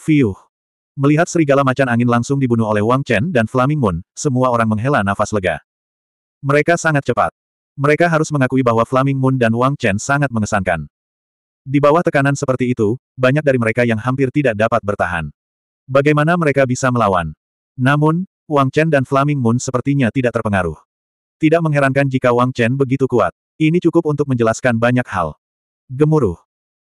Fiuh. Melihat serigala macan angin langsung dibunuh oleh Wang Chen dan Flaming Moon, semua orang menghela nafas lega. Mereka sangat cepat. Mereka harus mengakui bahwa Flaming Moon dan Wang Chen sangat mengesankan. Di bawah tekanan seperti itu, banyak dari mereka yang hampir tidak dapat bertahan. Bagaimana mereka bisa melawan? Namun, Wang Chen dan Flaming Moon sepertinya tidak terpengaruh. Tidak mengherankan jika Wang Chen begitu kuat. Ini cukup untuk menjelaskan banyak hal. Gemuruh.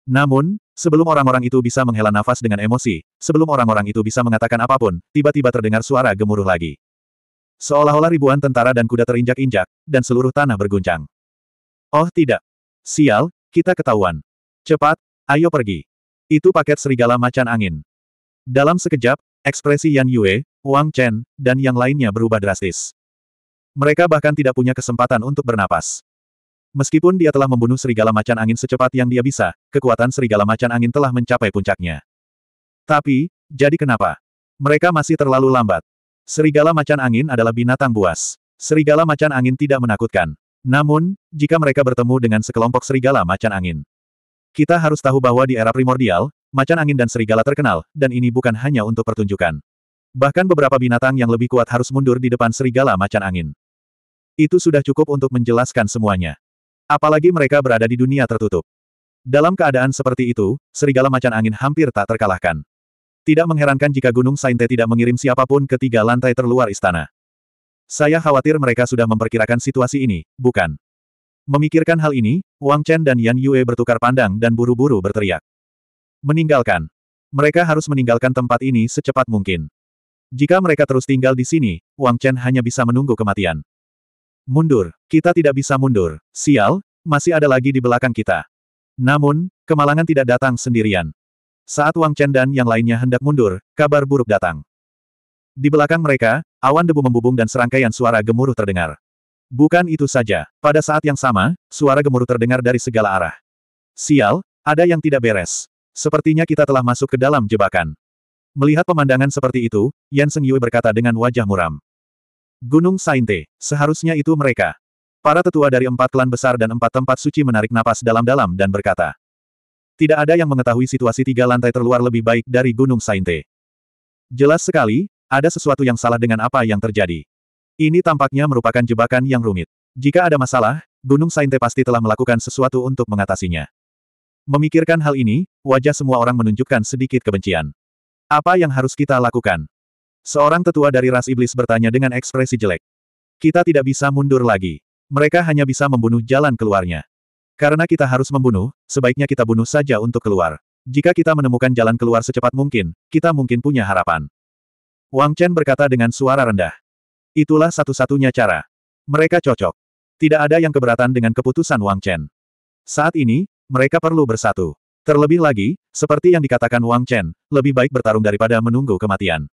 Namun, sebelum orang-orang itu bisa menghela nafas dengan emosi, sebelum orang-orang itu bisa mengatakan apapun, tiba-tiba terdengar suara gemuruh lagi. Seolah-olah ribuan tentara dan kuda terinjak-injak, dan seluruh tanah berguncang. Oh tidak. Sial, kita ketahuan. Cepat, ayo pergi. Itu paket serigala macan angin. Dalam sekejap, ekspresi Yan Yue, Wang Chen, dan yang lainnya berubah drastis. Mereka bahkan tidak punya kesempatan untuk bernapas. Meskipun dia telah membunuh serigala macan angin secepat yang dia bisa, kekuatan serigala macan angin telah mencapai puncaknya. Tapi, jadi kenapa? Mereka masih terlalu lambat. Serigala macan angin adalah binatang buas. Serigala macan angin tidak menakutkan. Namun, jika mereka bertemu dengan sekelompok serigala macan angin, kita harus tahu bahwa di era primordial, macan angin dan serigala terkenal, dan ini bukan hanya untuk pertunjukan. Bahkan beberapa binatang yang lebih kuat harus mundur di depan serigala macan angin. Itu sudah cukup untuk menjelaskan semuanya. Apalagi mereka berada di dunia tertutup. Dalam keadaan seperti itu, serigala macan angin hampir tak terkalahkan. Tidak mengherankan jika Gunung Sainte tidak mengirim siapapun ke tiga lantai terluar istana. Saya khawatir mereka sudah memperkirakan situasi ini, bukan? Memikirkan hal ini, Wang Chen dan Yan Yue bertukar pandang dan buru-buru berteriak. Meninggalkan. Mereka harus meninggalkan tempat ini secepat mungkin. Jika mereka terus tinggal di sini, Wang Chen hanya bisa menunggu kematian. Mundur, kita tidak bisa mundur. Sial, masih ada lagi di belakang kita. Namun, kemalangan tidak datang sendirian. Saat Wang Chen dan yang lainnya hendak mundur, kabar buruk datang. Di belakang mereka, awan debu membubung dan serangkaian suara gemuruh terdengar. Bukan itu saja, pada saat yang sama, suara gemuruh terdengar dari segala arah. Sial, ada yang tidak beres. Sepertinya kita telah masuk ke dalam jebakan. Melihat pemandangan seperti itu, Yan Seng Yue berkata dengan wajah muram. Gunung Sainte, seharusnya itu mereka. Para tetua dari empat klan besar dan empat tempat suci menarik napas dalam-dalam dan berkata. Tidak ada yang mengetahui situasi tiga lantai terluar lebih baik dari Gunung Sainte. Jelas sekali, ada sesuatu yang salah dengan apa yang terjadi. Ini tampaknya merupakan jebakan yang rumit. Jika ada masalah, Gunung Sainte pasti telah melakukan sesuatu untuk mengatasinya. Memikirkan hal ini, wajah semua orang menunjukkan sedikit kebencian. Apa yang harus kita lakukan? Seorang tetua dari ras iblis bertanya dengan ekspresi jelek. Kita tidak bisa mundur lagi. Mereka hanya bisa membunuh jalan keluarnya. Karena kita harus membunuh, sebaiknya kita bunuh saja untuk keluar. Jika kita menemukan jalan keluar secepat mungkin, kita mungkin punya harapan. Wang Chen berkata dengan suara rendah. Itulah satu-satunya cara. Mereka cocok. Tidak ada yang keberatan dengan keputusan Wang Chen. Saat ini, mereka perlu bersatu. Terlebih lagi, seperti yang dikatakan Wang Chen, lebih baik bertarung daripada menunggu kematian.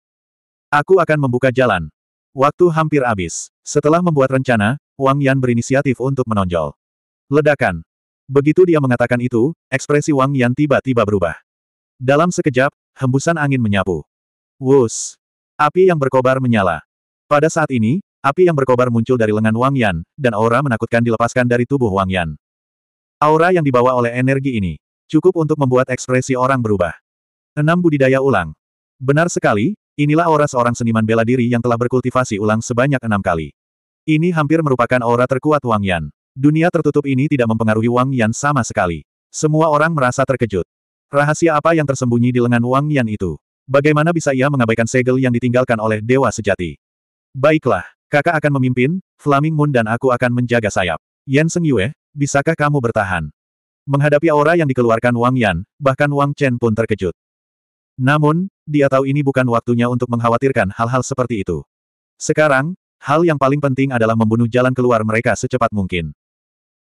Aku akan membuka jalan. Waktu hampir habis. Setelah membuat rencana, Wang Yan berinisiatif untuk menonjol. Ledakan. Begitu dia mengatakan itu, ekspresi Wang Yan tiba-tiba berubah. Dalam sekejap, hembusan angin menyapu. Wus. Api yang berkobar menyala. Pada saat ini, api yang berkobar muncul dari lengan Wang Yan, dan aura menakutkan dilepaskan dari tubuh Wang Yan. Aura yang dibawa oleh energi ini, cukup untuk membuat ekspresi orang berubah. Enam budidaya ulang. Benar sekali, Inilah aura seorang seniman bela diri yang telah berkultivasi ulang sebanyak enam kali. Ini hampir merupakan aura terkuat Wang Yan. Dunia tertutup ini tidak mempengaruhi Wang Yan sama sekali. Semua orang merasa terkejut. Rahasia apa yang tersembunyi di lengan Wang Yan itu? Bagaimana bisa ia mengabaikan segel yang ditinggalkan oleh Dewa Sejati? Baiklah, kakak akan memimpin, Flaming Moon dan aku akan menjaga sayap. Yan Seng Yue, bisakah kamu bertahan? Menghadapi aura yang dikeluarkan Wang Yan, bahkan Wang Chen pun terkejut. Namun, dia tahu ini bukan waktunya untuk mengkhawatirkan hal-hal seperti itu. Sekarang, hal yang paling penting adalah membunuh jalan keluar mereka secepat mungkin.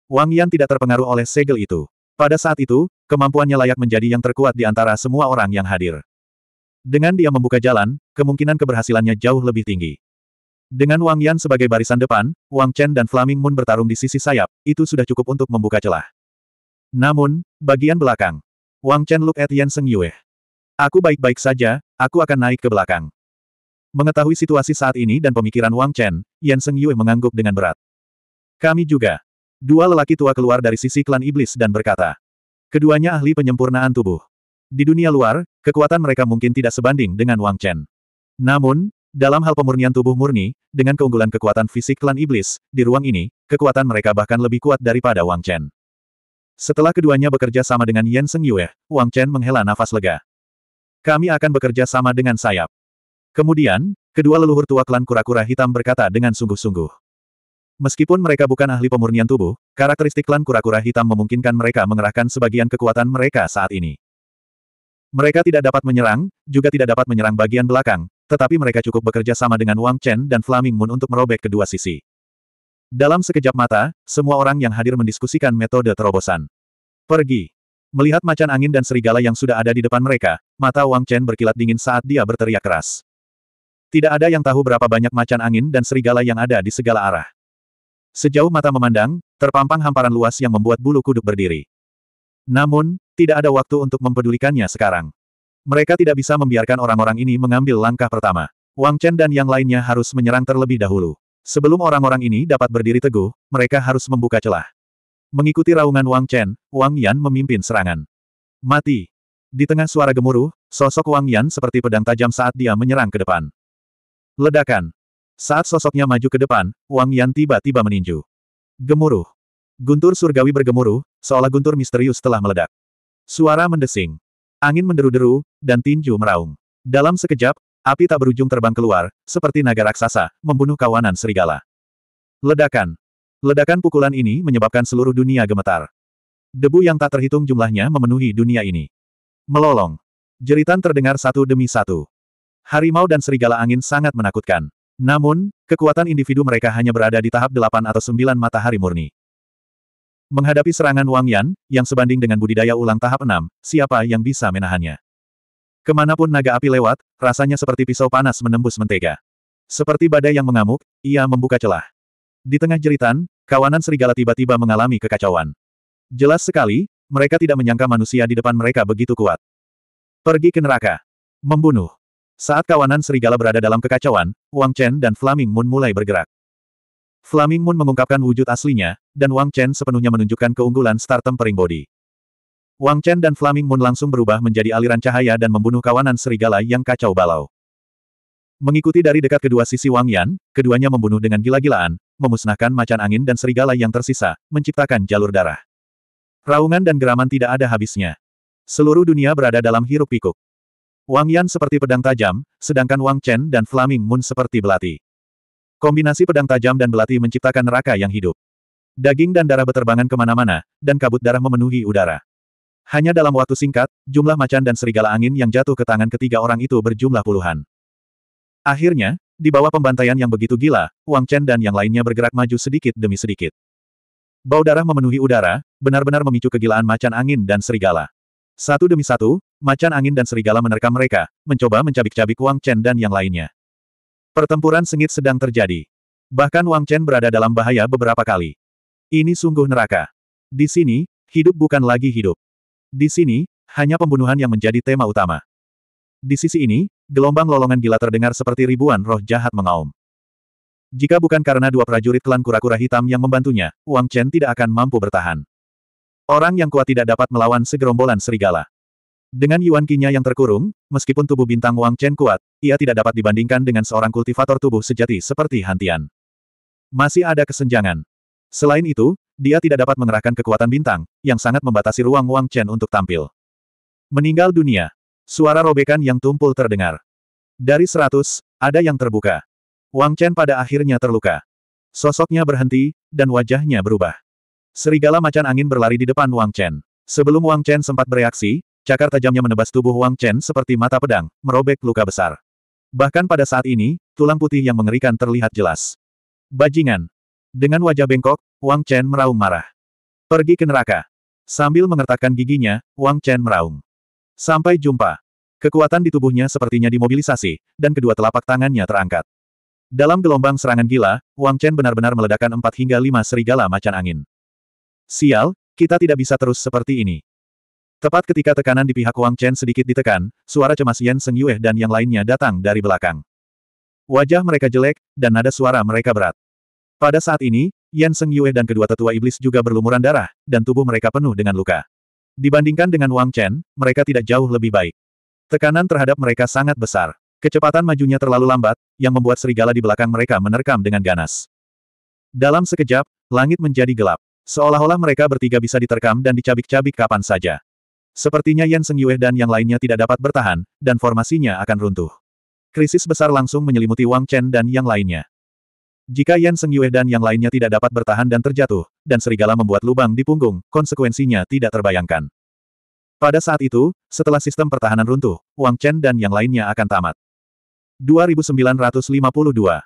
Wang Yan tidak terpengaruh oleh segel itu. Pada saat itu, kemampuannya layak menjadi yang terkuat di antara semua orang yang hadir. Dengan dia membuka jalan, kemungkinan keberhasilannya jauh lebih tinggi. Dengan Wang Yan sebagai barisan depan, Wang Chen dan Flaming Moon bertarung di sisi sayap, itu sudah cukup untuk membuka celah. Namun, bagian belakang, Wang Chen look at Yan Seng Yue. Aku baik-baik saja, aku akan naik ke belakang. Mengetahui situasi saat ini dan pemikiran Wang Chen, Yan Seng Yue mengangguk dengan berat. Kami juga. Dua lelaki tua keluar dari sisi klan iblis dan berkata. Keduanya ahli penyempurnaan tubuh. Di dunia luar, kekuatan mereka mungkin tidak sebanding dengan Wang Chen. Namun, dalam hal pemurnian tubuh murni, dengan keunggulan kekuatan fisik klan iblis, di ruang ini, kekuatan mereka bahkan lebih kuat daripada Wang Chen. Setelah keduanya bekerja sama dengan Yan Seng Yue, Wang Chen menghela nafas lega. Kami akan bekerja sama dengan sayap. Kemudian, kedua leluhur tua klan kura-kura hitam berkata dengan sungguh-sungguh. Meskipun mereka bukan ahli pemurnian tubuh, karakteristik klan kura-kura hitam memungkinkan mereka mengerahkan sebagian kekuatan mereka saat ini. Mereka tidak dapat menyerang, juga tidak dapat menyerang bagian belakang, tetapi mereka cukup bekerja sama dengan Wang Chen dan Flaming Moon untuk merobek kedua sisi. Dalam sekejap mata, semua orang yang hadir mendiskusikan metode terobosan. Pergi. Melihat macan angin dan serigala yang sudah ada di depan mereka, mata Wang Chen berkilat dingin saat dia berteriak keras. Tidak ada yang tahu berapa banyak macan angin dan serigala yang ada di segala arah. Sejauh mata memandang, terpampang hamparan luas yang membuat bulu kuduk berdiri. Namun, tidak ada waktu untuk mempedulikannya sekarang. Mereka tidak bisa membiarkan orang-orang ini mengambil langkah pertama. Wang Chen dan yang lainnya harus menyerang terlebih dahulu. Sebelum orang-orang ini dapat berdiri teguh, mereka harus membuka celah. Mengikuti raungan Wang Chen, Wang Yan memimpin serangan. Mati. Di tengah suara gemuruh, sosok Wang Yan seperti pedang tajam saat dia menyerang ke depan. Ledakan. Saat sosoknya maju ke depan, Wang Yan tiba-tiba meninju. Gemuruh. Guntur surgawi bergemuruh, seolah guntur misterius telah meledak. Suara mendesing. Angin menderu-deru, dan tinju meraung. Dalam sekejap, api tak berujung terbang keluar, seperti naga raksasa, membunuh kawanan serigala. Ledakan. Ledakan pukulan ini menyebabkan seluruh dunia gemetar. Debu yang tak terhitung jumlahnya memenuhi dunia ini. Melolong. Jeritan terdengar satu demi satu. Harimau dan serigala angin sangat menakutkan. Namun, kekuatan individu mereka hanya berada di tahap delapan atau sembilan matahari murni. Menghadapi serangan Wang Yan, yang sebanding dengan budidaya ulang tahap enam, siapa yang bisa menahannya? Kemanapun naga api lewat, rasanya seperti pisau panas menembus mentega. Seperti badai yang mengamuk, ia membuka celah. Di tengah jeritan, Kawanan serigala tiba-tiba mengalami kekacauan. Jelas sekali, mereka tidak menyangka manusia di depan mereka begitu kuat. Pergi ke neraka. Membunuh. Saat kawanan serigala berada dalam kekacauan, Wang Chen dan Flaming Moon mulai bergerak. Flaming Moon mengungkapkan wujud aslinya, dan Wang Chen sepenuhnya menunjukkan keunggulan Startem Pering Body. Wang Chen dan Flaming Moon langsung berubah menjadi aliran cahaya dan membunuh kawanan serigala yang kacau balau. Mengikuti dari dekat kedua sisi Wang Yan, keduanya membunuh dengan gila-gilaan, memusnahkan macan angin dan serigala yang tersisa, menciptakan jalur darah. Raungan dan geraman tidak ada habisnya. Seluruh dunia berada dalam hiruk pikuk. Wang Yan seperti pedang tajam, sedangkan Wang Chen dan Flaming Moon seperti belati. Kombinasi pedang tajam dan belati menciptakan neraka yang hidup. Daging dan darah beterbangan kemana-mana, dan kabut darah memenuhi udara. Hanya dalam waktu singkat, jumlah macan dan serigala angin yang jatuh ke tangan ketiga orang itu berjumlah puluhan. Akhirnya, di bawah pembantaian yang begitu gila, Wang Chen dan yang lainnya bergerak maju sedikit demi sedikit. Bau darah memenuhi udara, benar-benar memicu kegilaan macan angin dan serigala. Satu demi satu, macan angin dan serigala menerkam mereka, mencoba mencabik-cabik Wang Chen dan yang lainnya. Pertempuran sengit sedang terjadi. Bahkan Wang Chen berada dalam bahaya beberapa kali. Ini sungguh neraka. Di sini, hidup bukan lagi hidup. Di sini, hanya pembunuhan yang menjadi tema utama. Di sisi ini, gelombang lolongan gila terdengar seperti ribuan roh jahat mengaum. Jika bukan karena dua prajurit klan kura-kura hitam yang membantunya, Wang Chen tidak akan mampu bertahan. Orang yang kuat tidak dapat melawan segerombolan serigala. Dengan Yuan Kinya yang terkurung, meskipun tubuh bintang Wang Chen kuat, ia tidak dapat dibandingkan dengan seorang kultivator tubuh sejati seperti Hantian. Masih ada kesenjangan. Selain itu, dia tidak dapat mengerahkan kekuatan bintang, yang sangat membatasi ruang Wang Chen untuk tampil. Meninggal dunia. Suara robekan yang tumpul terdengar. Dari seratus, ada yang terbuka. Wang Chen pada akhirnya terluka. Sosoknya berhenti, dan wajahnya berubah. Serigala macan angin berlari di depan Wang Chen. Sebelum Wang Chen sempat bereaksi, cakar tajamnya menebas tubuh Wang Chen seperti mata pedang, merobek luka besar. Bahkan pada saat ini, tulang putih yang mengerikan terlihat jelas. Bajingan. Dengan wajah bengkok, Wang Chen meraung marah. Pergi ke neraka. Sambil mengertakkan giginya, Wang Chen meraung. Sampai jumpa. Kekuatan di tubuhnya sepertinya dimobilisasi, dan kedua telapak tangannya terangkat. Dalam gelombang serangan gila, Wang Chen benar-benar meledakkan empat hingga lima serigala macan angin. Sial, kita tidak bisa terus seperti ini. Tepat ketika tekanan di pihak Wang Chen sedikit ditekan, suara cemas Yan Seng Yue dan yang lainnya datang dari belakang. Wajah mereka jelek, dan nada suara mereka berat. Pada saat ini, Yan Seng Yue dan kedua tetua iblis juga berlumuran darah, dan tubuh mereka penuh dengan luka. Dibandingkan dengan Wang Chen, mereka tidak jauh lebih baik. Tekanan terhadap mereka sangat besar. Kecepatan majunya terlalu lambat, yang membuat serigala di belakang mereka menerkam dengan ganas. Dalam sekejap, langit menjadi gelap. Seolah-olah mereka bertiga bisa diterkam dan dicabik-cabik kapan saja. Sepertinya Yan Seng Yue dan yang lainnya tidak dapat bertahan, dan formasinya akan runtuh. Krisis besar langsung menyelimuti Wang Chen dan yang lainnya. Jika Yan Seng Yue dan yang lainnya tidak dapat bertahan dan terjatuh, dan serigala membuat lubang di punggung, konsekuensinya tidak terbayangkan. Pada saat itu, setelah sistem pertahanan runtuh, Wang Chen dan yang lainnya akan tamat. 2952.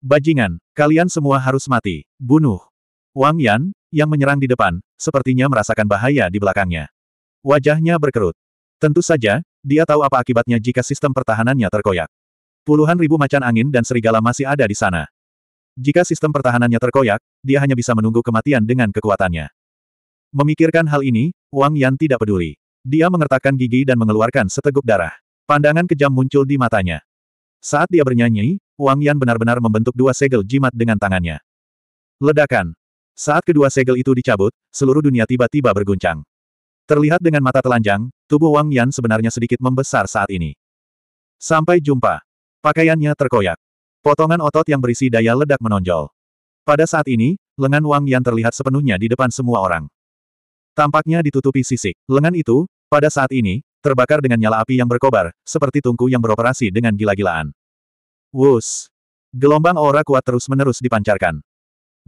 Bajingan, kalian semua harus mati. Bunuh. Wang Yan, yang menyerang di depan, sepertinya merasakan bahaya di belakangnya. Wajahnya berkerut. Tentu saja, dia tahu apa akibatnya jika sistem pertahanannya terkoyak. Puluhan ribu macan angin dan serigala masih ada di sana. Jika sistem pertahanannya terkoyak, dia hanya bisa menunggu kematian dengan kekuatannya. Memikirkan hal ini, Wang Yan tidak peduli. Dia mengertakkan gigi dan mengeluarkan seteguk darah. Pandangan kejam muncul di matanya. Saat dia bernyanyi, Wang Yan benar-benar membentuk dua segel jimat dengan tangannya. Ledakan. Saat kedua segel itu dicabut, seluruh dunia tiba-tiba berguncang. Terlihat dengan mata telanjang, tubuh Wang Yan sebenarnya sedikit membesar saat ini. Sampai jumpa. Pakaiannya terkoyak. Potongan otot yang berisi daya ledak menonjol. Pada saat ini, lengan Wang Yan terlihat sepenuhnya di depan semua orang. Tampaknya ditutupi sisik. Lengan itu, pada saat ini, terbakar dengan nyala api yang berkobar, seperti tungku yang beroperasi dengan gila-gilaan. Wus! Gelombang aura kuat terus-menerus dipancarkan.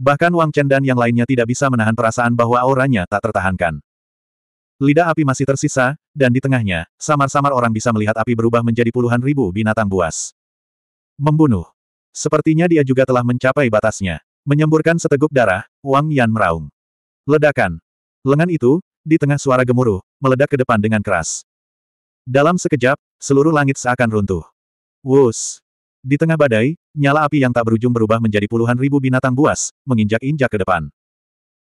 Bahkan Wang Chen dan yang lainnya tidak bisa menahan perasaan bahwa auranya tak tertahankan. Lidah api masih tersisa, dan di tengahnya, samar-samar orang bisa melihat api berubah menjadi puluhan ribu binatang buas. Membunuh. Sepertinya dia juga telah mencapai batasnya. Menyemburkan seteguk darah, Wang Yan meraung. Ledakan. Lengan itu, di tengah suara gemuruh, meledak ke depan dengan keras. Dalam sekejap, seluruh langit seakan runtuh. Wus. Di tengah badai, nyala api yang tak berujung berubah menjadi puluhan ribu binatang buas, menginjak-injak ke depan.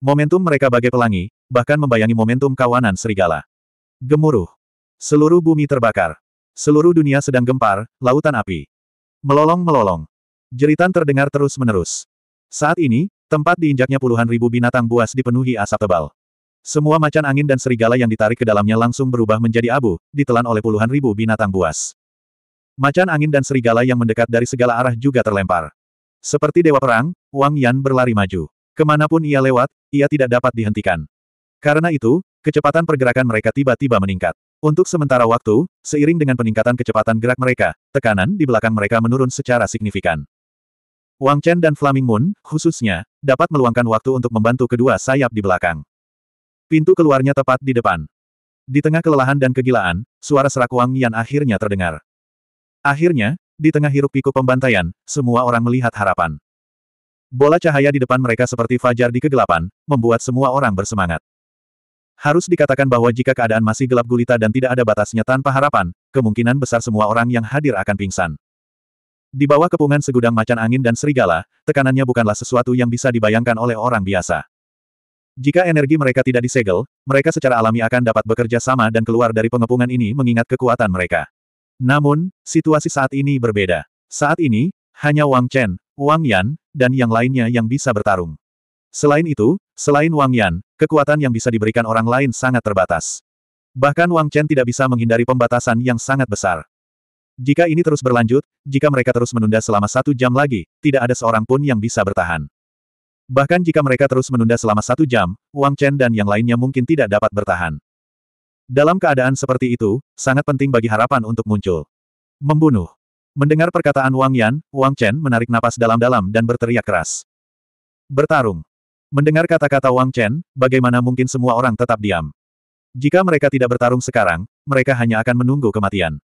Momentum mereka bagai pelangi, bahkan membayangi momentum kawanan serigala. Gemuruh. Seluruh bumi terbakar. Seluruh dunia sedang gempar, lautan api. Melolong-melolong. Jeritan terdengar terus-menerus. Saat ini, tempat diinjaknya puluhan ribu binatang buas dipenuhi asap tebal. Semua macan angin dan serigala yang ditarik ke dalamnya langsung berubah menjadi abu, ditelan oleh puluhan ribu binatang buas. Macan angin dan serigala yang mendekat dari segala arah juga terlempar. Seperti dewa perang, Wang Yan berlari maju. Kemanapun ia lewat, ia tidak dapat dihentikan. Karena itu, kecepatan pergerakan mereka tiba-tiba meningkat. Untuk sementara waktu, seiring dengan peningkatan kecepatan gerak mereka, tekanan di belakang mereka menurun secara signifikan. Wang Chen dan Flaming Moon, khususnya, dapat meluangkan waktu untuk membantu kedua sayap di belakang. Pintu keluarnya tepat di depan. Di tengah kelelahan dan kegilaan, suara serak Wang Yan akhirnya terdengar. Akhirnya, di tengah hiruk-pikuk pembantaian, semua orang melihat harapan. Bola cahaya di depan mereka seperti fajar di kegelapan, membuat semua orang bersemangat. Harus dikatakan bahwa jika keadaan masih gelap gulita dan tidak ada batasnya tanpa harapan, kemungkinan besar semua orang yang hadir akan pingsan. Di bawah kepungan segudang macan angin dan serigala, tekanannya bukanlah sesuatu yang bisa dibayangkan oleh orang biasa. Jika energi mereka tidak disegel, mereka secara alami akan dapat bekerja sama dan keluar dari pengepungan ini mengingat kekuatan mereka. Namun, situasi saat ini berbeda. Saat ini, hanya Wang Chen, Wang Yan, dan yang lainnya yang bisa bertarung. Selain itu, selain Wang Yan, kekuatan yang bisa diberikan orang lain sangat terbatas. Bahkan Wang Chen tidak bisa menghindari pembatasan yang sangat besar. Jika ini terus berlanjut, jika mereka terus menunda selama satu jam lagi, tidak ada seorang pun yang bisa bertahan. Bahkan jika mereka terus menunda selama satu jam, Wang Chen dan yang lainnya mungkin tidak dapat bertahan. Dalam keadaan seperti itu, sangat penting bagi harapan untuk muncul. Membunuh. Mendengar perkataan Wang Yan, Wang Chen menarik napas dalam-dalam dan berteriak keras. Bertarung. Mendengar kata-kata Wang Chen, bagaimana mungkin semua orang tetap diam? Jika mereka tidak bertarung sekarang, mereka hanya akan menunggu kematian.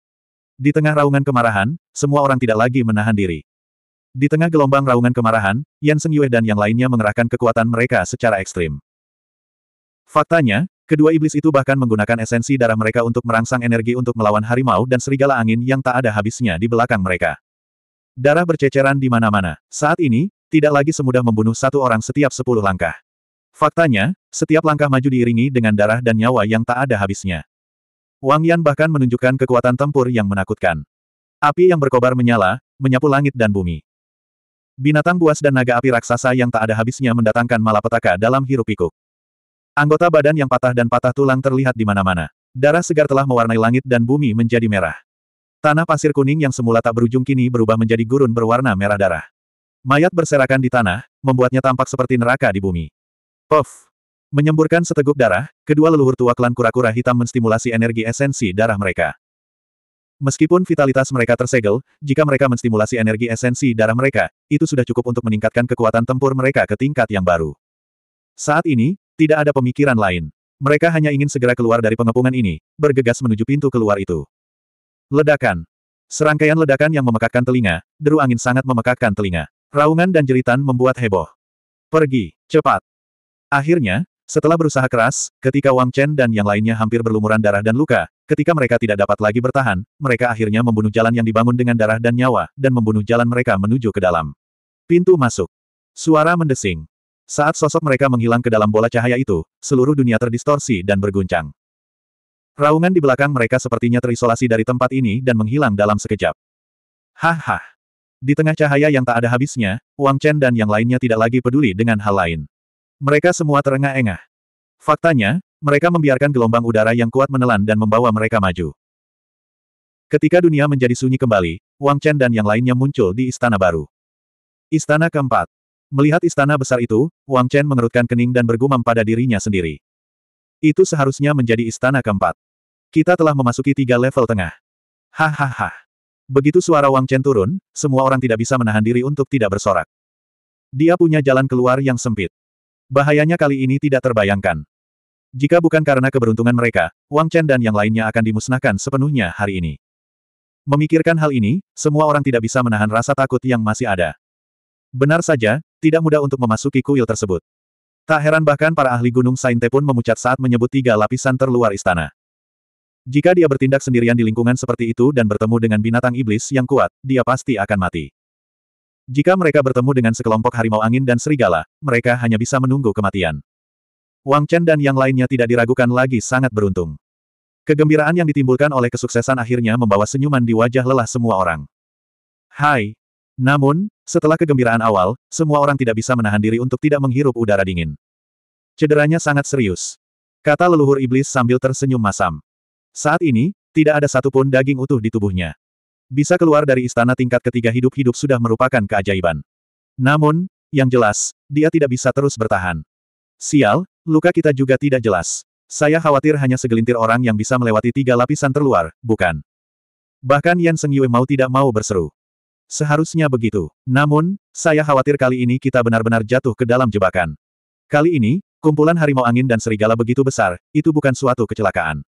Di tengah raungan kemarahan, semua orang tidak lagi menahan diri. Di tengah gelombang raungan kemarahan, Yan Seng Yue dan yang lainnya mengerahkan kekuatan mereka secara ekstrim. Faktanya, kedua iblis itu bahkan menggunakan esensi darah mereka untuk merangsang energi untuk melawan harimau dan serigala angin yang tak ada habisnya di belakang mereka. Darah berceceran di mana-mana. Saat ini, tidak lagi semudah membunuh satu orang setiap sepuluh langkah. Faktanya, setiap langkah maju diiringi dengan darah dan nyawa yang tak ada habisnya. Wang Yan bahkan menunjukkan kekuatan tempur yang menakutkan. Api yang berkobar menyala, menyapu langit dan bumi. Binatang buas dan naga api raksasa yang tak ada habisnya mendatangkan malapetaka dalam hirup pikuk Anggota badan yang patah dan patah tulang terlihat di mana-mana. Darah segar telah mewarnai langit dan bumi menjadi merah. Tanah pasir kuning yang semula tak berujung kini berubah menjadi gurun berwarna merah darah. Mayat berserakan di tanah, membuatnya tampak seperti neraka di bumi. Puff! Menyemburkan seteguk darah, kedua leluhur tua klan kura-kura hitam menstimulasi energi esensi darah mereka. Meskipun vitalitas mereka tersegel, jika mereka menstimulasi energi esensi darah mereka, itu sudah cukup untuk meningkatkan kekuatan tempur mereka ke tingkat yang baru. Saat ini, tidak ada pemikiran lain. Mereka hanya ingin segera keluar dari pengepungan ini, bergegas menuju pintu keluar itu. Ledakan. Serangkaian ledakan yang memekakkan telinga, deru angin sangat memekakkan telinga. Raungan dan jeritan membuat heboh. Pergi, cepat. Akhirnya, setelah berusaha keras, ketika Wang Chen dan yang lainnya hampir berlumuran darah dan luka, ketika mereka tidak dapat lagi bertahan, mereka akhirnya membunuh jalan yang dibangun dengan darah dan nyawa, dan membunuh jalan mereka menuju ke dalam. Pintu masuk. Suara mendesing. Saat sosok mereka menghilang ke dalam bola cahaya itu, seluruh dunia terdistorsi dan berguncang. Raungan di belakang mereka sepertinya terisolasi dari tempat ini dan menghilang dalam sekejap. hah Di tengah cahaya yang tak ada habisnya, Wang Chen dan yang lainnya tidak lagi peduli dengan hal lain. Mereka semua terengah-engah. Faktanya, mereka membiarkan gelombang udara yang kuat menelan dan membawa mereka maju. Ketika dunia menjadi sunyi kembali, Wang Chen dan yang lainnya muncul di istana baru. Istana keempat. Melihat istana besar itu, Wang Chen mengerutkan kening dan bergumam pada dirinya sendiri. Itu seharusnya menjadi istana keempat. Kita telah memasuki tiga level tengah. Hahaha. Begitu suara Wang Chen turun, semua orang tidak bisa menahan diri untuk tidak bersorak. Dia punya jalan keluar yang sempit. Bahayanya kali ini tidak terbayangkan. Jika bukan karena keberuntungan mereka, Wang Chen dan yang lainnya akan dimusnahkan sepenuhnya hari ini. Memikirkan hal ini, semua orang tidak bisa menahan rasa takut yang masih ada. Benar saja, tidak mudah untuk memasuki kuil tersebut. Tak heran bahkan para ahli Gunung Sainte pun memucat saat menyebut tiga lapisan terluar istana. Jika dia bertindak sendirian di lingkungan seperti itu dan bertemu dengan binatang iblis yang kuat, dia pasti akan mati. Jika mereka bertemu dengan sekelompok harimau angin dan serigala, mereka hanya bisa menunggu kematian. Wang Chen dan yang lainnya tidak diragukan lagi sangat beruntung. Kegembiraan yang ditimbulkan oleh kesuksesan akhirnya membawa senyuman di wajah lelah semua orang. Hai! Namun, setelah kegembiraan awal, semua orang tidak bisa menahan diri untuk tidak menghirup udara dingin. Cederanya sangat serius. Kata leluhur iblis sambil tersenyum masam. Saat ini, tidak ada satupun daging utuh di tubuhnya. Bisa keluar dari istana tingkat ketiga hidup-hidup sudah merupakan keajaiban. Namun, yang jelas, dia tidak bisa terus bertahan. Sial, luka kita juga tidak jelas. Saya khawatir hanya segelintir orang yang bisa melewati tiga lapisan terluar, bukan? Bahkan Yan Seng Yue mau tidak mau berseru. Seharusnya begitu. Namun, saya khawatir kali ini kita benar-benar jatuh ke dalam jebakan. Kali ini, kumpulan harimau angin dan serigala begitu besar, itu bukan suatu kecelakaan.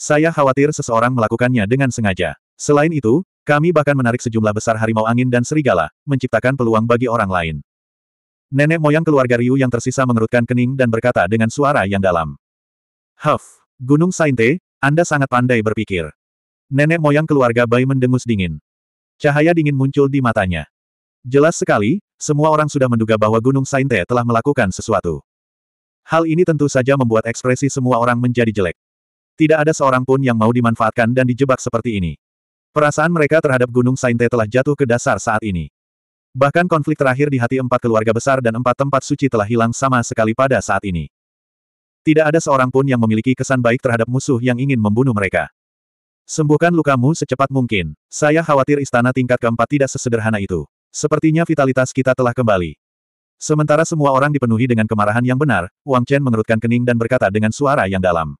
Saya khawatir seseorang melakukannya dengan sengaja. Selain itu, kami bahkan menarik sejumlah besar harimau angin dan serigala, menciptakan peluang bagi orang lain. Nenek moyang keluarga Ryu yang tersisa mengerutkan kening dan berkata dengan suara yang dalam. Huff, Gunung Sainte, Anda sangat pandai berpikir. Nenek moyang keluarga Bai mendengus dingin. Cahaya dingin muncul di matanya. Jelas sekali, semua orang sudah menduga bahwa Gunung Sainte telah melakukan sesuatu. Hal ini tentu saja membuat ekspresi semua orang menjadi jelek. Tidak ada seorang pun yang mau dimanfaatkan dan dijebak seperti ini. Perasaan mereka terhadap Gunung Sainte telah jatuh ke dasar saat ini. Bahkan konflik terakhir di hati empat keluarga besar dan empat tempat suci telah hilang sama sekali pada saat ini. Tidak ada seorang pun yang memiliki kesan baik terhadap musuh yang ingin membunuh mereka. Sembuhkan lukamu secepat mungkin. Saya khawatir istana tingkat keempat tidak sesederhana itu. Sepertinya vitalitas kita telah kembali. Sementara semua orang dipenuhi dengan kemarahan yang benar, Wang Chen mengerutkan kening dan berkata dengan suara yang dalam.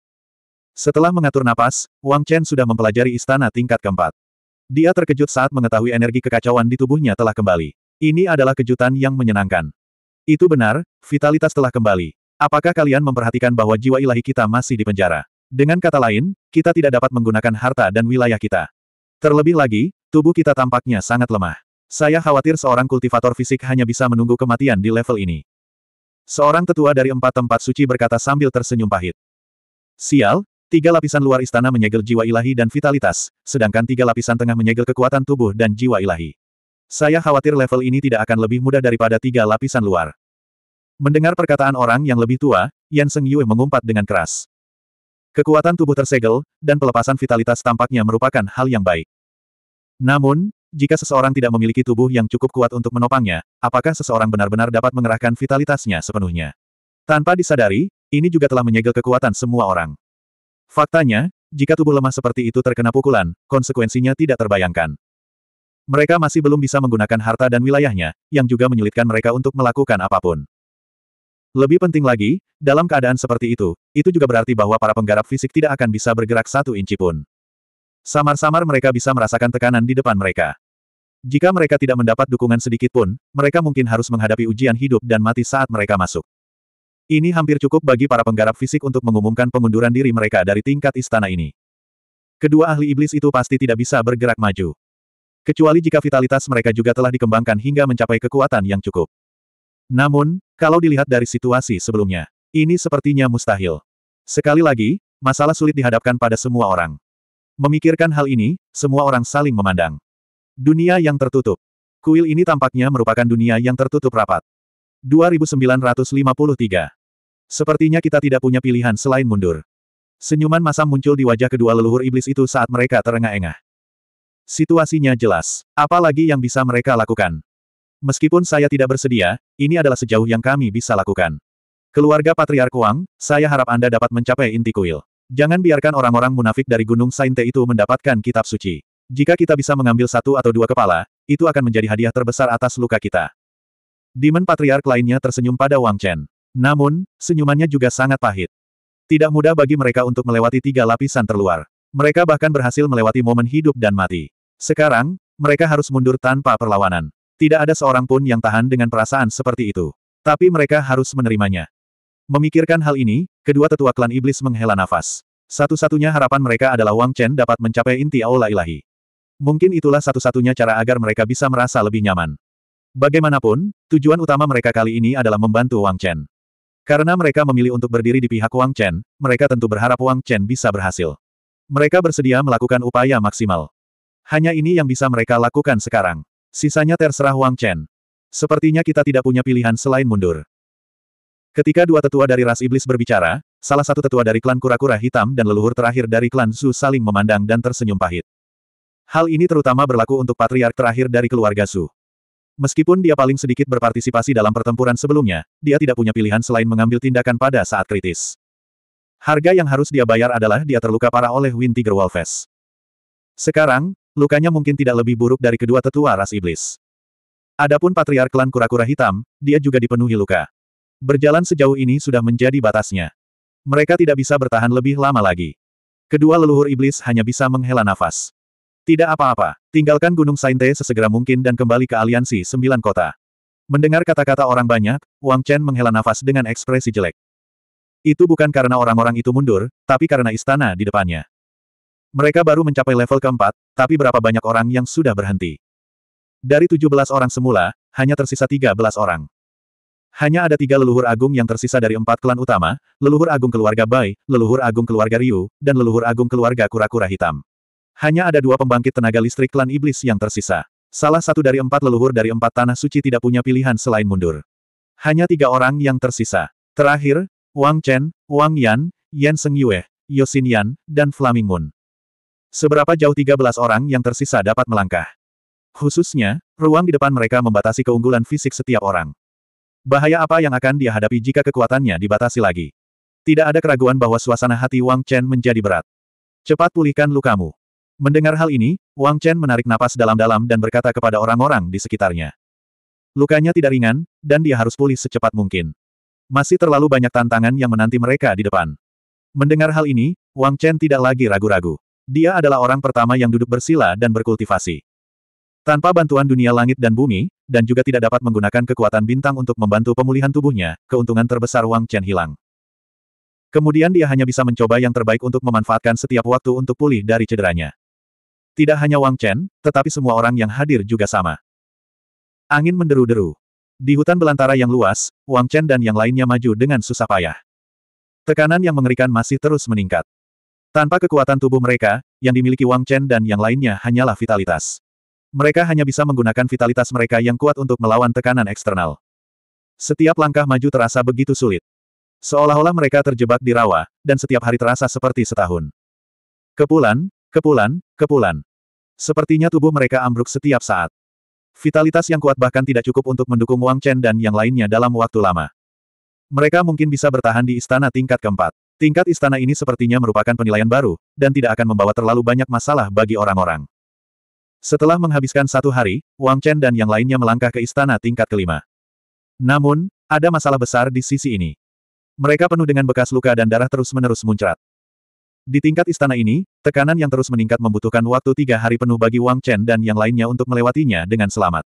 Setelah mengatur napas, Wang Chen sudah mempelajari istana tingkat keempat. Dia terkejut saat mengetahui energi kekacauan di tubuhnya telah kembali. Ini adalah kejutan yang menyenangkan. Itu benar, vitalitas telah kembali. Apakah kalian memperhatikan bahwa jiwa ilahi kita masih di penjara? Dengan kata lain, kita tidak dapat menggunakan harta dan wilayah kita. Terlebih lagi, tubuh kita tampaknya sangat lemah. Saya khawatir seorang kultivator fisik hanya bisa menunggu kematian di level ini. Seorang tetua dari empat tempat suci berkata sambil tersenyum pahit. Sial, Tiga lapisan luar istana menyegel jiwa ilahi dan vitalitas, sedangkan tiga lapisan tengah menyegel kekuatan tubuh dan jiwa ilahi. Saya khawatir level ini tidak akan lebih mudah daripada tiga lapisan luar. Mendengar perkataan orang yang lebih tua, Yan Seng Yue mengumpat dengan keras. Kekuatan tubuh tersegel, dan pelepasan vitalitas tampaknya merupakan hal yang baik. Namun, jika seseorang tidak memiliki tubuh yang cukup kuat untuk menopangnya, apakah seseorang benar-benar dapat mengerahkan vitalitasnya sepenuhnya? Tanpa disadari, ini juga telah menyegel kekuatan semua orang. Faktanya, jika tubuh lemah seperti itu terkena pukulan, konsekuensinya tidak terbayangkan. Mereka masih belum bisa menggunakan harta dan wilayahnya, yang juga menyulitkan mereka untuk melakukan apapun. Lebih penting lagi, dalam keadaan seperti itu, itu juga berarti bahwa para penggarap fisik tidak akan bisa bergerak satu inci pun. Samar-samar mereka bisa merasakan tekanan di depan mereka. Jika mereka tidak mendapat dukungan sedikit pun, mereka mungkin harus menghadapi ujian hidup dan mati saat mereka masuk. Ini hampir cukup bagi para penggarap fisik untuk mengumumkan pengunduran diri mereka dari tingkat istana ini. Kedua ahli iblis itu pasti tidak bisa bergerak maju. Kecuali jika vitalitas mereka juga telah dikembangkan hingga mencapai kekuatan yang cukup. Namun, kalau dilihat dari situasi sebelumnya, ini sepertinya mustahil. Sekali lagi, masalah sulit dihadapkan pada semua orang. Memikirkan hal ini, semua orang saling memandang. Dunia yang tertutup. Kuil ini tampaknya merupakan dunia yang tertutup rapat. 2953 Sepertinya kita tidak punya pilihan selain mundur. Senyuman masam muncul di wajah kedua leluhur iblis itu saat mereka terengah-engah. Situasinya jelas. Apalagi yang bisa mereka lakukan? Meskipun saya tidak bersedia, ini adalah sejauh yang kami bisa lakukan. Keluarga Patriark Wang, saya harap Anda dapat mencapai inti kuil. Jangan biarkan orang-orang munafik dari Gunung Sainte itu mendapatkan kitab suci. Jika kita bisa mengambil satu atau dua kepala, itu akan menjadi hadiah terbesar atas luka kita. Demon Patriark lainnya tersenyum pada Wang Chen. Namun, senyumannya juga sangat pahit. Tidak mudah bagi mereka untuk melewati tiga lapisan terluar. Mereka bahkan berhasil melewati momen hidup dan mati. Sekarang, mereka harus mundur tanpa perlawanan. Tidak ada seorang pun yang tahan dengan perasaan seperti itu. Tapi mereka harus menerimanya. Memikirkan hal ini, kedua tetua klan iblis menghela nafas. Satu-satunya harapan mereka adalah Wang Chen dapat mencapai inti aula ilahi. Mungkin itulah satu-satunya cara agar mereka bisa merasa lebih nyaman. Bagaimanapun, tujuan utama mereka kali ini adalah membantu Wang Chen. Karena mereka memilih untuk berdiri di pihak Wang Chen, mereka tentu berharap Wang Chen bisa berhasil. Mereka bersedia melakukan upaya maksimal. Hanya ini yang bisa mereka lakukan sekarang. Sisanya terserah Wang Chen. Sepertinya kita tidak punya pilihan selain mundur. Ketika dua tetua dari ras iblis berbicara, salah satu tetua dari klan kura-kura hitam dan leluhur terakhir dari klan Su saling memandang dan tersenyum pahit. Hal ini terutama berlaku untuk patriark terakhir dari keluarga Su. Meskipun dia paling sedikit berpartisipasi dalam pertempuran sebelumnya, dia tidak punya pilihan selain mengambil tindakan pada saat kritis. Harga yang harus dia bayar adalah dia terluka parah oleh Wind Tiger Wolfes. Sekarang, lukanya mungkin tidak lebih buruk dari kedua tetua ras iblis. Adapun patriark klan kura-kura hitam, dia juga dipenuhi luka. Berjalan sejauh ini sudah menjadi batasnya. Mereka tidak bisa bertahan lebih lama lagi. Kedua leluhur iblis hanya bisa menghela nafas. Tidak apa-apa, tinggalkan Gunung Sainte sesegera mungkin dan kembali ke aliansi sembilan kota. Mendengar kata-kata orang banyak, Wang Chen menghela nafas dengan ekspresi jelek. Itu bukan karena orang-orang itu mundur, tapi karena istana di depannya. Mereka baru mencapai level keempat, tapi berapa banyak orang yang sudah berhenti. Dari 17 orang semula, hanya tersisa 13 orang. Hanya ada tiga leluhur agung yang tersisa dari empat klan utama, leluhur agung keluarga Bai, leluhur agung keluarga Ryu, dan leluhur agung keluarga kura-kura hitam. Hanya ada dua pembangkit tenaga listrik klan iblis yang tersisa. Salah satu dari empat leluhur dari empat tanah suci tidak punya pilihan selain mundur. Hanya tiga orang yang tersisa. Terakhir, Wang Chen, Wang Yan, Yan Seng Yue, Yosin Yan, dan Flaming Moon. Seberapa jauh 13 orang yang tersisa dapat melangkah. Khususnya, ruang di depan mereka membatasi keunggulan fisik setiap orang. Bahaya apa yang akan dia hadapi jika kekuatannya dibatasi lagi? Tidak ada keraguan bahwa suasana hati Wang Chen menjadi berat. Cepat pulihkan lukamu. Mendengar hal ini, Wang Chen menarik napas dalam-dalam dan berkata kepada orang-orang di sekitarnya. Lukanya tidak ringan, dan dia harus pulih secepat mungkin. Masih terlalu banyak tantangan yang menanti mereka di depan. Mendengar hal ini, Wang Chen tidak lagi ragu-ragu. Dia adalah orang pertama yang duduk bersila dan berkultivasi. Tanpa bantuan dunia langit dan bumi, dan juga tidak dapat menggunakan kekuatan bintang untuk membantu pemulihan tubuhnya, keuntungan terbesar Wang Chen hilang. Kemudian dia hanya bisa mencoba yang terbaik untuk memanfaatkan setiap waktu untuk pulih dari cederanya. Tidak hanya Wang Chen, tetapi semua orang yang hadir juga sama. Angin menderu-deru. Di hutan belantara yang luas, Wang Chen dan yang lainnya maju dengan susah payah. Tekanan yang mengerikan masih terus meningkat. Tanpa kekuatan tubuh mereka, yang dimiliki Wang Chen dan yang lainnya hanyalah vitalitas. Mereka hanya bisa menggunakan vitalitas mereka yang kuat untuk melawan tekanan eksternal. Setiap langkah maju terasa begitu sulit. Seolah-olah mereka terjebak di rawa, dan setiap hari terasa seperti setahun. Kepulan, Kepulan, kepulan. Sepertinya tubuh mereka ambruk setiap saat. Vitalitas yang kuat bahkan tidak cukup untuk mendukung Wang Chen dan yang lainnya dalam waktu lama. Mereka mungkin bisa bertahan di istana tingkat keempat. Tingkat istana ini sepertinya merupakan penilaian baru, dan tidak akan membawa terlalu banyak masalah bagi orang-orang. Setelah menghabiskan satu hari, Wang Chen dan yang lainnya melangkah ke istana tingkat kelima. Namun, ada masalah besar di sisi ini. Mereka penuh dengan bekas luka dan darah terus-menerus muncrat. Di tingkat istana ini, tekanan yang terus meningkat membutuhkan waktu tiga hari penuh bagi Wang Chen dan yang lainnya untuk melewatinya dengan selamat.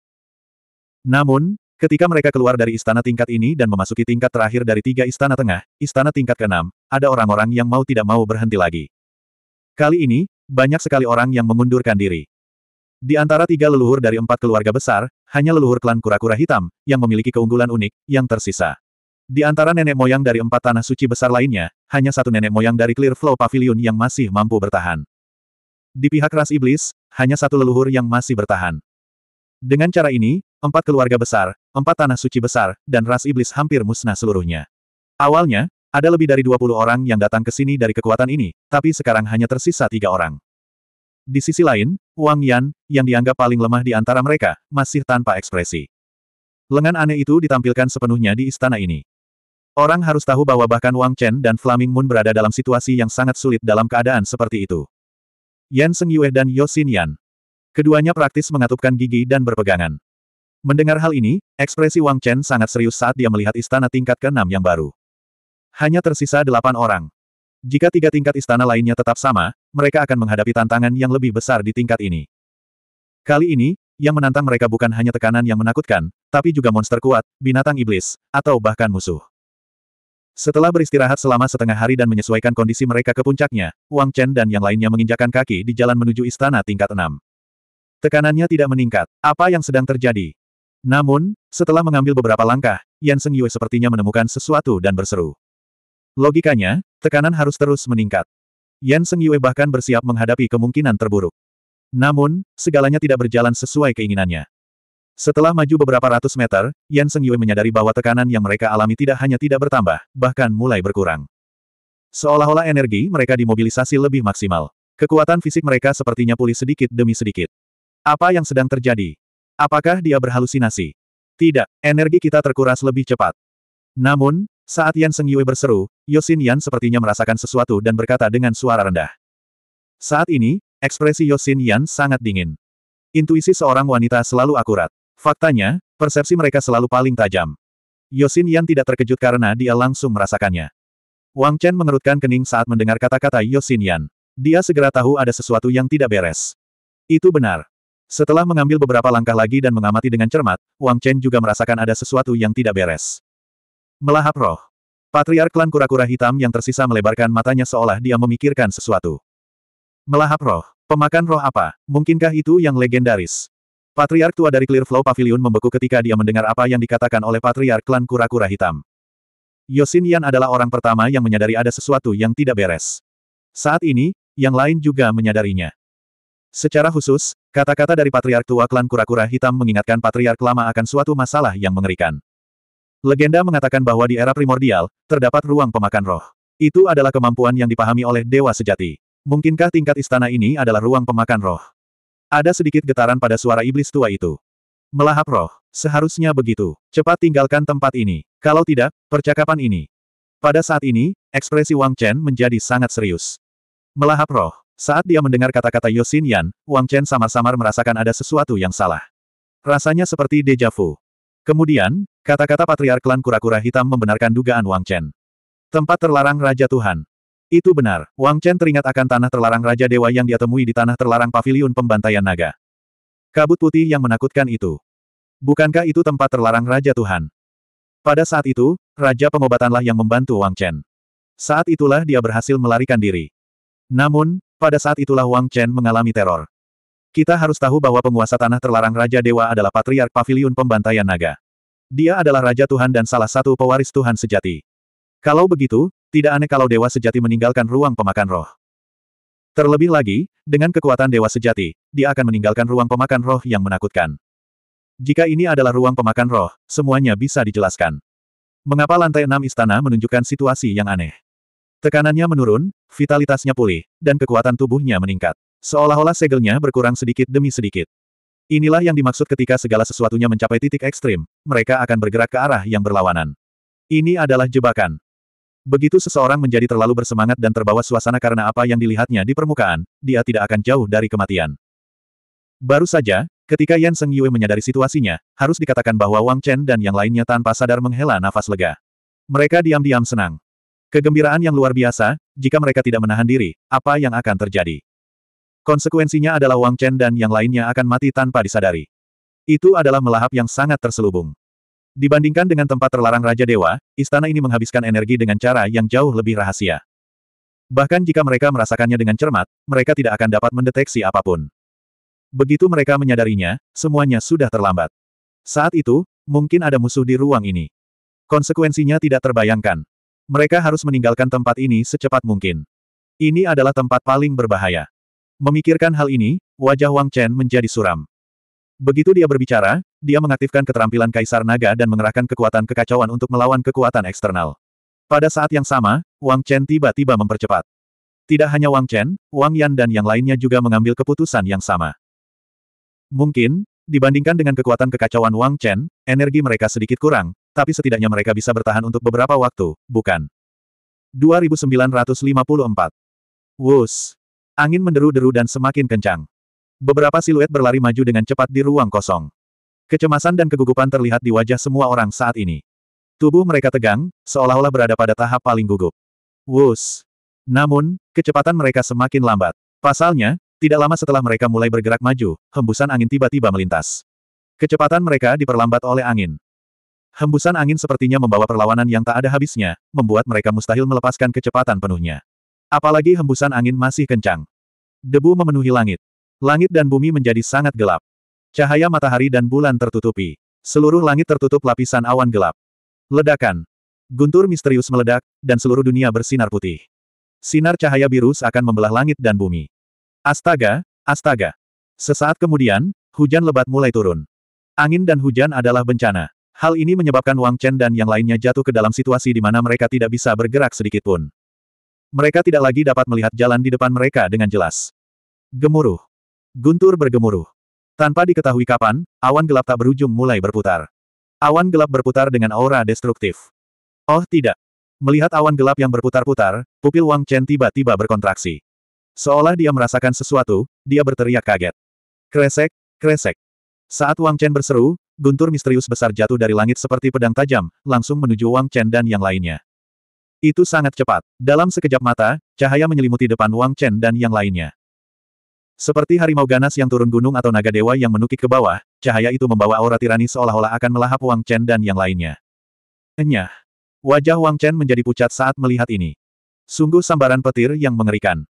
Namun, ketika mereka keluar dari istana tingkat ini dan memasuki tingkat terakhir dari tiga istana tengah, istana tingkat keenam, ada orang-orang yang mau tidak mau berhenti lagi. Kali ini, banyak sekali orang yang mengundurkan diri. Di antara tiga leluhur dari empat keluarga besar, hanya leluhur klan kura-kura hitam, yang memiliki keunggulan unik, yang tersisa. Di antara nenek moyang dari empat tanah suci besar lainnya, hanya satu nenek moyang dari Clear Flow Pavilion yang masih mampu bertahan. Di pihak ras iblis, hanya satu leluhur yang masih bertahan. Dengan cara ini, empat keluarga besar, empat tanah suci besar, dan ras iblis hampir musnah seluruhnya. Awalnya, ada lebih dari 20 orang yang datang ke sini dari kekuatan ini, tapi sekarang hanya tersisa tiga orang. Di sisi lain, Wang Yan, yang dianggap paling lemah di antara mereka, masih tanpa ekspresi. Lengan aneh itu ditampilkan sepenuhnya di istana ini. Orang harus tahu bahwa bahkan Wang Chen dan Flaming Moon berada dalam situasi yang sangat sulit dalam keadaan seperti itu. Yan Seng Yue dan Yo Xin Yan. Keduanya praktis mengatupkan gigi dan berpegangan. Mendengar hal ini, ekspresi Wang Chen sangat serius saat dia melihat istana tingkat ke-6 yang baru. Hanya tersisa delapan orang. Jika tiga tingkat istana lainnya tetap sama, mereka akan menghadapi tantangan yang lebih besar di tingkat ini. Kali ini, yang menantang mereka bukan hanya tekanan yang menakutkan, tapi juga monster kuat, binatang iblis, atau bahkan musuh. Setelah beristirahat selama setengah hari dan menyesuaikan kondisi mereka ke puncaknya, Wang Chen dan yang lainnya menginjakan kaki di jalan menuju istana tingkat 6. Tekanannya tidak meningkat. Apa yang sedang terjadi? Namun, setelah mengambil beberapa langkah, Yan Seng Yue sepertinya menemukan sesuatu dan berseru. Logikanya, tekanan harus terus meningkat. Yan Seng Yue bahkan bersiap menghadapi kemungkinan terburuk. Namun, segalanya tidak berjalan sesuai keinginannya. Setelah maju beberapa ratus meter, Yan Seng Yue menyadari bahwa tekanan yang mereka alami tidak hanya tidak bertambah, bahkan mulai berkurang. Seolah-olah energi mereka dimobilisasi lebih maksimal. Kekuatan fisik mereka sepertinya pulih sedikit demi sedikit. Apa yang sedang terjadi? Apakah dia berhalusinasi? Tidak, energi kita terkuras lebih cepat. Namun, saat Yan Seng Yue berseru, Yosin Yan sepertinya merasakan sesuatu dan berkata dengan suara rendah. Saat ini, ekspresi Yosin Yan sangat dingin. Intuisi seorang wanita selalu akurat. Faktanya, persepsi mereka selalu paling tajam. Yosin Yan tidak terkejut karena dia langsung merasakannya. Wang Chen mengerutkan kening saat mendengar kata-kata Yosin Yan. Dia segera tahu ada sesuatu yang tidak beres. Itu benar. Setelah mengambil beberapa langkah lagi dan mengamati dengan cermat, Wang Chen juga merasakan ada sesuatu yang tidak beres. Melahap roh. Patriark klan kura-kura hitam yang tersisa melebarkan matanya seolah dia memikirkan sesuatu. Melahap roh. Pemakan roh apa? Mungkinkah itu yang legendaris? Patriark tua dari Clearflow Pavilion membeku ketika dia mendengar apa yang dikatakan oleh Patriark klan kura-kura hitam. Yosin Yan adalah orang pertama yang menyadari ada sesuatu yang tidak beres. Saat ini, yang lain juga menyadarinya. Secara khusus, kata-kata dari Patriark Tua Klan Kura-Kura Hitam mengingatkan Patriark Lama akan suatu masalah yang mengerikan. Legenda mengatakan bahwa di era primordial, terdapat ruang pemakan roh. Itu adalah kemampuan yang dipahami oleh Dewa Sejati. Mungkinkah tingkat istana ini adalah ruang pemakan roh? Ada sedikit getaran pada suara iblis tua itu. Melahap roh, seharusnya begitu. Cepat tinggalkan tempat ini. Kalau tidak, percakapan ini. Pada saat ini, ekspresi Wang Chen menjadi sangat serius. Melahap roh. Saat dia mendengar kata-kata Yosin Yan, Wang Chen samar-samar merasakan ada sesuatu yang salah. Rasanya seperti deja vu. Kemudian, kata-kata patriark klan kura-kura hitam membenarkan dugaan Wang Chen. Tempat terlarang Raja Tuhan. Itu benar, Wang Chen teringat akan tanah terlarang Raja Dewa yang dia temui di tanah terlarang paviliun pembantaian naga. Kabut putih yang menakutkan itu. Bukankah itu tempat terlarang Raja Tuhan? Pada saat itu, Raja Pengobatanlah yang membantu Wang Chen. Saat itulah dia berhasil melarikan diri. Namun, pada saat itulah Wang Chen mengalami teror. Kita harus tahu bahwa penguasa tanah terlarang Raja Dewa adalah Patriark Paviliun Pembantaian Naga. Dia adalah Raja Tuhan dan salah satu pewaris Tuhan sejati. Kalau begitu, tidak aneh kalau dewa sejati meninggalkan ruang pemakan roh. Terlebih lagi, dengan kekuatan dewa sejati, dia akan meninggalkan ruang pemakan roh yang menakutkan. Jika ini adalah ruang pemakan roh, semuanya bisa dijelaskan. Mengapa lantai enam istana menunjukkan situasi yang aneh? Tekanannya menurun, vitalitasnya pulih, dan kekuatan tubuhnya meningkat. Seolah-olah segelnya berkurang sedikit demi sedikit. Inilah yang dimaksud ketika segala sesuatunya mencapai titik ekstrim, mereka akan bergerak ke arah yang berlawanan. Ini adalah jebakan. Begitu seseorang menjadi terlalu bersemangat dan terbawa suasana karena apa yang dilihatnya di permukaan, dia tidak akan jauh dari kematian. Baru saja, ketika Yan Seng Yue menyadari situasinya, harus dikatakan bahwa Wang Chen dan yang lainnya tanpa sadar menghela nafas lega. Mereka diam-diam senang. Kegembiraan yang luar biasa, jika mereka tidak menahan diri, apa yang akan terjadi? Konsekuensinya adalah Wang Chen dan yang lainnya akan mati tanpa disadari. Itu adalah melahap yang sangat terselubung. Dibandingkan dengan tempat terlarang Raja Dewa, istana ini menghabiskan energi dengan cara yang jauh lebih rahasia. Bahkan jika mereka merasakannya dengan cermat, mereka tidak akan dapat mendeteksi apapun. Begitu mereka menyadarinya, semuanya sudah terlambat. Saat itu, mungkin ada musuh di ruang ini. Konsekuensinya tidak terbayangkan. Mereka harus meninggalkan tempat ini secepat mungkin. Ini adalah tempat paling berbahaya. Memikirkan hal ini, wajah Wang Chen menjadi suram. Begitu dia berbicara, dia mengaktifkan keterampilan Kaisar Naga dan mengerahkan kekuatan kekacauan untuk melawan kekuatan eksternal. Pada saat yang sama, Wang Chen tiba-tiba mempercepat. Tidak hanya Wang Chen, Wang Yan dan yang lainnya juga mengambil keputusan yang sama. Mungkin, dibandingkan dengan kekuatan kekacauan Wang Chen, energi mereka sedikit kurang, tapi setidaknya mereka bisa bertahan untuk beberapa waktu, bukan? 2954 Wus! Angin menderu-deru dan semakin kencang. Beberapa siluet berlari maju dengan cepat di ruang kosong. Kecemasan dan kegugupan terlihat di wajah semua orang saat ini. Tubuh mereka tegang, seolah-olah berada pada tahap paling gugup. Wus. Namun, kecepatan mereka semakin lambat. Pasalnya, tidak lama setelah mereka mulai bergerak maju, hembusan angin tiba-tiba melintas. Kecepatan mereka diperlambat oleh angin. Hembusan angin sepertinya membawa perlawanan yang tak ada habisnya, membuat mereka mustahil melepaskan kecepatan penuhnya. Apalagi hembusan angin masih kencang. Debu memenuhi langit. Langit dan bumi menjadi sangat gelap. Cahaya matahari dan bulan tertutupi. Seluruh langit tertutup lapisan awan gelap. Ledakan. Guntur misterius meledak, dan seluruh dunia bersinar putih. Sinar cahaya biru seakan membelah langit dan bumi. Astaga, astaga. Sesaat kemudian, hujan lebat mulai turun. Angin dan hujan adalah bencana. Hal ini menyebabkan Wang Chen dan yang lainnya jatuh ke dalam situasi di mana mereka tidak bisa bergerak sedikitpun. Mereka tidak lagi dapat melihat jalan di depan mereka dengan jelas. Gemuruh. Guntur bergemuruh. Tanpa diketahui kapan, awan gelap tak berujung mulai berputar. Awan gelap berputar dengan aura destruktif. Oh tidak. Melihat awan gelap yang berputar-putar, pupil Wang Chen tiba-tiba berkontraksi. Seolah dia merasakan sesuatu, dia berteriak kaget. Kresek, kresek. Saat Wang Chen berseru, guntur misterius besar jatuh dari langit seperti pedang tajam, langsung menuju Wang Chen dan yang lainnya. Itu sangat cepat. Dalam sekejap mata, cahaya menyelimuti depan Wang Chen dan yang lainnya. Seperti harimau ganas yang turun gunung atau naga dewa yang menukik ke bawah, cahaya itu membawa aura tirani seolah-olah akan melahap Wang Chen dan yang lainnya. Enyah. Wajah Wang Chen menjadi pucat saat melihat ini. Sungguh sambaran petir yang mengerikan.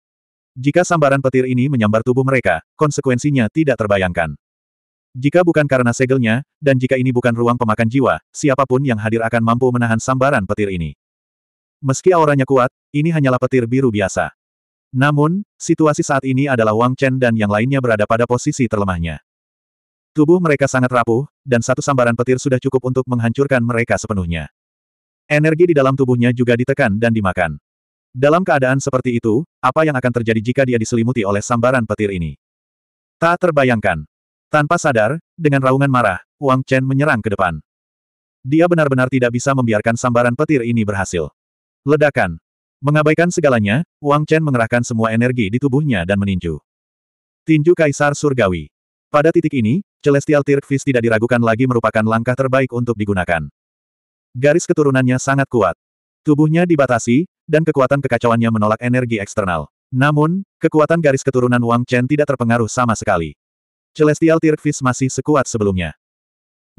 Jika sambaran petir ini menyambar tubuh mereka, konsekuensinya tidak terbayangkan. Jika bukan karena segelnya, dan jika ini bukan ruang pemakan jiwa, siapapun yang hadir akan mampu menahan sambaran petir ini. Meski auranya kuat, ini hanyalah petir biru biasa. Namun, situasi saat ini adalah Wang Chen dan yang lainnya berada pada posisi terlemahnya. Tubuh mereka sangat rapuh, dan satu sambaran petir sudah cukup untuk menghancurkan mereka sepenuhnya. Energi di dalam tubuhnya juga ditekan dan dimakan. Dalam keadaan seperti itu, apa yang akan terjadi jika dia diselimuti oleh sambaran petir ini? Tak terbayangkan. Tanpa sadar, dengan raungan marah, Wang Chen menyerang ke depan. Dia benar-benar tidak bisa membiarkan sambaran petir ini berhasil. Ledakan. Mengabaikan segalanya, Wang Chen mengerahkan semua energi di tubuhnya dan meninju. Tinju Kaisar Surgawi. Pada titik ini, Celestial Tirk Fist tidak diragukan lagi merupakan langkah terbaik untuk digunakan. Garis keturunannya sangat kuat. Tubuhnya dibatasi, dan kekuatan kekacauannya menolak energi eksternal. Namun, kekuatan garis keturunan Wang Chen tidak terpengaruh sama sekali. Celestial Tirk Fist masih sekuat sebelumnya.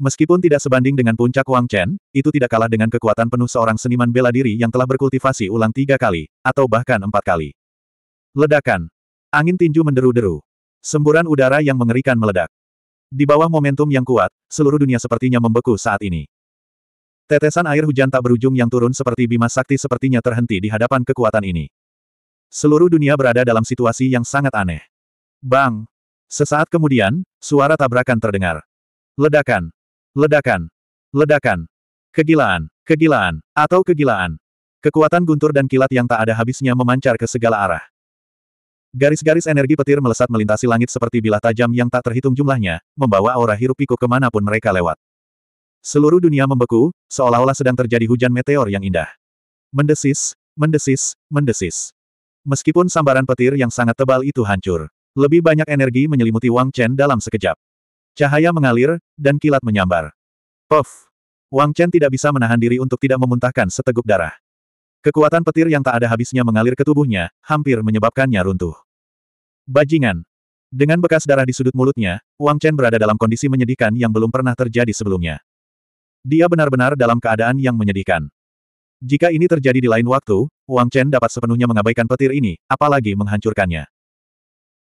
Meskipun tidak sebanding dengan puncak Wang Chen, itu tidak kalah dengan kekuatan penuh seorang seniman bela diri yang telah berkultivasi ulang tiga kali, atau bahkan empat kali. Ledakan. Angin tinju menderu-deru. Semburan udara yang mengerikan meledak. Di bawah momentum yang kuat, seluruh dunia sepertinya membeku saat ini. Tetesan air hujan tak berujung yang turun seperti bima sakti sepertinya terhenti di hadapan kekuatan ini. Seluruh dunia berada dalam situasi yang sangat aneh. Bang! Sesaat kemudian, suara tabrakan terdengar. Ledakan! Ledakan. Ledakan. Kegilaan. Kegilaan. Atau kegilaan. Kekuatan guntur dan kilat yang tak ada habisnya memancar ke segala arah. Garis-garis energi petir melesat melintasi langit seperti bilah tajam yang tak terhitung jumlahnya, membawa aura hirup piku kemanapun mereka lewat. Seluruh dunia membeku, seolah-olah sedang terjadi hujan meteor yang indah. Mendesis, mendesis, mendesis. Meskipun sambaran petir yang sangat tebal itu hancur. Lebih banyak energi menyelimuti Wang Chen dalam sekejap. Cahaya mengalir, dan kilat menyambar. Puff! Wang Chen tidak bisa menahan diri untuk tidak memuntahkan seteguk darah. Kekuatan petir yang tak ada habisnya mengalir ke tubuhnya, hampir menyebabkannya runtuh. Bajingan. Dengan bekas darah di sudut mulutnya, Wang Chen berada dalam kondisi menyedihkan yang belum pernah terjadi sebelumnya. Dia benar-benar dalam keadaan yang menyedihkan. Jika ini terjadi di lain waktu, Wang Chen dapat sepenuhnya mengabaikan petir ini, apalagi menghancurkannya.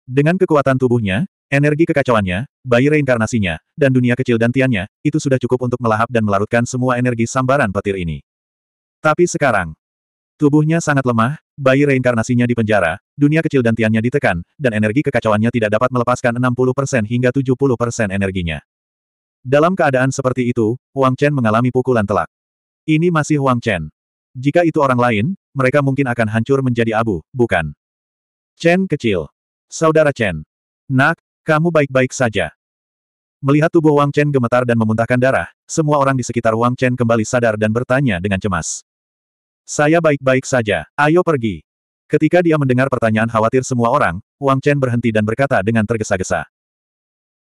Dengan kekuatan tubuhnya, Energi kekacauannya, bayi reinkarnasinya, dan dunia kecil dantiannya, itu sudah cukup untuk melahap dan melarutkan semua energi sambaran petir ini. Tapi sekarang, tubuhnya sangat lemah, bayi reinkarnasinya di penjara, dunia kecil dantiannya ditekan, dan energi kekacauannya tidak dapat melepaskan 60% hingga 70% energinya. Dalam keadaan seperti itu, Wang Chen mengalami pukulan telak. Ini masih Wang Chen. Jika itu orang lain, mereka mungkin akan hancur menjadi abu, bukan? Chen kecil. Saudara Chen. Nak, kamu baik-baik saja. Melihat tubuh Wang Chen gemetar dan memuntahkan darah, semua orang di sekitar Wang Chen kembali sadar dan bertanya dengan cemas. Saya baik-baik saja, ayo pergi. Ketika dia mendengar pertanyaan khawatir semua orang, Wang Chen berhenti dan berkata dengan tergesa-gesa.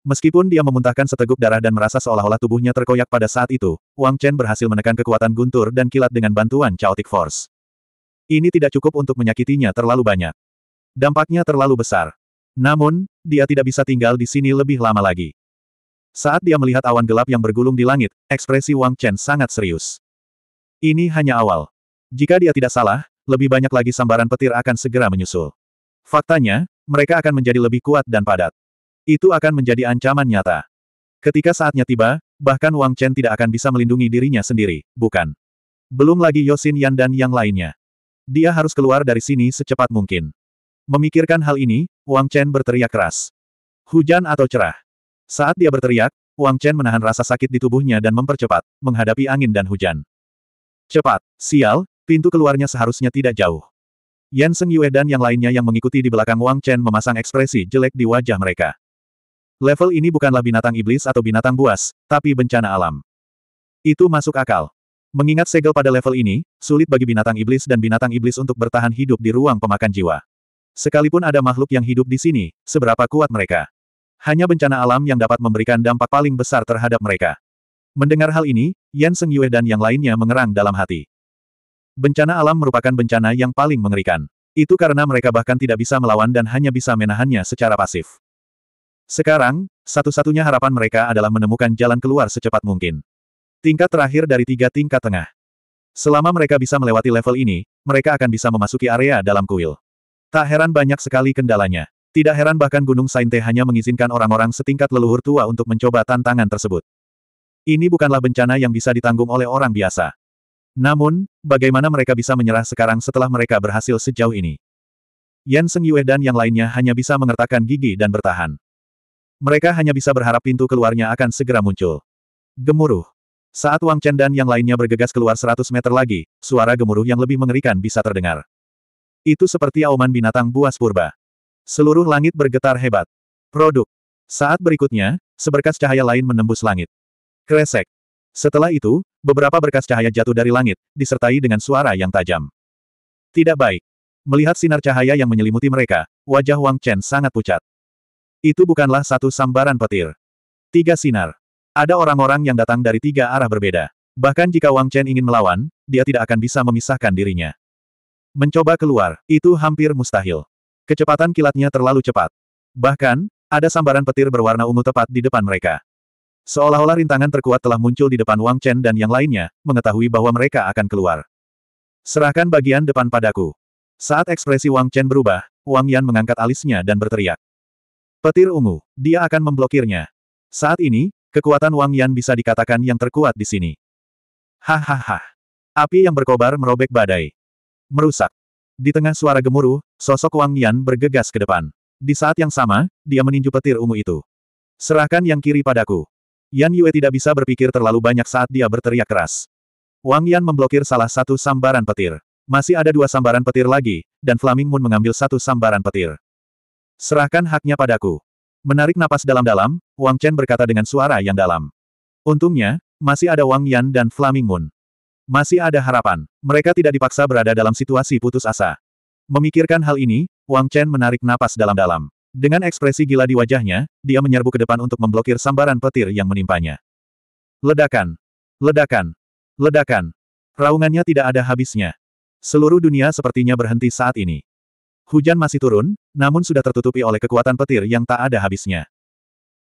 Meskipun dia memuntahkan seteguk darah dan merasa seolah-olah tubuhnya terkoyak pada saat itu, Wang Chen berhasil menekan kekuatan guntur dan kilat dengan bantuan Chaotic Force. Ini tidak cukup untuk menyakitinya terlalu banyak. Dampaknya terlalu besar. Namun, dia tidak bisa tinggal di sini lebih lama lagi. Saat dia melihat awan gelap yang bergulung di langit, ekspresi Wang Chen sangat serius. Ini hanya awal. Jika dia tidak salah, lebih banyak lagi sambaran petir akan segera menyusul. Faktanya, mereka akan menjadi lebih kuat dan padat. Itu akan menjadi ancaman nyata. Ketika saatnya tiba, bahkan Wang Chen tidak akan bisa melindungi dirinya sendiri, bukan? Belum lagi Yosin Yan dan yang lainnya. Dia harus keluar dari sini secepat mungkin. Memikirkan hal ini, Wang Chen berteriak keras. Hujan atau cerah. Saat dia berteriak, Wang Chen menahan rasa sakit di tubuhnya dan mempercepat, menghadapi angin dan hujan. Cepat, sial, pintu keluarnya seharusnya tidak jauh. Yan Seng Yue dan yang lainnya yang mengikuti di belakang Wang Chen memasang ekspresi jelek di wajah mereka. Level ini bukanlah binatang iblis atau binatang buas, tapi bencana alam. Itu masuk akal. Mengingat segel pada level ini, sulit bagi binatang iblis dan binatang iblis untuk bertahan hidup di ruang pemakan jiwa. Sekalipun ada makhluk yang hidup di sini, seberapa kuat mereka? Hanya bencana alam yang dapat memberikan dampak paling besar terhadap mereka. Mendengar hal ini, Yan Seng Yue dan yang lainnya mengerang dalam hati. Bencana alam merupakan bencana yang paling mengerikan. Itu karena mereka bahkan tidak bisa melawan dan hanya bisa menahannya secara pasif. Sekarang, satu-satunya harapan mereka adalah menemukan jalan keluar secepat mungkin. Tingkat terakhir dari tiga tingkat tengah. Selama mereka bisa melewati level ini, mereka akan bisa memasuki area dalam kuil. Tak heran banyak sekali kendalanya. Tidak heran bahkan Gunung Sainte hanya mengizinkan orang-orang setingkat leluhur tua untuk mencoba tantangan tersebut. Ini bukanlah bencana yang bisa ditanggung oleh orang biasa. Namun, bagaimana mereka bisa menyerah sekarang setelah mereka berhasil sejauh ini? Yan Seng Yue dan yang lainnya hanya bisa mengertakkan gigi dan bertahan. Mereka hanya bisa berharap pintu keluarnya akan segera muncul. Gemuruh. Saat Wang Chen dan yang lainnya bergegas keluar 100 meter lagi, suara gemuruh yang lebih mengerikan bisa terdengar. Itu seperti auman binatang buas purba. Seluruh langit bergetar hebat. Produk. Saat berikutnya, seberkas cahaya lain menembus langit. Kresek. Setelah itu, beberapa berkas cahaya jatuh dari langit, disertai dengan suara yang tajam. Tidak baik. Melihat sinar cahaya yang menyelimuti mereka, wajah Wang Chen sangat pucat. Itu bukanlah satu sambaran petir. Tiga sinar. Ada orang-orang yang datang dari tiga arah berbeda. Bahkan jika Wang Chen ingin melawan, dia tidak akan bisa memisahkan dirinya. Mencoba keluar, itu hampir mustahil. Kecepatan kilatnya terlalu cepat. Bahkan, ada sambaran petir berwarna ungu tepat di depan mereka. Seolah-olah rintangan terkuat telah muncul di depan Wang Chen dan yang lainnya, mengetahui bahwa mereka akan keluar. Serahkan bagian depan padaku. Saat ekspresi Wang Chen berubah, Wang Yan mengangkat alisnya dan berteriak. Petir ungu, dia akan memblokirnya. Saat ini, kekuatan Wang Yan bisa dikatakan yang terkuat di sini. Hahaha. Api yang berkobar merobek badai. Merusak. Di tengah suara gemuruh, sosok Wang Yan bergegas ke depan. Di saat yang sama, dia meninju petir ungu itu. Serahkan yang kiri padaku. Yan Yue tidak bisa berpikir terlalu banyak saat dia berteriak keras. Wang Yan memblokir salah satu sambaran petir. Masih ada dua sambaran petir lagi, dan Flaming Moon mengambil satu sambaran petir. Serahkan haknya padaku. Menarik napas dalam-dalam, Wang Chen berkata dengan suara yang dalam. Untungnya, masih ada Wang Yan dan Flaming Moon. Masih ada harapan. Mereka tidak dipaksa berada dalam situasi putus asa. Memikirkan hal ini, Wang Chen menarik napas dalam-dalam. Dengan ekspresi gila di wajahnya, dia menyerbu ke depan untuk memblokir sambaran petir yang menimpanya. Ledakan! Ledakan! Ledakan! Raungannya tidak ada habisnya. Seluruh dunia sepertinya berhenti saat ini. Hujan masih turun, namun sudah tertutupi oleh kekuatan petir yang tak ada habisnya.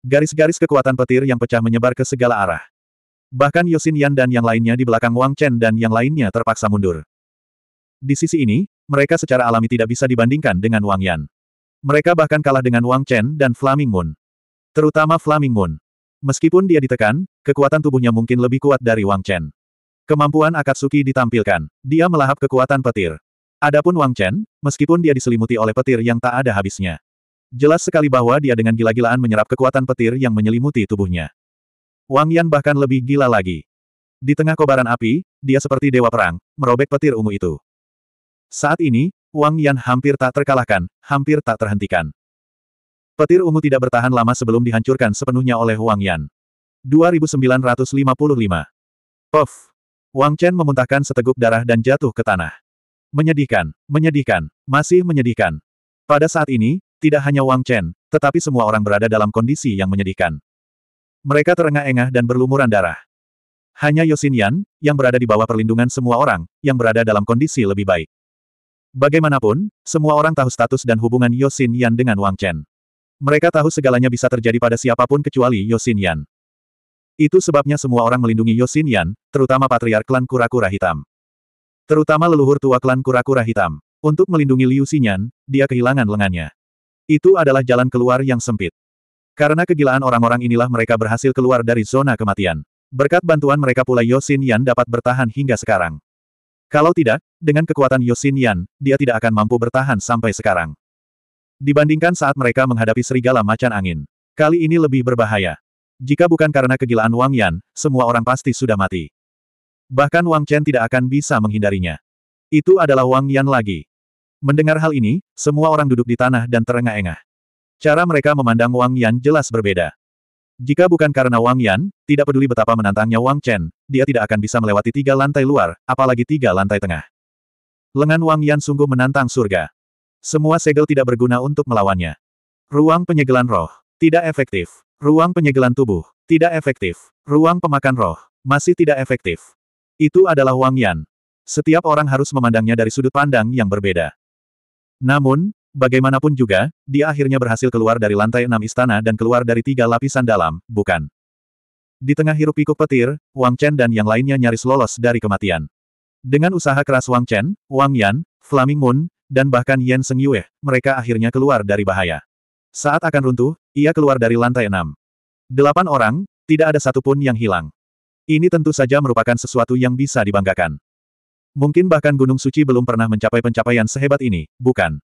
Garis-garis kekuatan petir yang pecah menyebar ke segala arah. Bahkan Yosin Yan dan yang lainnya di belakang Wang Chen dan yang lainnya terpaksa mundur. Di sisi ini, mereka secara alami tidak bisa dibandingkan dengan Wang Yan. Mereka bahkan kalah dengan Wang Chen dan Flaming Moon. Terutama Flaming Moon. Meskipun dia ditekan, kekuatan tubuhnya mungkin lebih kuat dari Wang Chen. Kemampuan Akatsuki ditampilkan. Dia melahap kekuatan petir. Adapun Wang Chen, meskipun dia diselimuti oleh petir yang tak ada habisnya. Jelas sekali bahwa dia dengan gila-gilaan menyerap kekuatan petir yang menyelimuti tubuhnya. Wang Yan bahkan lebih gila lagi. Di tengah kobaran api, dia seperti dewa perang, merobek petir ungu itu. Saat ini, Wang Yan hampir tak terkalahkan, hampir tak terhentikan. Petir ungu tidak bertahan lama sebelum dihancurkan sepenuhnya oleh Wang Yan. 2955. Puff. Wang Chen memuntahkan seteguk darah dan jatuh ke tanah. Menyedihkan, menyedihkan, masih menyedihkan. Pada saat ini, tidak hanya Wang Chen, tetapi semua orang berada dalam kondisi yang menyedihkan. Mereka terengah-engah dan berlumuran darah. Hanya Yosin Yan, yang berada di bawah perlindungan semua orang, yang berada dalam kondisi lebih baik. Bagaimanapun, semua orang tahu status dan hubungan Yosin Yan dengan Wang Chen. Mereka tahu segalanya bisa terjadi pada siapapun kecuali Yosin Yan. Itu sebabnya semua orang melindungi Yosin Yan, terutama patriark klan kura-kura hitam. Terutama leluhur tua klan kura-kura hitam. Untuk melindungi Liu Xinyan, dia kehilangan lengannya. Itu adalah jalan keluar yang sempit. Karena kegilaan orang-orang inilah mereka berhasil keluar dari zona kematian. Berkat bantuan mereka pula Yosin Yan dapat bertahan hingga sekarang. Kalau tidak, dengan kekuatan Yosin Yan, dia tidak akan mampu bertahan sampai sekarang. Dibandingkan saat mereka menghadapi serigala macan angin. Kali ini lebih berbahaya. Jika bukan karena kegilaan Wang Yan, semua orang pasti sudah mati. Bahkan Wang Chen tidak akan bisa menghindarinya. Itu adalah Wang Yan lagi. Mendengar hal ini, semua orang duduk di tanah dan terengah-engah. Cara mereka memandang Wang Yan jelas berbeda. Jika bukan karena Wang Yan, tidak peduli betapa menantangnya Wang Chen, dia tidak akan bisa melewati tiga lantai luar, apalagi tiga lantai tengah. Lengan Wang Yan sungguh menantang surga. Semua segel tidak berguna untuk melawannya. Ruang penyegelan roh. Tidak efektif. Ruang penyegelan tubuh. Tidak efektif. Ruang pemakan roh. Masih tidak efektif. Itu adalah Wang Yan. Setiap orang harus memandangnya dari sudut pandang yang berbeda. Namun, Bagaimanapun juga, dia akhirnya berhasil keluar dari lantai enam istana dan keluar dari tiga lapisan dalam, bukan? Di tengah hiruk pikuk petir, Wang Chen dan yang lainnya nyaris lolos dari kematian. Dengan usaha keras Wang Chen, Wang Yan, Flaming Moon, dan bahkan Yan Seng Yue, mereka akhirnya keluar dari bahaya. Saat akan runtuh, ia keluar dari lantai enam. Delapan orang, tidak ada satupun yang hilang. Ini tentu saja merupakan sesuatu yang bisa dibanggakan. Mungkin bahkan Gunung Suci belum pernah mencapai pencapaian sehebat ini, bukan?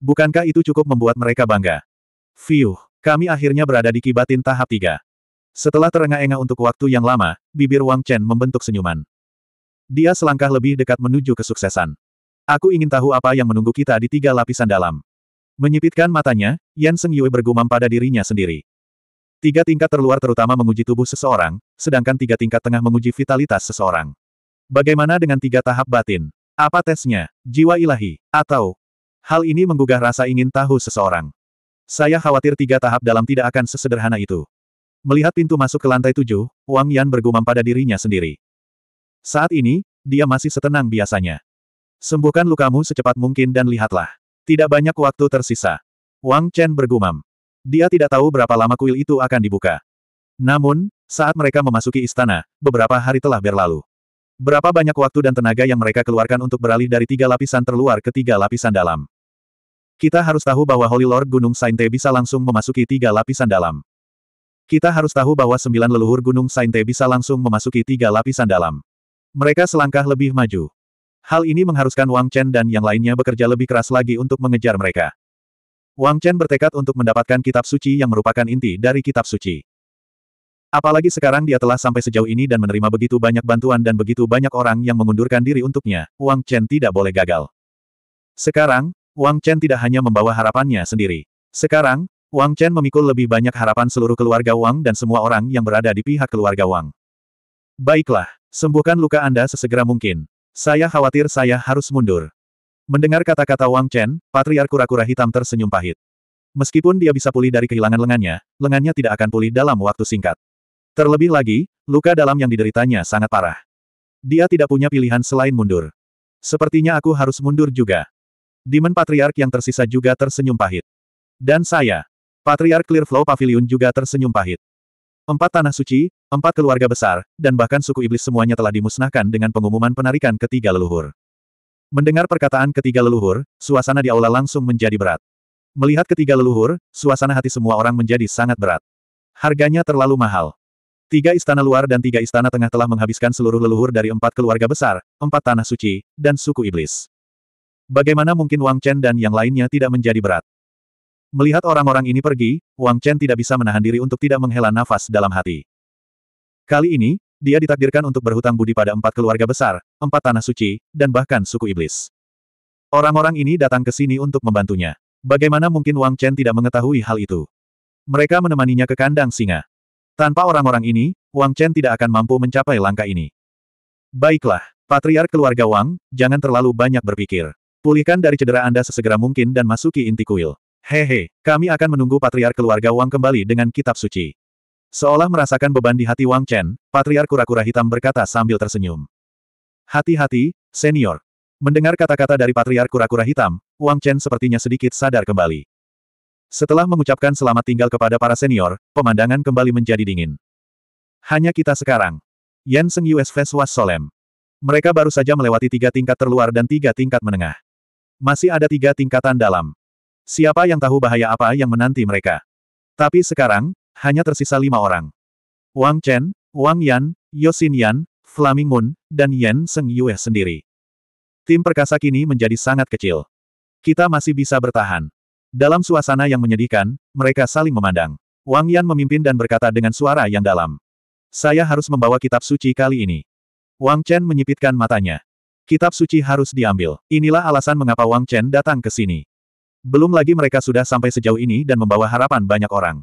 Bukankah itu cukup membuat mereka bangga? Fiuh, kami akhirnya berada di kibatin tahap tiga. Setelah terengah-engah untuk waktu yang lama, bibir Wang Chen membentuk senyuman. Dia selangkah lebih dekat menuju kesuksesan. Aku ingin tahu apa yang menunggu kita di tiga lapisan dalam. Menyipitkan matanya, Yan Seng Yue bergumam pada dirinya sendiri. Tiga tingkat terluar terutama menguji tubuh seseorang, sedangkan tiga tingkat tengah menguji vitalitas seseorang. Bagaimana dengan tiga tahap batin? Apa tesnya? Jiwa ilahi? Atau, Hal ini menggugah rasa ingin tahu seseorang. Saya khawatir tiga tahap dalam tidak akan sesederhana itu. Melihat pintu masuk ke lantai tujuh, Wang Yan bergumam pada dirinya sendiri. Saat ini, dia masih setenang biasanya. Sembuhkan lukamu secepat mungkin dan lihatlah. Tidak banyak waktu tersisa. Wang Chen bergumam. Dia tidak tahu berapa lama kuil itu akan dibuka. Namun, saat mereka memasuki istana, beberapa hari telah berlalu. Berapa banyak waktu dan tenaga yang mereka keluarkan untuk beralih dari tiga lapisan terluar ke tiga lapisan dalam. Kita harus tahu bahwa Holy Lord Gunung Sainte bisa langsung memasuki tiga lapisan dalam. Kita harus tahu bahwa sembilan leluhur Gunung Sainte bisa langsung memasuki tiga lapisan dalam. Mereka selangkah lebih maju. Hal ini mengharuskan Wang Chen dan yang lainnya bekerja lebih keras lagi untuk mengejar mereka. Wang Chen bertekad untuk mendapatkan kitab suci yang merupakan inti dari kitab suci. Apalagi sekarang dia telah sampai sejauh ini dan menerima begitu banyak bantuan dan begitu banyak orang yang mengundurkan diri untuknya, Wang Chen tidak boleh gagal. Sekarang, Wang Chen tidak hanya membawa harapannya sendiri. Sekarang, Wang Chen memikul lebih banyak harapan seluruh keluarga Wang dan semua orang yang berada di pihak keluarga Wang. Baiklah, sembuhkan luka Anda sesegera mungkin. Saya khawatir saya harus mundur. Mendengar kata-kata Wang Chen, Patriar Kura-Kura Hitam tersenyum pahit. Meskipun dia bisa pulih dari kehilangan lengannya, lengannya tidak akan pulih dalam waktu singkat. Terlebih lagi, luka dalam yang dideritanya sangat parah. Dia tidak punya pilihan selain mundur. Sepertinya aku harus mundur juga. Demon Patriark yang tersisa juga tersenyum pahit. Dan saya, Patriark Clearflow Pavilion juga tersenyum pahit. Empat tanah suci, empat keluarga besar, dan bahkan suku iblis semuanya telah dimusnahkan dengan pengumuman penarikan ketiga leluhur. Mendengar perkataan ketiga leluhur, suasana di aula langsung menjadi berat. Melihat ketiga leluhur, suasana hati semua orang menjadi sangat berat. Harganya terlalu mahal. Tiga istana luar dan tiga istana tengah telah menghabiskan seluruh leluhur dari empat keluarga besar, empat tanah suci, dan suku iblis. Bagaimana mungkin Wang Chen dan yang lainnya tidak menjadi berat? Melihat orang-orang ini pergi, Wang Chen tidak bisa menahan diri untuk tidak menghela nafas dalam hati. Kali ini, dia ditakdirkan untuk berhutang budi pada empat keluarga besar, empat tanah suci, dan bahkan suku iblis. Orang-orang ini datang ke sini untuk membantunya. Bagaimana mungkin Wang Chen tidak mengetahui hal itu? Mereka menemaninya ke kandang singa. Tanpa orang-orang ini, Wang Chen tidak akan mampu mencapai langkah ini. Baiklah, Patriar keluarga Wang, jangan terlalu banyak berpikir. Pulihkan dari cedera Anda sesegera mungkin dan masuki inti kuil. Hehe, kami akan menunggu Patriar keluarga Wang kembali dengan kitab suci. Seolah merasakan beban di hati Wang Chen, Patriar kura-kura hitam berkata sambil tersenyum. Hati-hati, senior. Mendengar kata-kata dari Patriar kura-kura hitam, Wang Chen sepertinya sedikit sadar kembali. Setelah mengucapkan selamat tinggal kepada para senior, pemandangan kembali menjadi dingin. Hanya kita sekarang. Yan Seng Yue's face was solem. Mereka baru saja melewati tiga tingkat terluar dan tiga tingkat menengah. Masih ada tiga tingkatan dalam. Siapa yang tahu bahaya apa yang menanti mereka? Tapi sekarang, hanya tersisa lima orang. Wang Chen, Wang Yan, Yosin Yan, Flaming Moon, dan Yan Seng Yue sendiri. Tim perkasa kini menjadi sangat kecil. Kita masih bisa bertahan. Dalam suasana yang menyedihkan, mereka saling memandang. Wang Yan memimpin dan berkata dengan suara yang dalam. Saya harus membawa kitab suci kali ini. Wang Chen menyipitkan matanya. Kitab suci harus diambil. Inilah alasan mengapa Wang Chen datang ke sini. Belum lagi mereka sudah sampai sejauh ini dan membawa harapan banyak orang.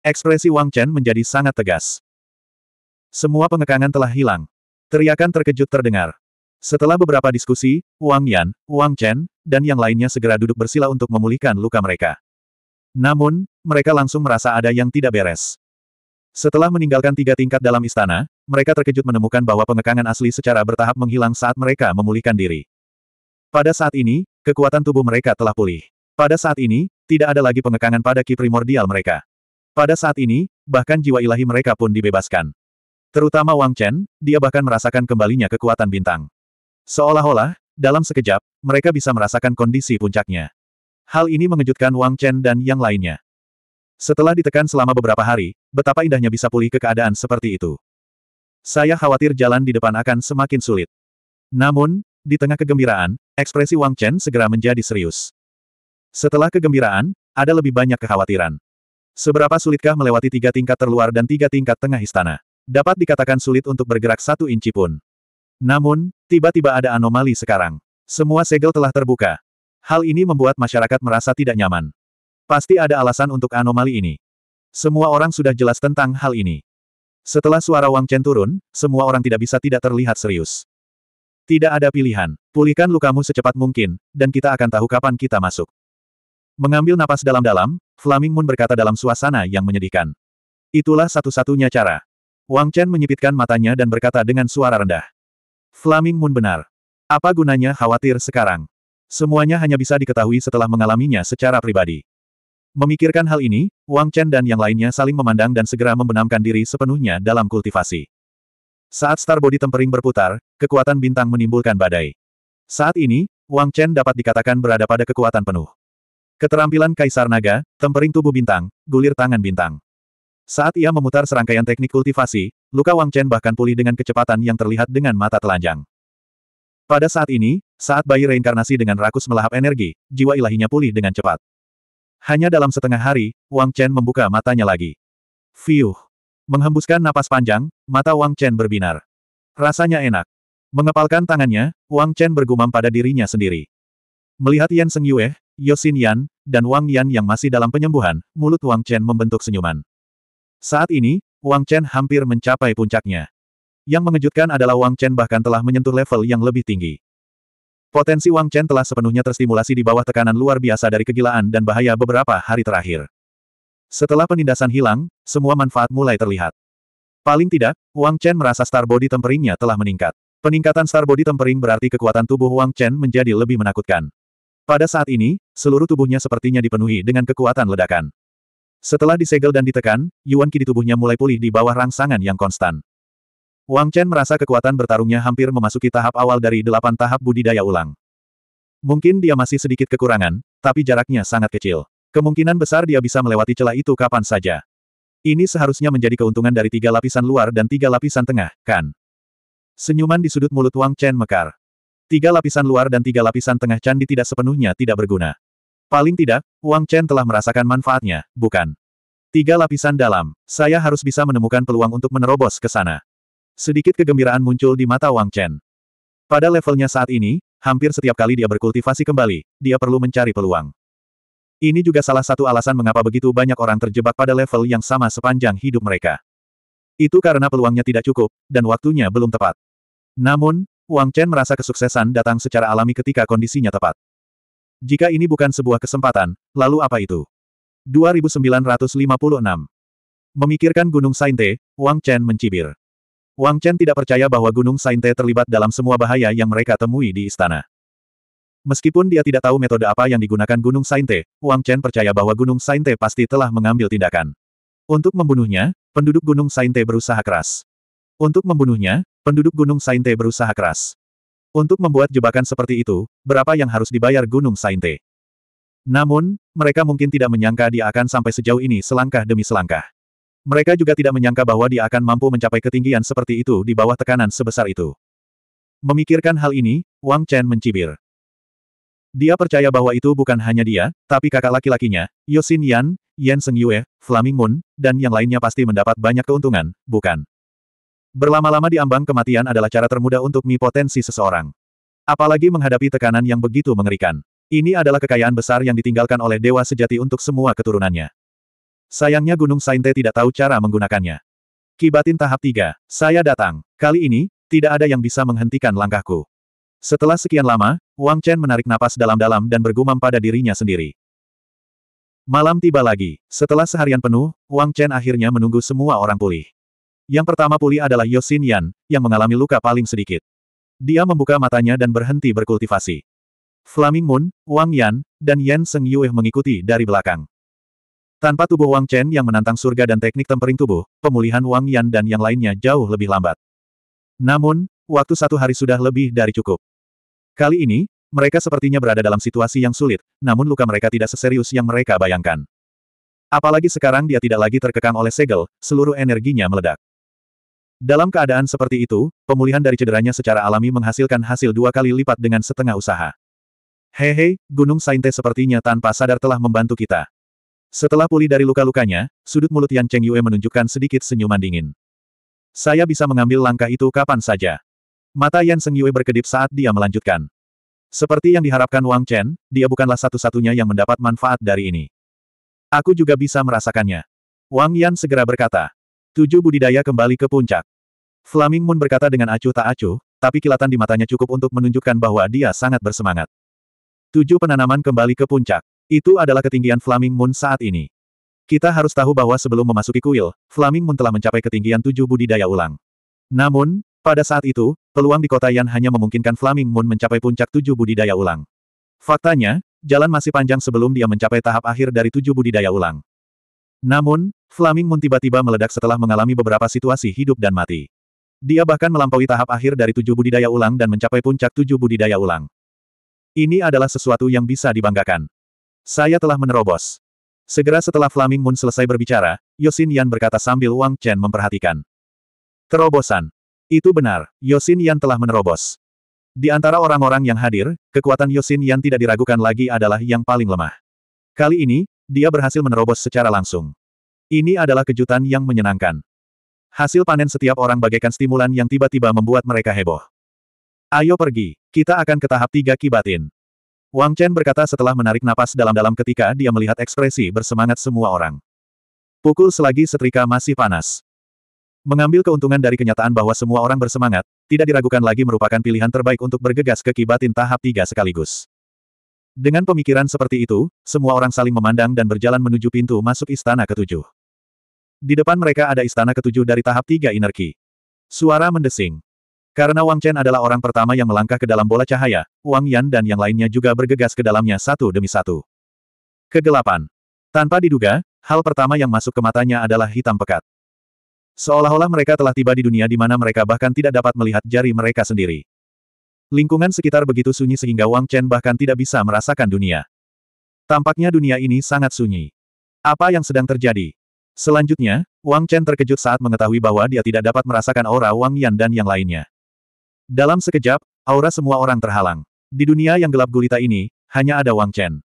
Ekspresi Wang Chen menjadi sangat tegas. Semua pengekangan telah hilang. Teriakan terkejut terdengar. Setelah beberapa diskusi, Wang Yan, Wang Chen, dan yang lainnya segera duduk bersila untuk memulihkan luka mereka. Namun, mereka langsung merasa ada yang tidak beres. Setelah meninggalkan tiga tingkat dalam istana, mereka terkejut menemukan bahwa pengekangan asli secara bertahap menghilang saat mereka memulihkan diri. Pada saat ini, kekuatan tubuh mereka telah pulih. Pada saat ini, tidak ada lagi pengekangan pada ki primordial mereka. Pada saat ini, bahkan jiwa ilahi mereka pun dibebaskan. Terutama Wang Chen, dia bahkan merasakan kembalinya kekuatan bintang. Seolah-olah, dalam sekejap, mereka bisa merasakan kondisi puncaknya. Hal ini mengejutkan Wang Chen dan yang lainnya. Setelah ditekan selama beberapa hari, betapa indahnya bisa pulih ke keadaan seperti itu. Saya khawatir jalan di depan akan semakin sulit. Namun, di tengah kegembiraan, ekspresi Wang Chen segera menjadi serius. Setelah kegembiraan, ada lebih banyak kekhawatiran. Seberapa sulitkah melewati tiga tingkat terluar dan tiga tingkat tengah istana? Dapat dikatakan sulit untuk bergerak satu inci pun. Namun, Tiba-tiba ada anomali sekarang. Semua segel telah terbuka. Hal ini membuat masyarakat merasa tidak nyaman. Pasti ada alasan untuk anomali ini. Semua orang sudah jelas tentang hal ini. Setelah suara Wang Chen turun, semua orang tidak bisa tidak terlihat serius. Tidak ada pilihan. Pulihkan lukamu secepat mungkin, dan kita akan tahu kapan kita masuk. Mengambil napas dalam-dalam, Flaming Moon berkata dalam suasana yang menyedihkan. Itulah satu-satunya cara. Wang Chen menyipitkan matanya dan berkata dengan suara rendah. Flaming Moon benar. Apa gunanya khawatir sekarang? Semuanya hanya bisa diketahui setelah mengalaminya secara pribadi. Memikirkan hal ini, Wang Chen dan yang lainnya saling memandang dan segera membenamkan diri sepenuhnya dalam kultivasi. Saat star body tempering berputar, kekuatan bintang menimbulkan badai. Saat ini, Wang Chen dapat dikatakan berada pada kekuatan penuh. Keterampilan Kaisar Naga, tempering tubuh bintang, gulir tangan bintang. Saat ia memutar serangkaian teknik kultivasi, Luka Wang Chen bahkan pulih dengan kecepatan yang terlihat dengan mata telanjang. Pada saat ini, saat bayi reinkarnasi dengan rakus melahap energi, jiwa ilahinya pulih dengan cepat. Hanya dalam setengah hari, Wang Chen membuka matanya lagi. Fiuh! Menghembuskan napas panjang, mata Wang Chen berbinar. Rasanya enak. Mengepalkan tangannya, Wang Chen bergumam pada dirinya sendiri. Melihat Yan Seng Yue, Yosin Yan, dan Wang Yan yang masih dalam penyembuhan, mulut Wang Chen membentuk senyuman. Saat ini, Wang Chen hampir mencapai puncaknya. Yang mengejutkan adalah Wang Chen bahkan telah menyentuh level yang lebih tinggi. Potensi Wang Chen telah sepenuhnya terstimulasi di bawah tekanan luar biasa dari kegilaan dan bahaya beberapa hari terakhir. Setelah penindasan hilang, semua manfaat mulai terlihat. Paling tidak, Wang Chen merasa star body temperingnya telah meningkat. Peningkatan star body tempering berarti kekuatan tubuh Wang Chen menjadi lebih menakutkan. Pada saat ini, seluruh tubuhnya sepertinya dipenuhi dengan kekuatan ledakan. Setelah disegel dan ditekan, Yuan Qi di tubuhnya mulai pulih di bawah rangsangan yang konstan. Wang Chen merasa kekuatan bertarungnya hampir memasuki tahap awal dari delapan tahap budidaya ulang. Mungkin dia masih sedikit kekurangan, tapi jaraknya sangat kecil. Kemungkinan besar dia bisa melewati celah itu kapan saja. Ini seharusnya menjadi keuntungan dari tiga lapisan luar dan tiga lapisan tengah, kan? Senyuman di sudut mulut Wang Chen mekar. Tiga lapisan luar dan tiga lapisan tengah candi tidak sepenuhnya tidak berguna. Paling tidak, Wang Chen telah merasakan manfaatnya, bukan? Tiga lapisan dalam, saya harus bisa menemukan peluang untuk menerobos ke sana. Sedikit kegembiraan muncul di mata Wang Chen. Pada levelnya saat ini, hampir setiap kali dia berkultivasi kembali, dia perlu mencari peluang. Ini juga salah satu alasan mengapa begitu banyak orang terjebak pada level yang sama sepanjang hidup mereka. Itu karena peluangnya tidak cukup, dan waktunya belum tepat. Namun, Wang Chen merasa kesuksesan datang secara alami ketika kondisinya tepat. Jika ini bukan sebuah kesempatan, lalu apa itu? 2956. Memikirkan Gunung Sainte, Wang Chen mencibir. Wang Chen tidak percaya bahwa Gunung Sainte terlibat dalam semua bahaya yang mereka temui di istana. Meskipun dia tidak tahu metode apa yang digunakan Gunung Sainte, Wang Chen percaya bahwa Gunung Sainte pasti telah mengambil tindakan. Untuk membunuhnya, penduduk Gunung Sainte berusaha keras. Untuk membunuhnya, penduduk Gunung Sainte berusaha keras. Untuk membuat jebakan seperti itu, berapa yang harus dibayar Gunung Sainte? Namun, mereka mungkin tidak menyangka dia akan sampai sejauh ini selangkah demi selangkah. Mereka juga tidak menyangka bahwa dia akan mampu mencapai ketinggian seperti itu di bawah tekanan sebesar itu. Memikirkan hal ini, Wang Chen mencibir. Dia percaya bahwa itu bukan hanya dia, tapi kakak laki-lakinya, Yosin Yan, Yan Seng Yue, Flaming Moon, dan yang lainnya pasti mendapat banyak keuntungan, bukan? Berlama-lama di ambang kematian adalah cara termudah untuk mi potensi seseorang. Apalagi menghadapi tekanan yang begitu mengerikan. Ini adalah kekayaan besar yang ditinggalkan oleh dewa sejati untuk semua keturunannya. Sayangnya Gunung Sainte tidak tahu cara menggunakannya. Kibatin tahap 3, saya datang. Kali ini, tidak ada yang bisa menghentikan langkahku. Setelah sekian lama, Wang Chen menarik napas dalam-dalam dan bergumam pada dirinya sendiri. Malam tiba lagi. Setelah seharian penuh, Wang Chen akhirnya menunggu semua orang pulih. Yang pertama pulih adalah Yosin Yan, yang mengalami luka paling sedikit. Dia membuka matanya dan berhenti berkultivasi. Flaming Moon, Wang Yan, dan Yan Seng Yue mengikuti dari belakang. Tanpa tubuh Wang Chen yang menantang surga dan teknik tempering tubuh, pemulihan Wang Yan dan yang lainnya jauh lebih lambat. Namun, waktu satu hari sudah lebih dari cukup. Kali ini, mereka sepertinya berada dalam situasi yang sulit, namun luka mereka tidak seserius yang mereka bayangkan. Apalagi sekarang dia tidak lagi terkekang oleh segel, seluruh energinya meledak. Dalam keadaan seperti itu, pemulihan dari cederanya secara alami menghasilkan hasil dua kali lipat dengan setengah usaha. Hehe, Gunung Sainte sepertinya tanpa sadar telah membantu kita. Setelah pulih dari luka-lukanya, sudut mulut Yan Cheng Yue menunjukkan sedikit senyuman dingin. Saya bisa mengambil langkah itu kapan saja. Mata Yan Cheng Yue berkedip saat dia melanjutkan. Seperti yang diharapkan Wang Chen, dia bukanlah satu-satunya yang mendapat manfaat dari ini. Aku juga bisa merasakannya. Wang Yan segera berkata. Tujuh budidaya kembali ke puncak. Flaming Moon berkata dengan acuh tak acuh, tapi kilatan di matanya cukup untuk menunjukkan bahwa dia sangat bersemangat. Tujuh penanaman kembali ke puncak. Itu adalah ketinggian Flaming Moon saat ini. Kita harus tahu bahwa sebelum memasuki kuil, Flaming Moon telah mencapai ketinggian tujuh budidaya ulang. Namun, pada saat itu, peluang di kota Yan hanya memungkinkan Flaming Moon mencapai puncak tujuh budidaya ulang. Faktanya, jalan masih panjang sebelum dia mencapai tahap akhir dari tujuh budidaya ulang. Namun, Flaming Moon tiba-tiba meledak setelah mengalami beberapa situasi hidup dan mati. Dia bahkan melampaui tahap akhir dari tujuh budidaya ulang dan mencapai puncak tujuh budidaya ulang. Ini adalah sesuatu yang bisa dibanggakan. Saya telah menerobos. Segera setelah Flaming Moon selesai berbicara, Yosin Yan berkata sambil Wang Chen memperhatikan. Terobosan. Itu benar, Yosin Yan telah menerobos. Di antara orang-orang yang hadir, kekuatan Yosin Yan tidak diragukan lagi adalah yang paling lemah. Kali ini, dia berhasil menerobos secara langsung. Ini adalah kejutan yang menyenangkan. Hasil panen setiap orang bagaikan stimulan yang tiba-tiba membuat mereka heboh. Ayo pergi, kita akan ke tahap tiga kibatin. Wang Chen berkata setelah menarik napas dalam-dalam ketika dia melihat ekspresi bersemangat semua orang. Pukul selagi setrika masih panas. Mengambil keuntungan dari kenyataan bahwa semua orang bersemangat, tidak diragukan lagi merupakan pilihan terbaik untuk bergegas ke kibatin tahap tiga sekaligus. Dengan pemikiran seperti itu, semua orang saling memandang dan berjalan menuju pintu masuk istana ketujuh. Di depan mereka ada istana ketujuh dari tahap tiga inerki. Suara mendesing. Karena Wang Chen adalah orang pertama yang melangkah ke dalam bola cahaya, Wang Yan dan yang lainnya juga bergegas ke dalamnya satu demi satu. Kegelapan. Tanpa diduga, hal pertama yang masuk ke matanya adalah hitam pekat. Seolah-olah mereka telah tiba di dunia di mana mereka bahkan tidak dapat melihat jari mereka sendiri. Lingkungan sekitar begitu sunyi sehingga Wang Chen bahkan tidak bisa merasakan dunia. Tampaknya dunia ini sangat sunyi. Apa yang sedang terjadi? Selanjutnya, Wang Chen terkejut saat mengetahui bahwa dia tidak dapat merasakan aura Wang Yan dan yang lainnya. Dalam sekejap, aura semua orang terhalang. Di dunia yang gelap gulita ini, hanya ada Wang Chen.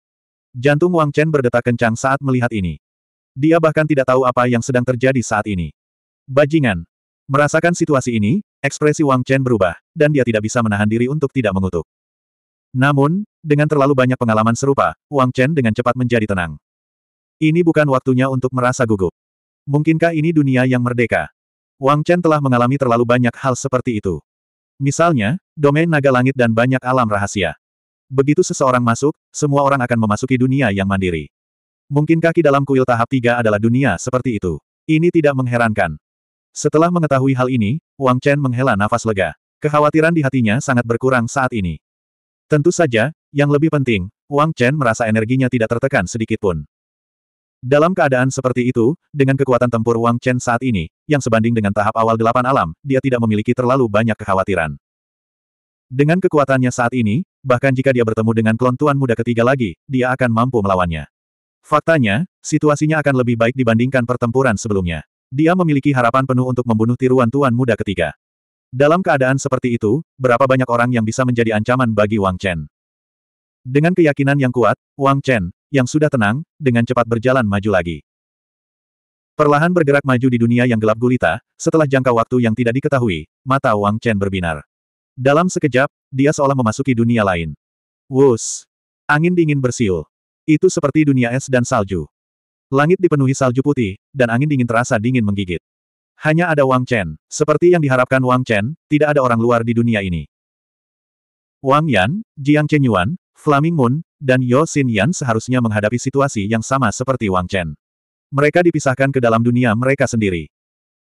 Jantung Wang Chen berdetak kencang saat melihat ini. Dia bahkan tidak tahu apa yang sedang terjadi saat ini. Bajingan. Merasakan situasi ini, ekspresi Wang Chen berubah, dan dia tidak bisa menahan diri untuk tidak mengutuk. Namun, dengan terlalu banyak pengalaman serupa, Wang Chen dengan cepat menjadi tenang. Ini bukan waktunya untuk merasa gugup. Mungkinkah ini dunia yang merdeka? Wang Chen telah mengalami terlalu banyak hal seperti itu. Misalnya, domain naga langit dan banyak alam rahasia. Begitu seseorang masuk, semua orang akan memasuki dunia yang mandiri. Mungkinkah di dalam kuil tahap tiga adalah dunia seperti itu. Ini tidak mengherankan. Setelah mengetahui hal ini, Wang Chen menghela nafas lega. Kekhawatiran di hatinya sangat berkurang saat ini. Tentu saja, yang lebih penting, Wang Chen merasa energinya tidak tertekan sedikitpun. Dalam keadaan seperti itu, dengan kekuatan tempur Wang Chen saat ini, yang sebanding dengan tahap awal delapan alam, dia tidak memiliki terlalu banyak kekhawatiran. Dengan kekuatannya saat ini, bahkan jika dia bertemu dengan klon tuan muda ketiga lagi, dia akan mampu melawannya. Faktanya, situasinya akan lebih baik dibandingkan pertempuran sebelumnya. Dia memiliki harapan penuh untuk membunuh tiruan tuan muda ketiga. Dalam keadaan seperti itu, berapa banyak orang yang bisa menjadi ancaman bagi Wang Chen? Dengan keyakinan yang kuat, Wang Chen, yang sudah tenang, dengan cepat berjalan maju lagi. Perlahan bergerak maju di dunia yang gelap gulita, setelah jangka waktu yang tidak diketahui, mata Wang Chen berbinar. Dalam sekejap, dia seolah memasuki dunia lain. Wus! Angin dingin bersiul. Itu seperti dunia es dan salju. Langit dipenuhi salju putih, dan angin dingin terasa dingin menggigit. Hanya ada Wang Chen. Seperti yang diharapkan Wang Chen, tidak ada orang luar di dunia ini. Wang Yan, Jiang Chenyuan, Flaming Moon, dan Yo Xin Yan seharusnya menghadapi situasi yang sama seperti Wang Chen. Mereka dipisahkan ke dalam dunia mereka sendiri.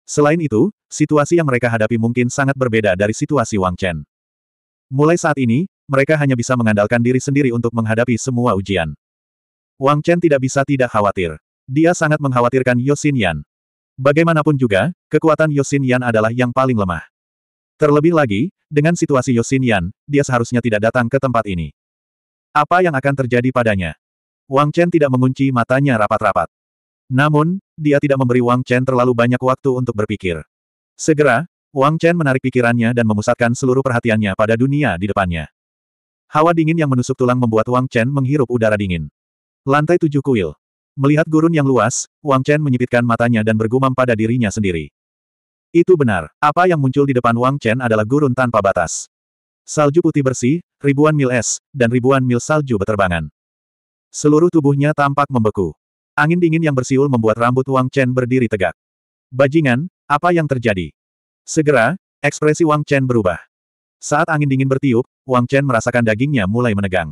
Selain itu, situasi yang mereka hadapi mungkin sangat berbeda dari situasi Wang Chen. Mulai saat ini, mereka hanya bisa mengandalkan diri sendiri untuk menghadapi semua ujian. Wang Chen tidak bisa tidak khawatir. Dia sangat mengkhawatirkan Yosin Yan. Bagaimanapun juga, kekuatan Yosin Yan adalah yang paling lemah. Terlebih lagi, dengan situasi Yosin Yan, dia seharusnya tidak datang ke tempat ini. Apa yang akan terjadi padanya? Wang Chen tidak mengunci matanya rapat-rapat. Namun, dia tidak memberi Wang Chen terlalu banyak waktu untuk berpikir. Segera, Wang Chen menarik pikirannya dan memusatkan seluruh perhatiannya pada dunia di depannya. Hawa dingin yang menusuk tulang membuat Wang Chen menghirup udara dingin. Lantai tujuh kuil. Melihat gurun yang luas, Wang Chen menyipitkan matanya dan bergumam pada dirinya sendiri. Itu benar, apa yang muncul di depan Wang Chen adalah gurun tanpa batas. Salju putih bersih, ribuan mil es, dan ribuan mil salju beterbangan. Seluruh tubuhnya tampak membeku. Angin dingin yang bersiul membuat rambut Wang Chen berdiri tegak. Bajingan, apa yang terjadi? Segera, ekspresi Wang Chen berubah. Saat angin dingin bertiup, Wang Chen merasakan dagingnya mulai menegang.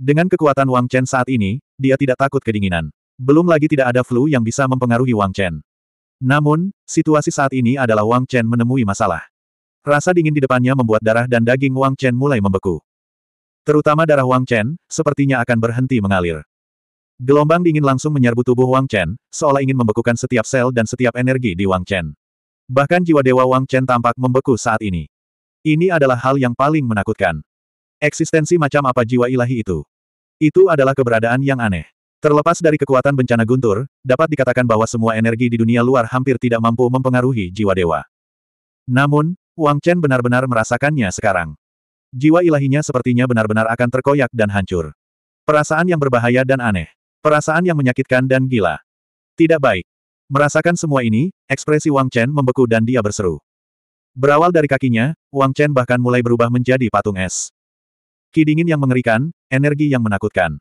Dengan kekuatan Wang Chen saat ini, dia tidak takut kedinginan. Belum lagi tidak ada flu yang bisa mempengaruhi Wang Chen. Namun, situasi saat ini adalah Wang Chen menemui masalah. Rasa dingin di depannya membuat darah dan daging Wang Chen mulai membeku. Terutama darah Wang Chen, sepertinya akan berhenti mengalir. Gelombang dingin langsung menyerbu tubuh Wang Chen, seolah ingin membekukan setiap sel dan setiap energi di Wang Chen. Bahkan jiwa dewa Wang Chen tampak membeku saat ini. Ini adalah hal yang paling menakutkan. Eksistensi macam apa jiwa ilahi itu? Itu adalah keberadaan yang aneh. Terlepas dari kekuatan bencana guntur, dapat dikatakan bahwa semua energi di dunia luar hampir tidak mampu mempengaruhi jiwa dewa. Namun, Wang Chen benar-benar merasakannya sekarang. Jiwa ilahinya sepertinya benar-benar akan terkoyak dan hancur. Perasaan yang berbahaya dan aneh. Perasaan yang menyakitkan dan gila. Tidak baik. Merasakan semua ini, ekspresi Wang Chen membeku dan dia berseru. Berawal dari kakinya, Wang Chen bahkan mulai berubah menjadi patung es. Ki yang mengerikan, energi yang menakutkan.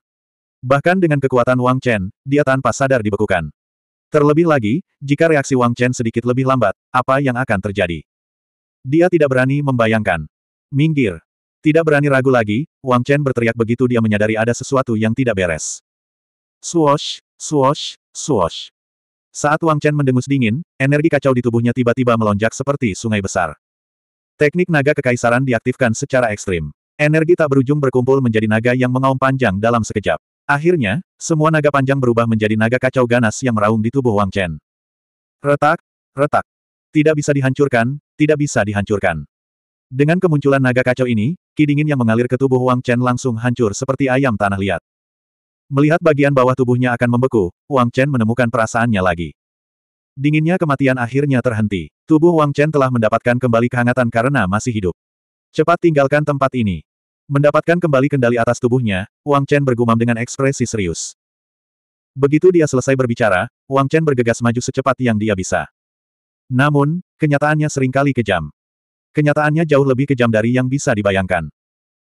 Bahkan dengan kekuatan Wang Chen, dia tanpa sadar dibekukan. Terlebih lagi, jika reaksi Wang Chen sedikit lebih lambat, apa yang akan terjadi? Dia tidak berani membayangkan. Minggir. Tidak berani ragu lagi, Wang Chen berteriak begitu dia menyadari ada sesuatu yang tidak beres. Swoosh, swoosh, swoosh. Saat Wang Chen mendengus dingin, energi kacau di tubuhnya tiba-tiba melonjak seperti sungai besar. Teknik naga kekaisaran diaktifkan secara ekstrim. Energi tak berujung berkumpul menjadi naga yang mengaum panjang dalam sekejap. Akhirnya, semua naga panjang berubah menjadi naga kacau ganas yang meraung di tubuh Wang Chen. Retak, retak. Tidak bisa dihancurkan, tidak bisa dihancurkan. Dengan kemunculan naga kacau ini, ki dingin yang mengalir ke tubuh Wang Chen langsung hancur seperti ayam tanah liat. Melihat bagian bawah tubuhnya akan membeku, Wang Chen menemukan perasaannya lagi. Dinginnya kematian akhirnya terhenti. Tubuh Wang Chen telah mendapatkan kembali kehangatan karena masih hidup. Cepat tinggalkan tempat ini. Mendapatkan kembali kendali atas tubuhnya, Wang Chen bergumam dengan ekspresi serius. Begitu dia selesai berbicara, Wang Chen bergegas maju secepat yang dia bisa. Namun, kenyataannya seringkali kejam. Kenyataannya jauh lebih kejam dari yang bisa dibayangkan.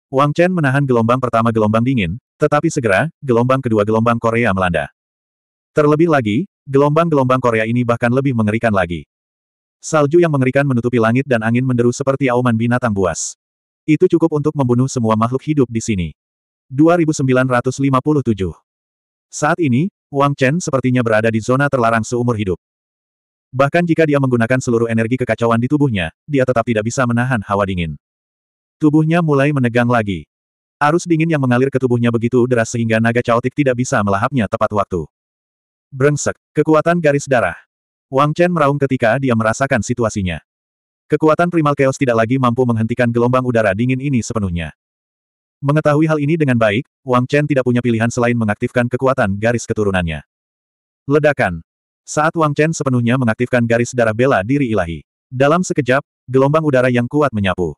Wang Chen menahan gelombang pertama gelombang dingin, tetapi segera, gelombang kedua gelombang Korea melanda. Terlebih lagi, gelombang-gelombang Korea ini bahkan lebih mengerikan lagi. Salju yang mengerikan menutupi langit dan angin menderu seperti auman binatang buas. Itu cukup untuk membunuh semua makhluk hidup di sini. 2957 Saat ini, Wang Chen sepertinya berada di zona terlarang seumur hidup. Bahkan jika dia menggunakan seluruh energi kekacauan di tubuhnya, dia tetap tidak bisa menahan hawa dingin. Tubuhnya mulai menegang lagi. Arus dingin yang mengalir ke tubuhnya begitu deras sehingga naga caotik tidak bisa melahapnya tepat waktu. Brengsek, kekuatan garis darah. Wang Chen meraung ketika dia merasakan situasinya. Kekuatan primal chaos tidak lagi mampu menghentikan gelombang udara dingin ini sepenuhnya. Mengetahui hal ini dengan baik, Wang Chen tidak punya pilihan selain mengaktifkan kekuatan garis keturunannya. Ledakan, saat Wang Chen sepenuhnya mengaktifkan garis darah bela diri ilahi. Dalam sekejap, gelombang udara yang kuat menyapu.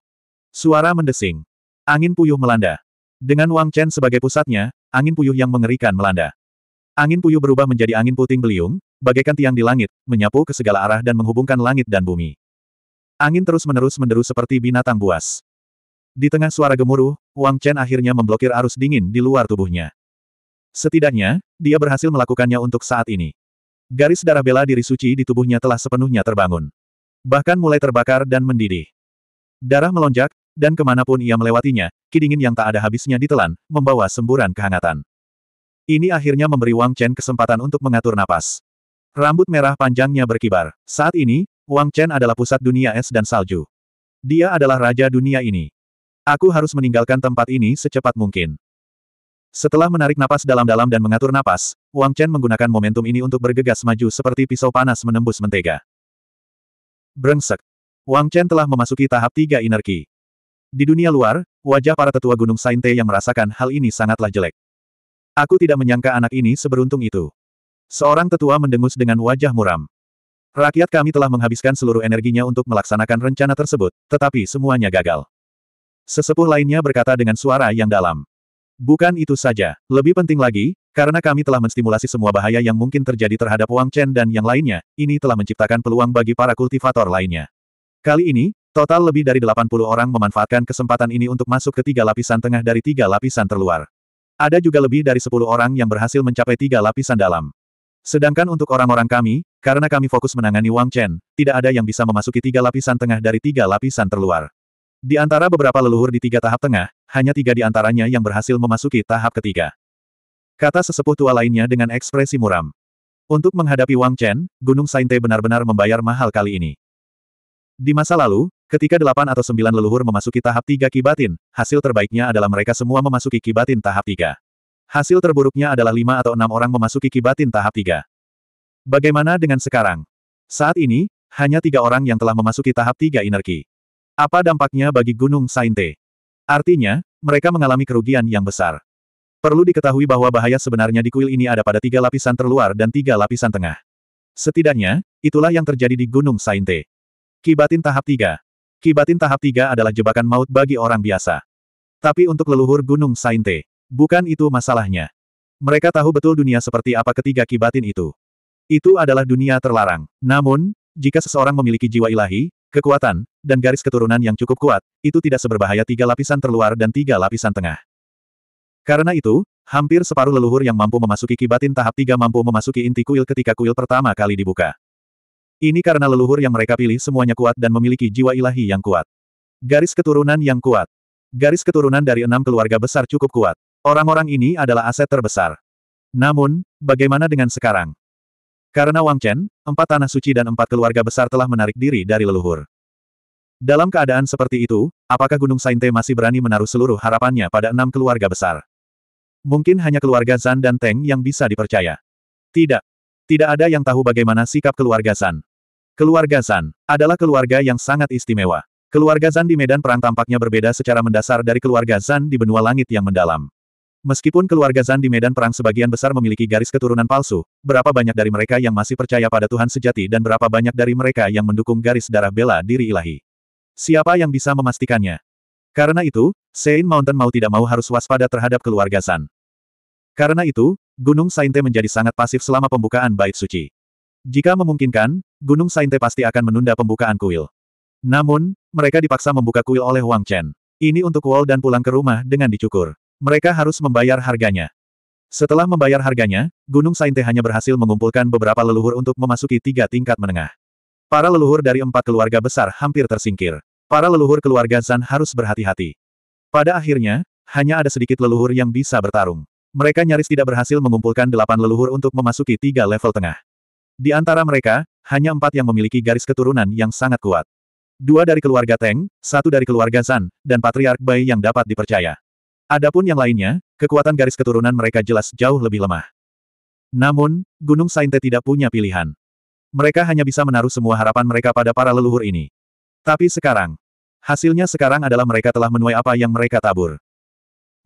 Suara mendesing. Angin puyuh melanda. Dengan Wang Chen sebagai pusatnya, angin puyuh yang mengerikan melanda. Angin puyuh berubah menjadi angin puting beliung, bagaikan tiang di langit, menyapu ke segala arah dan menghubungkan langit dan bumi. Angin terus-menerus menderu seperti binatang buas. Di tengah suara gemuruh, Wang Chen akhirnya memblokir arus dingin di luar tubuhnya. Setidaknya, dia berhasil melakukannya untuk saat ini. Garis darah bela diri suci di tubuhnya telah sepenuhnya terbangun. Bahkan mulai terbakar dan mendidih. Darah melonjak, dan kemanapun ia melewatinya, kidingin yang tak ada habisnya ditelan, membawa semburan kehangatan. Ini akhirnya memberi Wang Chen kesempatan untuk mengatur napas. Rambut merah panjangnya berkibar. Saat ini, Wang Chen adalah pusat dunia es dan salju. Dia adalah raja dunia ini. Aku harus meninggalkan tempat ini secepat mungkin. Setelah menarik napas dalam-dalam dan mengatur napas, Wang Chen menggunakan momentum ini untuk bergegas maju seperti pisau panas menembus mentega. Brengsek. Wang Chen telah memasuki tahap tiga inerki. Di dunia luar, wajah para tetua Gunung Sainte yang merasakan hal ini sangatlah jelek. Aku tidak menyangka anak ini seberuntung itu. Seorang tetua mendengus dengan wajah muram. Rakyat kami telah menghabiskan seluruh energinya untuk melaksanakan rencana tersebut, tetapi semuanya gagal. Sesepuh lainnya berkata dengan suara yang dalam. Bukan itu saja. Lebih penting lagi, karena kami telah menstimulasi semua bahaya yang mungkin terjadi terhadap Wang Chen dan yang lainnya, ini telah menciptakan peluang bagi para kultivator lainnya. Kali ini, total lebih dari 80 orang memanfaatkan kesempatan ini untuk masuk ke tiga lapisan tengah dari tiga lapisan terluar. Ada juga lebih dari 10 orang yang berhasil mencapai tiga lapisan dalam. Sedangkan untuk orang-orang kami, karena kami fokus menangani Wang Chen, tidak ada yang bisa memasuki tiga lapisan tengah dari tiga lapisan terluar. Di antara beberapa leluhur di tiga tahap tengah, hanya tiga di antaranya yang berhasil memasuki tahap ketiga. Kata sesepuh tua lainnya dengan ekspresi muram. Untuk menghadapi Wang Chen, Gunung Sainte benar-benar membayar mahal kali ini. Di masa lalu, ketika delapan atau sembilan leluhur memasuki tahap tiga kibatin, hasil terbaiknya adalah mereka semua memasuki kibatin tahap tiga. Hasil terburuknya adalah lima atau enam orang memasuki kibatin tahap tiga. Bagaimana dengan sekarang? Saat ini, hanya tiga orang yang telah memasuki tahap tiga energi. Apa dampaknya bagi Gunung Sainte? Artinya, mereka mengalami kerugian yang besar. Perlu diketahui bahwa bahaya sebenarnya di kuil ini ada pada tiga lapisan terluar dan tiga lapisan tengah. Setidaknya, itulah yang terjadi di Gunung Sainte. Kibatin tahap tiga, Kibatin tahap tiga adalah jebakan maut bagi orang biasa. Tapi untuk leluhur Gunung Sainte, bukan itu masalahnya. Mereka tahu betul dunia seperti apa ketiga kibatin itu. Itu adalah dunia terlarang. Namun, jika seseorang memiliki jiwa ilahi, Kekuatan, dan garis keturunan yang cukup kuat, itu tidak seberbahaya tiga lapisan terluar dan tiga lapisan tengah. Karena itu, hampir separuh leluhur yang mampu memasuki kibatin tahap tiga mampu memasuki inti kuil ketika kuil pertama kali dibuka. Ini karena leluhur yang mereka pilih semuanya kuat dan memiliki jiwa ilahi yang kuat. Garis keturunan yang kuat. Garis keturunan dari enam keluarga besar cukup kuat. Orang-orang ini adalah aset terbesar. Namun, bagaimana dengan sekarang? Karena Wang Chen, empat tanah suci dan empat keluarga besar telah menarik diri dari leluhur. Dalam keadaan seperti itu, apakah Gunung Sainte masih berani menaruh seluruh harapannya pada enam keluarga besar? Mungkin hanya keluarga Zan dan Teng yang bisa dipercaya. Tidak. Tidak ada yang tahu bagaimana sikap keluarga Zan. Keluarga Zan adalah keluarga yang sangat istimewa. Keluarga Zan di medan perang tampaknya berbeda secara mendasar dari keluarga Zan di benua langit yang mendalam. Meskipun keluarga Zan di medan perang sebagian besar memiliki garis keturunan palsu, berapa banyak dari mereka yang masih percaya pada Tuhan sejati dan berapa banyak dari mereka yang mendukung garis darah bela diri ilahi. Siapa yang bisa memastikannya? Karena itu, Saint Mountain mau tidak mau harus waspada terhadap keluarga Zan. Karena itu, Gunung Sainte menjadi sangat pasif selama pembukaan bait suci. Jika memungkinkan, Gunung Sainte pasti akan menunda pembukaan kuil. Namun, mereka dipaksa membuka kuil oleh Wang Chen. Ini untuk Wall dan pulang ke rumah dengan dicukur. Mereka harus membayar harganya. Setelah membayar harganya, Gunung Sainte hanya berhasil mengumpulkan beberapa leluhur untuk memasuki tiga tingkat menengah. Para leluhur dari empat keluarga besar hampir tersingkir. Para leluhur keluarga Zan harus berhati-hati. Pada akhirnya, hanya ada sedikit leluhur yang bisa bertarung. Mereka nyaris tidak berhasil mengumpulkan delapan leluhur untuk memasuki tiga level tengah. Di antara mereka, hanya empat yang memiliki garis keturunan yang sangat kuat. Dua dari keluarga Teng, satu dari keluarga Zan, dan Patriark Bai yang dapat dipercaya. Adapun yang lainnya, kekuatan garis keturunan mereka jelas jauh lebih lemah. Namun, Gunung Sainte tidak punya pilihan. Mereka hanya bisa menaruh semua harapan mereka pada para leluhur ini. Tapi sekarang, hasilnya sekarang adalah mereka telah menuai apa yang mereka tabur.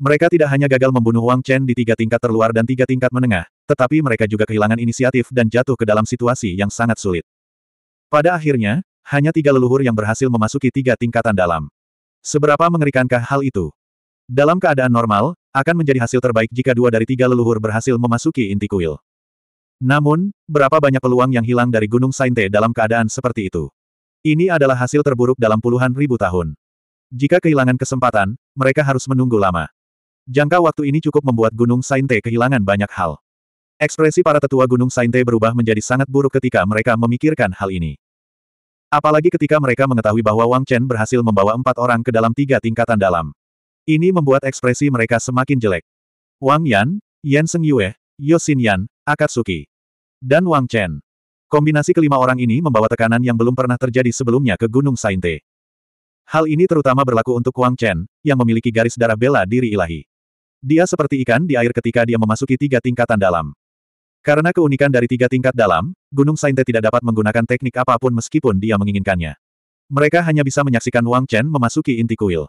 Mereka tidak hanya gagal membunuh Wang Chen di tiga tingkat terluar dan tiga tingkat menengah, tetapi mereka juga kehilangan inisiatif dan jatuh ke dalam situasi yang sangat sulit. Pada akhirnya, hanya tiga leluhur yang berhasil memasuki tiga tingkatan dalam. Seberapa mengerikankah hal itu? Dalam keadaan normal, akan menjadi hasil terbaik jika dua dari tiga leluhur berhasil memasuki inti kuil. Namun, berapa banyak peluang yang hilang dari Gunung Sainte dalam keadaan seperti itu? Ini adalah hasil terburuk dalam puluhan ribu tahun. Jika kehilangan kesempatan, mereka harus menunggu lama. Jangka waktu ini cukup membuat Gunung Sainte kehilangan banyak hal. Ekspresi para tetua Gunung Sainte berubah menjadi sangat buruk ketika mereka memikirkan hal ini. Apalagi ketika mereka mengetahui bahwa Wang Chen berhasil membawa empat orang ke dalam tiga tingkatan dalam. Ini membuat ekspresi mereka semakin jelek. Wang Yan, Yan Seng Yue, Yosin Yan, Akatsuki, dan Wang Chen. Kombinasi kelima orang ini membawa tekanan yang belum pernah terjadi sebelumnya ke Gunung Sainte. Hal ini terutama berlaku untuk Wang Chen, yang memiliki garis darah bela diri ilahi. Dia seperti ikan di air ketika dia memasuki tiga tingkatan dalam. Karena keunikan dari tiga tingkat dalam, Gunung Sainte tidak dapat menggunakan teknik apapun meskipun dia menginginkannya. Mereka hanya bisa menyaksikan Wang Chen memasuki inti kuil.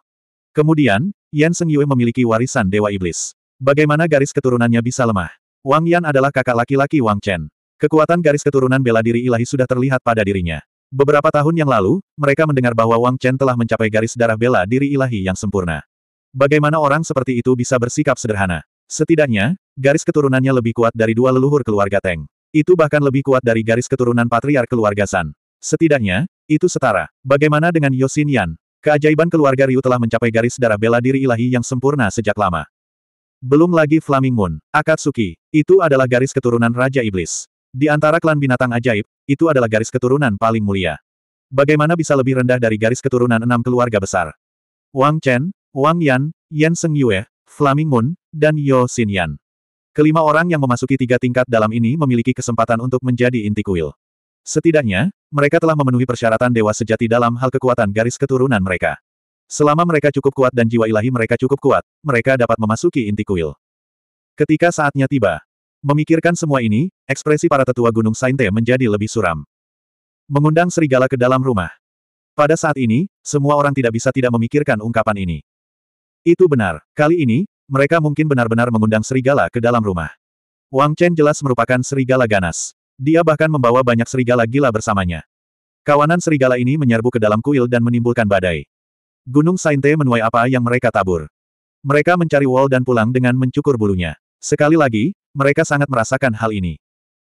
Kemudian, Yan Seng Yue memiliki warisan Dewa Iblis. Bagaimana garis keturunannya bisa lemah? Wang Yan adalah kakak laki-laki Wang Chen. Kekuatan garis keturunan bela diri ilahi sudah terlihat pada dirinya. Beberapa tahun yang lalu, mereka mendengar bahwa Wang Chen telah mencapai garis darah bela diri ilahi yang sempurna. Bagaimana orang seperti itu bisa bersikap sederhana? Setidaknya, garis keturunannya lebih kuat dari dua leluhur keluarga Teng. Itu bahkan lebih kuat dari garis keturunan patriar keluarga San. Setidaknya, itu setara. Bagaimana dengan Yosin Yan? Keajaiban keluarga Ryu telah mencapai garis darah bela diri ilahi yang sempurna sejak lama. Belum lagi Flaming Moon, Akatsuki, itu adalah garis keturunan Raja Iblis. Di antara klan binatang ajaib, itu adalah garis keturunan paling mulia. Bagaimana bisa lebih rendah dari garis keturunan enam keluarga besar? Wang Chen, Wang Yan, Yan Seng Yue, Flaming Moon, dan Yo Xin Yan. Kelima orang yang memasuki tiga tingkat dalam ini memiliki kesempatan untuk menjadi inti kuil. Setidaknya, mereka telah memenuhi persyaratan dewa sejati dalam hal kekuatan garis keturunan mereka. Selama mereka cukup kuat dan jiwa ilahi mereka cukup kuat, mereka dapat memasuki inti kuil. Ketika saatnya tiba, memikirkan semua ini, ekspresi para tetua Gunung Sainte menjadi lebih suram. Mengundang serigala ke dalam rumah. Pada saat ini, semua orang tidak bisa tidak memikirkan ungkapan ini. Itu benar, kali ini, mereka mungkin benar-benar mengundang serigala ke dalam rumah. Wang Chen jelas merupakan serigala ganas. Dia bahkan membawa banyak serigala gila bersamanya. Kawanan serigala ini menyerbu ke dalam kuil dan menimbulkan badai. Gunung Sainte menuai apa yang mereka tabur. Mereka mencari Wall dan pulang dengan mencukur bulunya. Sekali lagi, mereka sangat merasakan hal ini.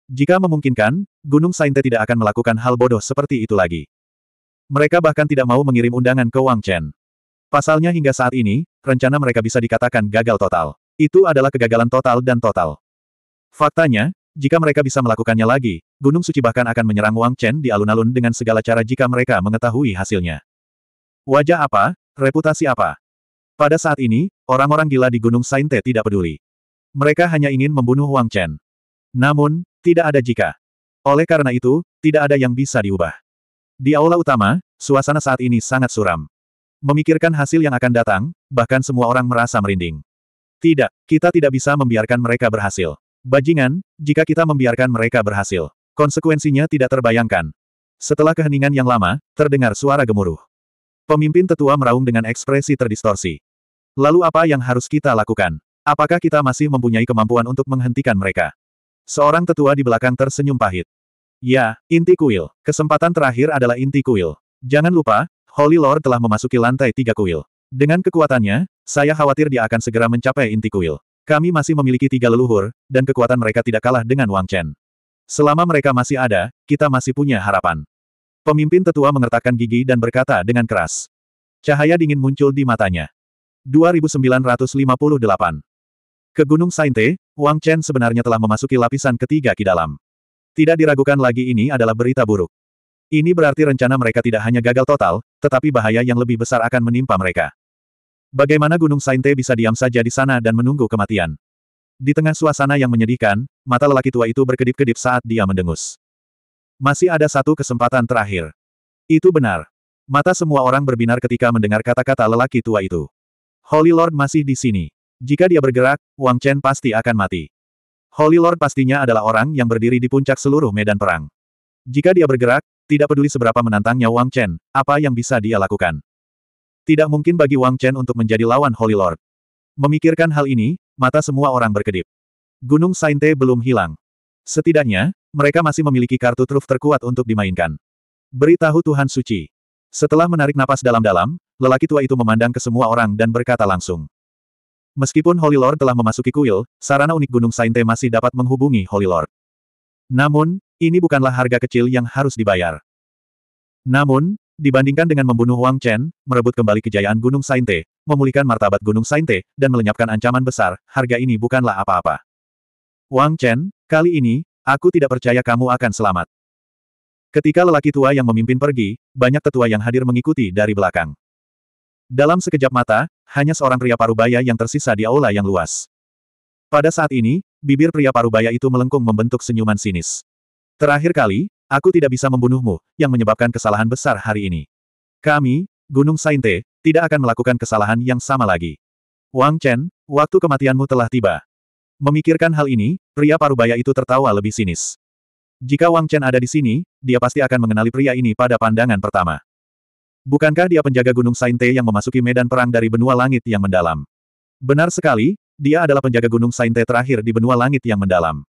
Jika memungkinkan, Gunung Sainte tidak akan melakukan hal bodoh seperti itu lagi. Mereka bahkan tidak mau mengirim undangan ke Wang Chen. Pasalnya hingga saat ini, rencana mereka bisa dikatakan gagal total. Itu adalah kegagalan total dan total. Faktanya, jika mereka bisa melakukannya lagi, Gunung Suci bahkan akan menyerang Wang Chen di alun-alun dengan segala cara jika mereka mengetahui hasilnya. Wajah apa? Reputasi apa? Pada saat ini, orang-orang gila di Gunung Sainte tidak peduli. Mereka hanya ingin membunuh Wang Chen. Namun, tidak ada jika. Oleh karena itu, tidak ada yang bisa diubah. Di aula utama, suasana saat ini sangat suram. Memikirkan hasil yang akan datang, bahkan semua orang merasa merinding. Tidak, kita tidak bisa membiarkan mereka berhasil. Bajingan, jika kita membiarkan mereka berhasil. Konsekuensinya tidak terbayangkan. Setelah keheningan yang lama, terdengar suara gemuruh. Pemimpin tetua meraung dengan ekspresi terdistorsi. Lalu apa yang harus kita lakukan? Apakah kita masih mempunyai kemampuan untuk menghentikan mereka? Seorang tetua di belakang tersenyum pahit. Ya, inti kuil. Kesempatan terakhir adalah inti kuil. Jangan lupa, Holy Lord telah memasuki lantai tiga kuil. Dengan kekuatannya, saya khawatir dia akan segera mencapai inti kuil. Kami masih memiliki tiga leluhur, dan kekuatan mereka tidak kalah dengan Wang Chen. Selama mereka masih ada, kita masih punya harapan. Pemimpin tetua mengertakkan gigi dan berkata dengan keras. Cahaya dingin muncul di matanya. 2958 Ke Gunung Sainte, Wang Chen sebenarnya telah memasuki lapisan ketiga ki dalam. Tidak diragukan lagi ini adalah berita buruk. Ini berarti rencana mereka tidak hanya gagal total, tetapi bahaya yang lebih besar akan menimpa mereka. Bagaimana Gunung Sainte bisa diam saja di sana dan menunggu kematian? Di tengah suasana yang menyedihkan, mata lelaki tua itu berkedip-kedip saat dia mendengus. Masih ada satu kesempatan terakhir. Itu benar. Mata semua orang berbinar ketika mendengar kata-kata lelaki tua itu. Holy Lord masih di sini. Jika dia bergerak, Wang Chen pasti akan mati. Holy Lord pastinya adalah orang yang berdiri di puncak seluruh medan perang. Jika dia bergerak, tidak peduli seberapa menantangnya Wang Chen, apa yang bisa dia lakukan. Tidak mungkin bagi Wang Chen untuk menjadi lawan Holy Lord. Memikirkan hal ini, mata semua orang berkedip. Gunung Sainte belum hilang. Setidaknya, mereka masih memiliki kartu truf terkuat untuk dimainkan. Beritahu Tuhan Suci. Setelah menarik napas dalam-dalam, lelaki tua itu memandang ke semua orang dan berkata langsung. Meskipun Holy Lord telah memasuki kuil, sarana unik Gunung Sainte masih dapat menghubungi Holy Lord. Namun, ini bukanlah harga kecil yang harus dibayar. Namun, Dibandingkan dengan membunuh Wang Chen, merebut kembali kejayaan Gunung Sainte, memulihkan martabat Gunung Sainte, dan melenyapkan ancaman besar, harga ini bukanlah apa-apa. Wang Chen, kali ini, aku tidak percaya kamu akan selamat. Ketika lelaki tua yang memimpin pergi, banyak tetua yang hadir mengikuti dari belakang. Dalam sekejap mata, hanya seorang pria parubaya yang tersisa di aula yang luas. Pada saat ini, bibir pria parubaya itu melengkung membentuk senyuman sinis. Terakhir kali, Aku tidak bisa membunuhmu, yang menyebabkan kesalahan besar hari ini. Kami, Gunung Sainte, tidak akan melakukan kesalahan yang sama lagi. Wang Chen, waktu kematianmu telah tiba. Memikirkan hal ini, pria parubaya itu tertawa lebih sinis. Jika Wang Chen ada di sini, dia pasti akan mengenali pria ini pada pandangan pertama. Bukankah dia penjaga Gunung Sainte yang memasuki medan perang dari benua langit yang mendalam? Benar sekali, dia adalah penjaga Gunung Sainte terakhir di benua langit yang mendalam.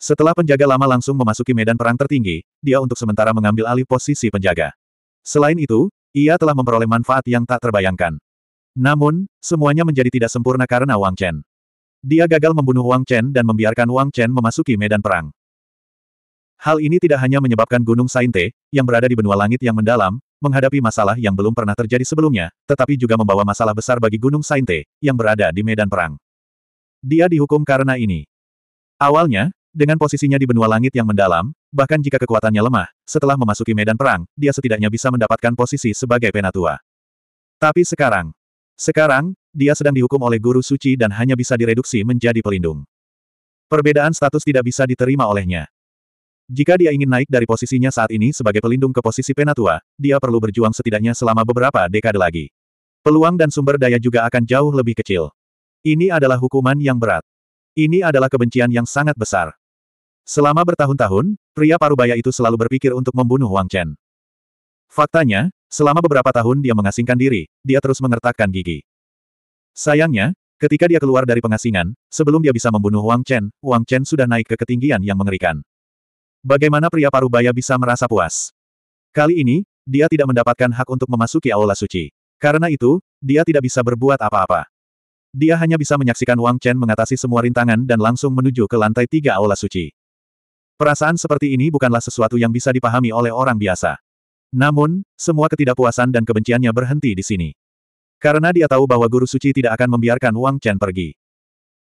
Setelah penjaga lama langsung memasuki medan perang tertinggi, dia untuk sementara mengambil alih posisi penjaga. Selain itu, ia telah memperoleh manfaat yang tak terbayangkan. Namun, semuanya menjadi tidak sempurna karena Wang Chen. Dia gagal membunuh Wang Chen dan membiarkan Wang Chen memasuki medan perang. Hal ini tidak hanya menyebabkan Gunung Sainte, yang berada di benua langit yang mendalam, menghadapi masalah yang belum pernah terjadi sebelumnya, tetapi juga membawa masalah besar bagi Gunung Sainte, yang berada di medan perang. Dia dihukum karena ini. Awalnya, dengan posisinya di benua langit yang mendalam, bahkan jika kekuatannya lemah, setelah memasuki medan perang, dia setidaknya bisa mendapatkan posisi sebagai penatua. Tapi sekarang, sekarang, dia sedang dihukum oleh guru suci dan hanya bisa direduksi menjadi pelindung. Perbedaan status tidak bisa diterima olehnya. Jika dia ingin naik dari posisinya saat ini sebagai pelindung ke posisi penatua, dia perlu berjuang setidaknya selama beberapa dekade lagi. Peluang dan sumber daya juga akan jauh lebih kecil. Ini adalah hukuman yang berat. Ini adalah kebencian yang sangat besar. Selama bertahun-tahun, pria parubaya itu selalu berpikir untuk membunuh Wang Chen. Faktanya, selama beberapa tahun dia mengasingkan diri, dia terus mengertakkan gigi. Sayangnya, ketika dia keluar dari pengasingan, sebelum dia bisa membunuh Wang Chen, Wang Chen sudah naik ke ketinggian yang mengerikan. Bagaimana pria parubaya bisa merasa puas? Kali ini, dia tidak mendapatkan hak untuk memasuki aula suci. Karena itu, dia tidak bisa berbuat apa-apa. Dia hanya bisa menyaksikan Wang Chen mengatasi semua rintangan dan langsung menuju ke lantai tiga aula suci. Perasaan seperti ini bukanlah sesuatu yang bisa dipahami oleh orang biasa. Namun, semua ketidakpuasan dan kebenciannya berhenti di sini. Karena dia tahu bahwa Guru Suci tidak akan membiarkan Wang Chen pergi.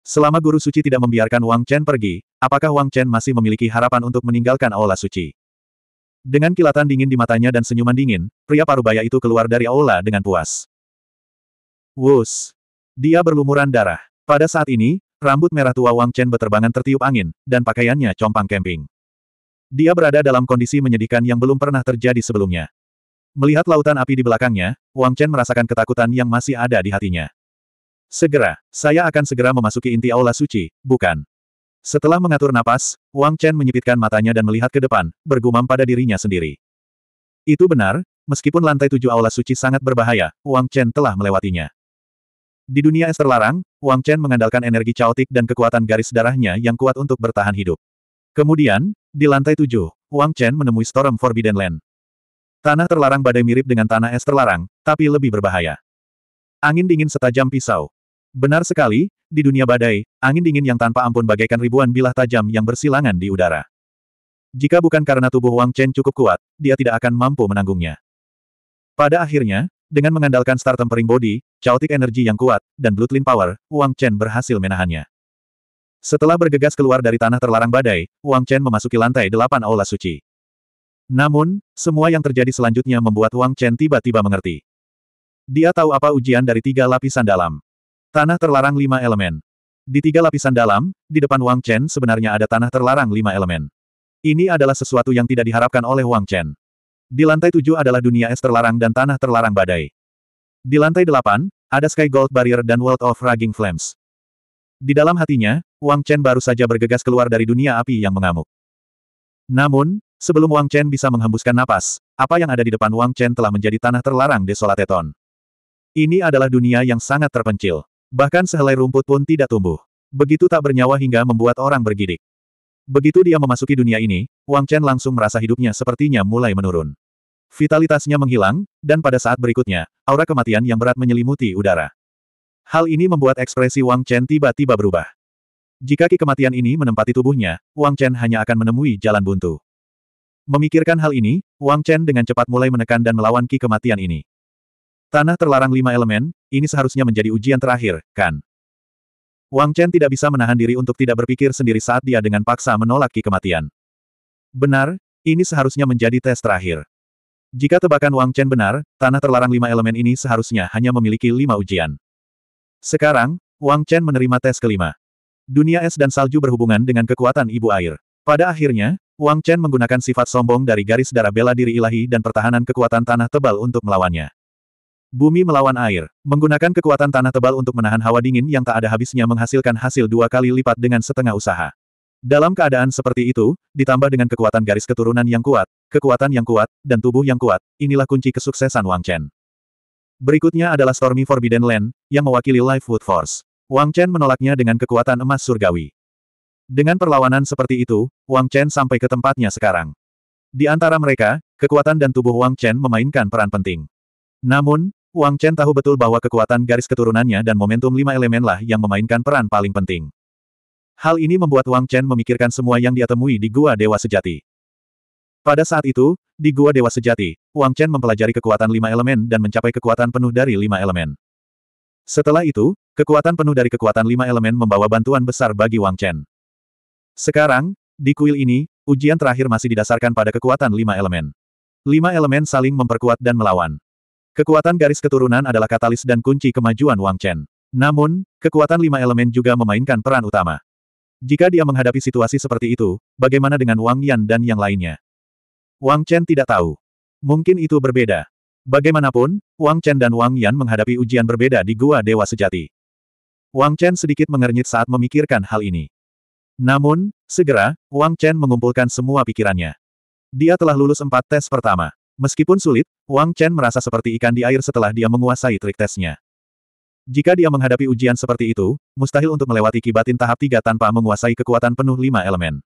Selama Guru Suci tidak membiarkan Wang Chen pergi, apakah Wang Chen masih memiliki harapan untuk meninggalkan Aula Suci? Dengan kilatan dingin di matanya dan senyuman dingin, pria parubaya itu keluar dari Aula dengan puas. Wus! Dia berlumuran darah. Pada saat ini, Rambut merah tua Wang Chen berterbangan tertiup angin, dan pakaiannya compang kemping. Dia berada dalam kondisi menyedihkan yang belum pernah terjadi sebelumnya. Melihat lautan api di belakangnya, Wang Chen merasakan ketakutan yang masih ada di hatinya. Segera, saya akan segera memasuki inti aula suci, bukan? Setelah mengatur napas, Wang Chen menyipitkan matanya dan melihat ke depan, bergumam pada dirinya sendiri. Itu benar, meskipun lantai tujuh aula suci sangat berbahaya, Wang Chen telah melewatinya. Di dunia es terlarang, Wang Chen mengandalkan energi caotik dan kekuatan garis darahnya yang kuat untuk bertahan hidup. Kemudian, di lantai tujuh, Wang Chen menemui Storm Forbidden Land. Tanah terlarang badai mirip dengan tanah es terlarang, tapi lebih berbahaya. Angin dingin setajam pisau. Benar sekali, di dunia badai, angin dingin yang tanpa ampun bagaikan ribuan bilah tajam yang bersilangan di udara. Jika bukan karena tubuh Wang Chen cukup kuat, dia tidak akan mampu menanggungnya. Pada akhirnya, dengan mengandalkan Star Tempering Body, Chaotic Energy yang kuat, dan Bloodline Power, Wang Chen berhasil menahannya. Setelah bergegas keluar dari tanah terlarang badai, Wang Chen memasuki lantai delapan aula suci. Namun, semua yang terjadi selanjutnya membuat Wang Chen tiba-tiba mengerti. Dia tahu apa ujian dari tiga lapisan dalam. Tanah terlarang lima elemen. Di tiga lapisan dalam, di depan Wang Chen sebenarnya ada tanah terlarang lima elemen. Ini adalah sesuatu yang tidak diharapkan oleh Wang Chen. Di lantai tujuh adalah dunia es terlarang dan tanah terlarang badai. Di lantai delapan, ada Sky Gold Barrier dan World of Raging Flames. Di dalam hatinya, Wang Chen baru saja bergegas keluar dari dunia api yang mengamuk. Namun, sebelum Wang Chen bisa menghembuskan napas, apa yang ada di depan Wang Chen telah menjadi tanah terlarang Desolateton. Ini adalah dunia yang sangat terpencil. Bahkan sehelai rumput pun tidak tumbuh. Begitu tak bernyawa hingga membuat orang bergidik. Begitu dia memasuki dunia ini, Wang Chen langsung merasa hidupnya sepertinya mulai menurun. Vitalitasnya menghilang, dan pada saat berikutnya, aura kematian yang berat menyelimuti udara. Hal ini membuat ekspresi Wang Chen tiba-tiba berubah. Jika ki kematian ini menempati tubuhnya, Wang Chen hanya akan menemui jalan buntu. Memikirkan hal ini, Wang Chen dengan cepat mulai menekan dan melawan ki kematian ini. Tanah terlarang lima elemen, ini seharusnya menjadi ujian terakhir, kan? Wang Chen tidak bisa menahan diri untuk tidak berpikir sendiri saat dia dengan paksa menolak ki kematian. Benar, ini seharusnya menjadi tes terakhir. Jika tebakan Wang Chen benar, tanah terlarang lima elemen ini seharusnya hanya memiliki lima ujian. Sekarang, Wang Chen menerima tes kelima. Dunia es dan salju berhubungan dengan kekuatan ibu air. Pada akhirnya, Wang Chen menggunakan sifat sombong dari garis darah bela diri ilahi dan pertahanan kekuatan tanah tebal untuk melawannya. Bumi melawan air, menggunakan kekuatan tanah tebal untuk menahan hawa dingin yang tak ada habisnya menghasilkan hasil dua kali lipat dengan setengah usaha. Dalam keadaan seperti itu, ditambah dengan kekuatan garis keturunan yang kuat, Kekuatan yang kuat, dan tubuh yang kuat, inilah kunci kesuksesan Wang Chen. Berikutnya adalah Stormy Forbidden Land, yang mewakili Life Wood Force. Wang Chen menolaknya dengan kekuatan emas surgawi. Dengan perlawanan seperti itu, Wang Chen sampai ke tempatnya sekarang. Di antara mereka, kekuatan dan tubuh Wang Chen memainkan peran penting. Namun, Wang Chen tahu betul bahwa kekuatan garis keturunannya dan momentum lima elemenlah yang memainkan peran paling penting. Hal ini membuat Wang Chen memikirkan semua yang dia temui di Gua Dewa Sejati. Pada saat itu, di Gua Dewa Sejati, Wang Chen mempelajari kekuatan lima elemen dan mencapai kekuatan penuh dari lima elemen. Setelah itu, kekuatan penuh dari kekuatan lima elemen membawa bantuan besar bagi Wang Chen. Sekarang, di kuil ini, ujian terakhir masih didasarkan pada kekuatan lima elemen. Lima elemen saling memperkuat dan melawan. Kekuatan garis keturunan adalah katalis dan kunci kemajuan Wang Chen. Namun, kekuatan lima elemen juga memainkan peran utama. Jika dia menghadapi situasi seperti itu, bagaimana dengan Wang Yan dan yang lainnya? Wang Chen tidak tahu. Mungkin itu berbeda. Bagaimanapun, Wang Chen dan Wang Yan menghadapi ujian berbeda di Gua Dewa Sejati. Wang Chen sedikit mengernyit saat memikirkan hal ini. Namun, segera, Wang Chen mengumpulkan semua pikirannya. Dia telah lulus empat tes pertama. Meskipun sulit, Wang Chen merasa seperti ikan di air setelah dia menguasai trik tesnya. Jika dia menghadapi ujian seperti itu, mustahil untuk melewati kibatin tahap tiga tanpa menguasai kekuatan penuh lima elemen.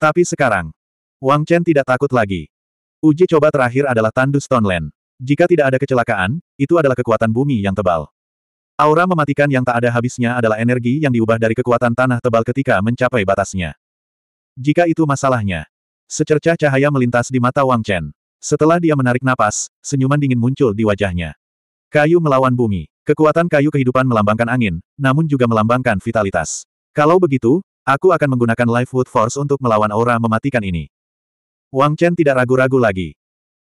Tapi sekarang, Wang Chen tidak takut lagi. Uji coba terakhir adalah tandus Land. Jika tidak ada kecelakaan, itu adalah kekuatan bumi yang tebal. Aura mematikan yang tak ada habisnya adalah energi yang diubah dari kekuatan tanah tebal ketika mencapai batasnya. Jika itu masalahnya. Secercah cahaya melintas di mata Wang Chen. Setelah dia menarik napas, senyuman dingin muncul di wajahnya. Kayu melawan bumi. Kekuatan kayu kehidupan melambangkan angin, namun juga melambangkan vitalitas. Kalau begitu, aku akan menggunakan Life Wood Force untuk melawan aura mematikan ini. Wang Chen tidak ragu-ragu lagi.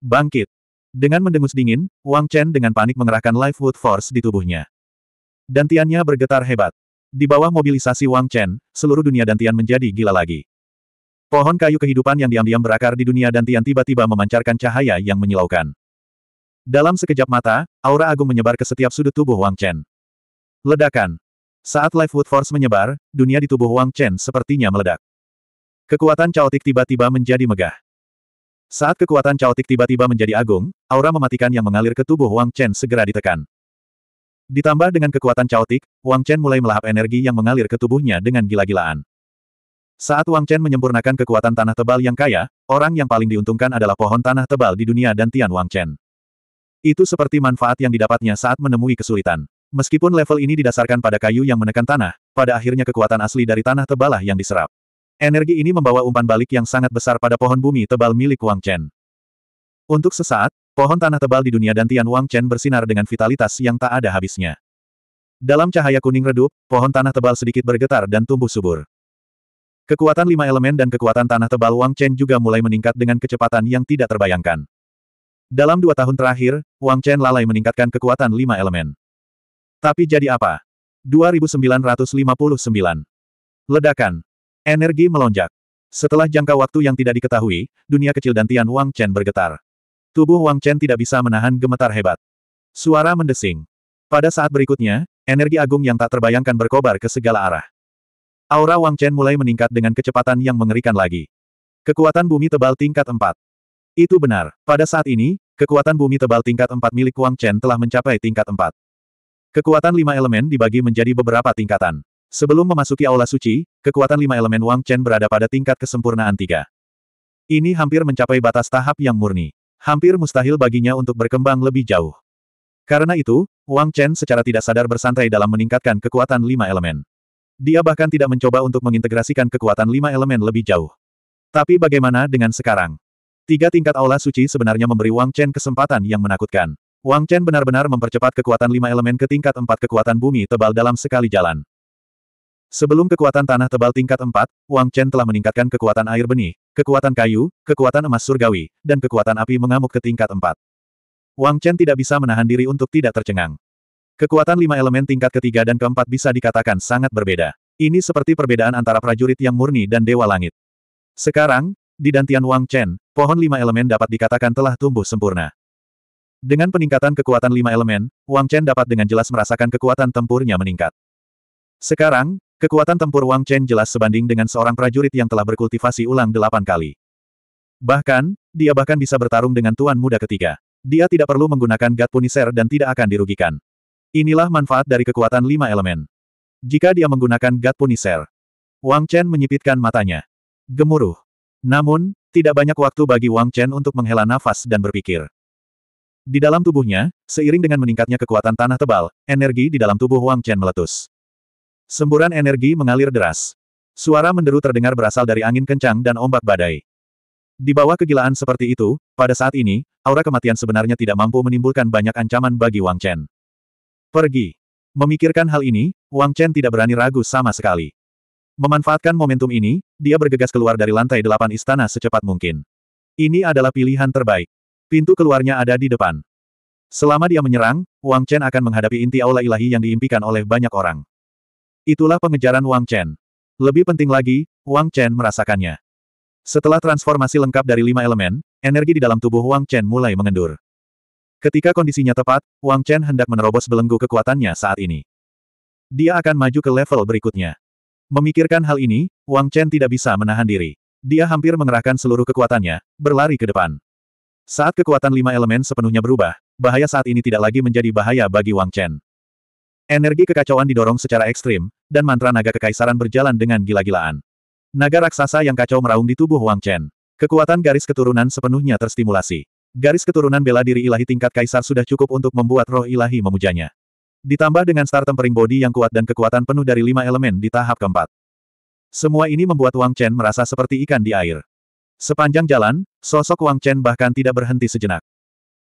Bangkit. Dengan mendengus dingin, Wang Chen dengan panik mengerahkan Life Wood Force di tubuhnya. Dantiannya bergetar hebat. Di bawah mobilisasi Wang Chen, seluruh dunia Dantian menjadi gila lagi. Pohon kayu kehidupan yang diam-diam berakar di dunia Dantian tiba-tiba memancarkan cahaya yang menyilaukan. Dalam sekejap mata, aura agung menyebar ke setiap sudut tubuh Wang Chen. Ledakan. Saat Life Wood Force menyebar, dunia di tubuh Wang Chen sepertinya meledak. Kekuatan caotik tiba-tiba menjadi megah. Saat kekuatan caotik tiba-tiba menjadi agung, aura mematikan yang mengalir ke tubuh Wang Chen segera ditekan. Ditambah dengan kekuatan caotik, Wang Chen mulai melahap energi yang mengalir ke tubuhnya dengan gila-gilaan. Saat Wang Chen menyempurnakan kekuatan tanah tebal yang kaya, orang yang paling diuntungkan adalah pohon tanah tebal di dunia dan Tian Wang Chen. Itu seperti manfaat yang didapatnya saat menemui kesulitan. Meskipun level ini didasarkan pada kayu yang menekan tanah, pada akhirnya kekuatan asli dari tanah tebalah yang diserap. Energi ini membawa umpan balik yang sangat besar pada pohon bumi tebal milik Wang Chen. Untuk sesaat, pohon tanah tebal di dunia Dantian Wang Chen bersinar dengan vitalitas yang tak ada habisnya. Dalam cahaya kuning redup, pohon tanah tebal sedikit bergetar dan tumbuh subur. Kekuatan lima elemen dan kekuatan tanah tebal Wang Chen juga mulai meningkat dengan kecepatan yang tidak terbayangkan. Dalam dua tahun terakhir, Wang Chen lalai meningkatkan kekuatan lima elemen. Tapi jadi apa? 2959. Ledakan. Energi melonjak. Setelah jangka waktu yang tidak diketahui, dunia kecil dan Tian Wang Chen bergetar. Tubuh Wang Chen tidak bisa menahan gemetar hebat. Suara mendesing. Pada saat berikutnya, energi agung yang tak terbayangkan berkobar ke segala arah. Aura Wang Chen mulai meningkat dengan kecepatan yang mengerikan lagi. Kekuatan bumi tebal tingkat 4. Itu benar, pada saat ini, kekuatan bumi tebal tingkat 4 milik Wang Chen telah mencapai tingkat 4. Kekuatan lima elemen dibagi menjadi beberapa tingkatan. Sebelum memasuki aula suci, kekuatan lima elemen Wang Chen berada pada tingkat kesempurnaan tiga. Ini hampir mencapai batas tahap yang murni. Hampir mustahil baginya untuk berkembang lebih jauh. Karena itu, Wang Chen secara tidak sadar bersantai dalam meningkatkan kekuatan lima elemen. Dia bahkan tidak mencoba untuk mengintegrasikan kekuatan lima elemen lebih jauh. Tapi bagaimana dengan sekarang? Tiga tingkat aula suci sebenarnya memberi Wang Chen kesempatan yang menakutkan. Wang Chen benar-benar mempercepat kekuatan lima elemen ke tingkat empat kekuatan bumi tebal dalam sekali jalan. Sebelum kekuatan tanah tebal tingkat 4, Wang Chen telah meningkatkan kekuatan air benih, kekuatan kayu, kekuatan emas surgawi, dan kekuatan api mengamuk ke tingkat 4. Wang Chen tidak bisa menahan diri untuk tidak tercengang. Kekuatan lima elemen tingkat ketiga dan keempat bisa dikatakan sangat berbeda. Ini seperti perbedaan antara prajurit yang murni dan Dewa Langit. Sekarang, di dantian Wang Chen, pohon lima elemen dapat dikatakan telah tumbuh sempurna. Dengan peningkatan kekuatan lima elemen, Wang Chen dapat dengan jelas merasakan kekuatan tempurnya meningkat. Sekarang, Kekuatan tempur Wang Chen jelas sebanding dengan seorang prajurit yang telah berkultivasi ulang delapan kali. Bahkan, dia bahkan bisa bertarung dengan tuan muda ketiga. Dia tidak perlu menggunakan God Punisher dan tidak akan dirugikan. Inilah manfaat dari kekuatan lima elemen. Jika dia menggunakan God Punisher, Wang Chen menyipitkan matanya. Gemuruh. Namun, tidak banyak waktu bagi Wang Chen untuk menghela nafas dan berpikir. Di dalam tubuhnya, seiring dengan meningkatnya kekuatan tanah tebal, energi di dalam tubuh Wang Chen meletus. Semburan energi mengalir deras. Suara menderu terdengar berasal dari angin kencang dan ombak badai. Di bawah kegilaan seperti itu, pada saat ini, aura kematian sebenarnya tidak mampu menimbulkan banyak ancaman bagi Wang Chen. Pergi. Memikirkan hal ini, Wang Chen tidak berani ragu sama sekali. Memanfaatkan momentum ini, dia bergegas keluar dari lantai delapan istana secepat mungkin. Ini adalah pilihan terbaik. Pintu keluarnya ada di depan. Selama dia menyerang, Wang Chen akan menghadapi inti aula ilahi yang diimpikan oleh banyak orang. Itulah pengejaran Wang Chen. Lebih penting lagi, Wang Chen merasakannya. Setelah transformasi lengkap dari lima elemen, energi di dalam tubuh Wang Chen mulai mengendur. Ketika kondisinya tepat, Wang Chen hendak menerobos belenggu kekuatannya saat ini. Dia akan maju ke level berikutnya. Memikirkan hal ini, Wang Chen tidak bisa menahan diri. Dia hampir mengerahkan seluruh kekuatannya, berlari ke depan. Saat kekuatan lima elemen sepenuhnya berubah, bahaya saat ini tidak lagi menjadi bahaya bagi Wang Chen. Energi kekacauan didorong secara ekstrim, dan mantra naga kekaisaran berjalan dengan gila-gilaan. Naga raksasa yang kacau meraung di tubuh Wang Chen. Kekuatan garis keturunan sepenuhnya terstimulasi. Garis keturunan bela diri ilahi tingkat kaisar sudah cukup untuk membuat roh ilahi memujanya. Ditambah dengan star tempering body yang kuat dan kekuatan penuh dari lima elemen di tahap keempat. Semua ini membuat Wang Chen merasa seperti ikan di air. Sepanjang jalan, sosok Wang Chen bahkan tidak berhenti sejenak.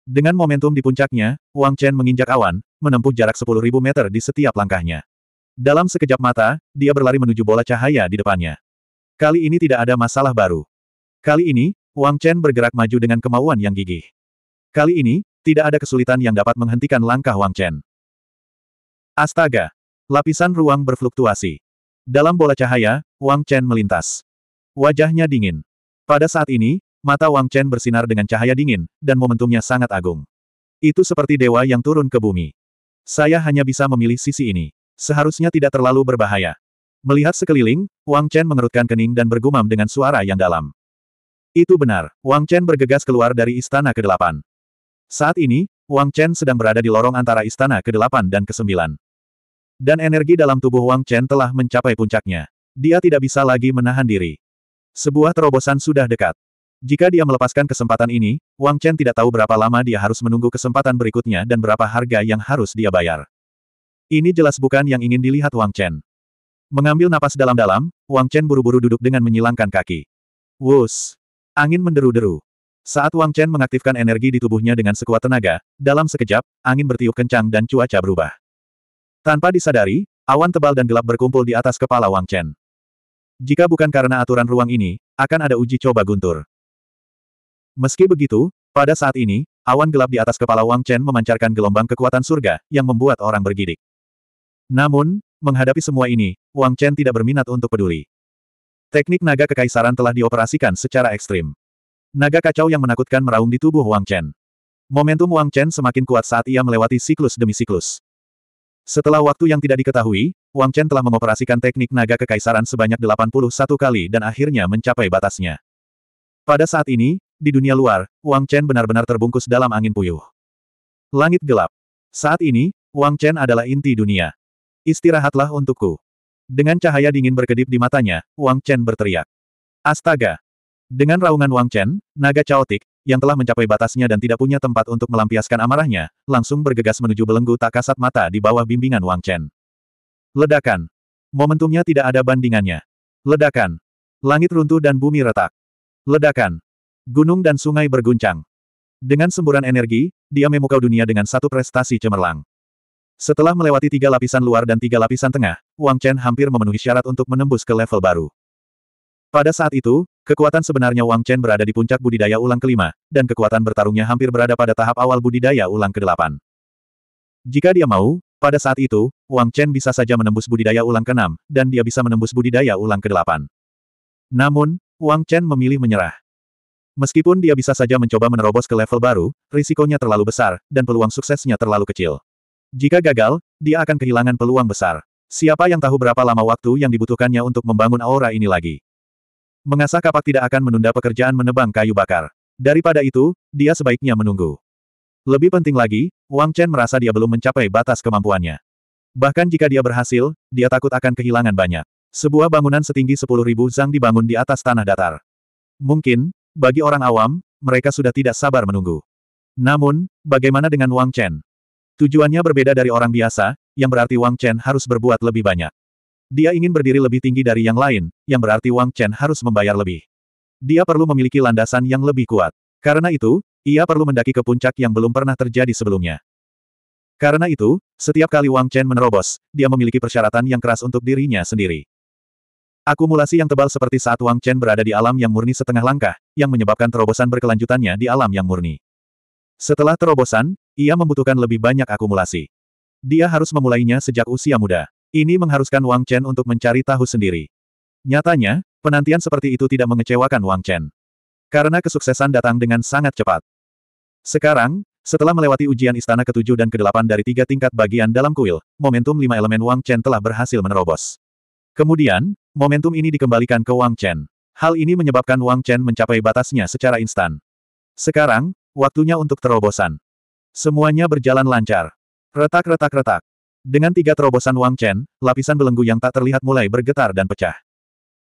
Dengan momentum di puncaknya, Wang Chen menginjak awan, menempuh jarak 10.000 meter di setiap langkahnya. Dalam sekejap mata, dia berlari menuju bola cahaya di depannya. Kali ini tidak ada masalah baru. Kali ini, Wang Chen bergerak maju dengan kemauan yang gigih. Kali ini, tidak ada kesulitan yang dapat menghentikan langkah Wang Chen. Astaga! Lapisan ruang berfluktuasi. Dalam bola cahaya, Wang Chen melintas. Wajahnya dingin. Pada saat ini, mata Wang Chen bersinar dengan cahaya dingin, dan momentumnya sangat agung. Itu seperti dewa yang turun ke bumi. Saya hanya bisa memilih sisi ini. Seharusnya tidak terlalu berbahaya. Melihat sekeliling, Wang Chen mengerutkan kening dan bergumam dengan suara yang dalam. Itu benar, Wang Chen bergegas keluar dari Istana ke-8. Saat ini, Wang Chen sedang berada di lorong antara Istana ke-8 dan ke-9. Dan energi dalam tubuh Wang Chen telah mencapai puncaknya. Dia tidak bisa lagi menahan diri. Sebuah terobosan sudah dekat. Jika dia melepaskan kesempatan ini, Wang Chen tidak tahu berapa lama dia harus menunggu kesempatan berikutnya dan berapa harga yang harus dia bayar. Ini jelas bukan yang ingin dilihat Wang Chen. Mengambil napas dalam-dalam, Wang Chen buru-buru duduk dengan menyilangkan kaki. Wus! Angin menderu-deru. Saat Wang Chen mengaktifkan energi di tubuhnya dengan sekuat tenaga, dalam sekejap, angin bertiup kencang dan cuaca berubah. Tanpa disadari, awan tebal dan gelap berkumpul di atas kepala Wang Chen. Jika bukan karena aturan ruang ini, akan ada uji coba guntur. Meski begitu, pada saat ini, awan gelap di atas kepala Wang Chen memancarkan gelombang kekuatan surga yang membuat orang bergidik. Namun, menghadapi semua ini, Wang Chen tidak berminat untuk peduli. Teknik naga kekaisaran telah dioperasikan secara ekstrim. Naga kacau yang menakutkan meraung di tubuh Wang Chen. Momentum Wang Chen semakin kuat saat ia melewati siklus demi siklus. Setelah waktu yang tidak diketahui, Wang Chen telah mengoperasikan teknik naga kekaisaran sebanyak 81 kali dan akhirnya mencapai batasnya. Pada saat ini, di dunia luar, Wang Chen benar-benar terbungkus dalam angin puyuh. Langit gelap. Saat ini, Wang Chen adalah inti dunia. Istirahatlah untukku. Dengan cahaya dingin berkedip di matanya, Wang Chen berteriak. Astaga! Dengan raungan Wang Chen, naga caotik, yang telah mencapai batasnya dan tidak punya tempat untuk melampiaskan amarahnya, langsung bergegas menuju belenggu tak kasat mata di bawah bimbingan Wang Chen. Ledakan. Momentumnya tidak ada bandingannya. Ledakan. Langit runtuh dan bumi retak. Ledakan. Gunung dan sungai berguncang. Dengan semburan energi, dia memukau dunia dengan satu prestasi cemerlang. Setelah melewati tiga lapisan luar dan tiga lapisan tengah, Wang Chen hampir memenuhi syarat untuk menembus ke level baru. Pada saat itu, kekuatan sebenarnya Wang Chen berada di puncak budidaya ulang kelima, dan kekuatan bertarungnya hampir berada pada tahap awal budidaya ulang kedelapan. Jika dia mau, pada saat itu, Wang Chen bisa saja menembus budidaya ulang keenam, dan dia bisa menembus budidaya ulang kedelapan. Namun, Wang Chen memilih menyerah. Meskipun dia bisa saja mencoba menerobos ke level baru, risikonya terlalu besar, dan peluang suksesnya terlalu kecil. Jika gagal, dia akan kehilangan peluang besar. Siapa yang tahu berapa lama waktu yang dibutuhkannya untuk membangun aura ini lagi? Mengasah kapak tidak akan menunda pekerjaan menebang kayu bakar. Daripada itu, dia sebaiknya menunggu. Lebih penting lagi, Wang Chen merasa dia belum mencapai batas kemampuannya. Bahkan jika dia berhasil, dia takut akan kehilangan banyak. Sebuah bangunan setinggi 10.000 zang dibangun di atas tanah datar. Mungkin, bagi orang awam, mereka sudah tidak sabar menunggu. Namun, bagaimana dengan Wang Chen? Tujuannya berbeda dari orang biasa, yang berarti Wang Chen harus berbuat lebih banyak. Dia ingin berdiri lebih tinggi dari yang lain, yang berarti Wang Chen harus membayar lebih. Dia perlu memiliki landasan yang lebih kuat. Karena itu, ia perlu mendaki ke puncak yang belum pernah terjadi sebelumnya. Karena itu, setiap kali Wang Chen menerobos, dia memiliki persyaratan yang keras untuk dirinya sendiri. Akumulasi yang tebal seperti saat Wang Chen berada di alam yang murni setengah langkah, yang menyebabkan terobosan berkelanjutannya di alam yang murni. Setelah terobosan, ia membutuhkan lebih banyak akumulasi. Dia harus memulainya sejak usia muda. Ini mengharuskan Wang Chen untuk mencari tahu sendiri. Nyatanya, penantian seperti itu tidak mengecewakan Wang Chen. Karena kesuksesan datang dengan sangat cepat. Sekarang, setelah melewati ujian istana ketujuh dan kedelapan dari tiga tingkat bagian dalam kuil, momentum lima elemen Wang Chen telah berhasil menerobos. Kemudian, momentum ini dikembalikan ke Wang Chen. Hal ini menyebabkan Wang Chen mencapai batasnya secara instan. Sekarang, waktunya untuk terobosan. Semuanya berjalan lancar. Retak-retak-retak. Dengan tiga terobosan Wang Chen, lapisan belenggu yang tak terlihat mulai bergetar dan pecah.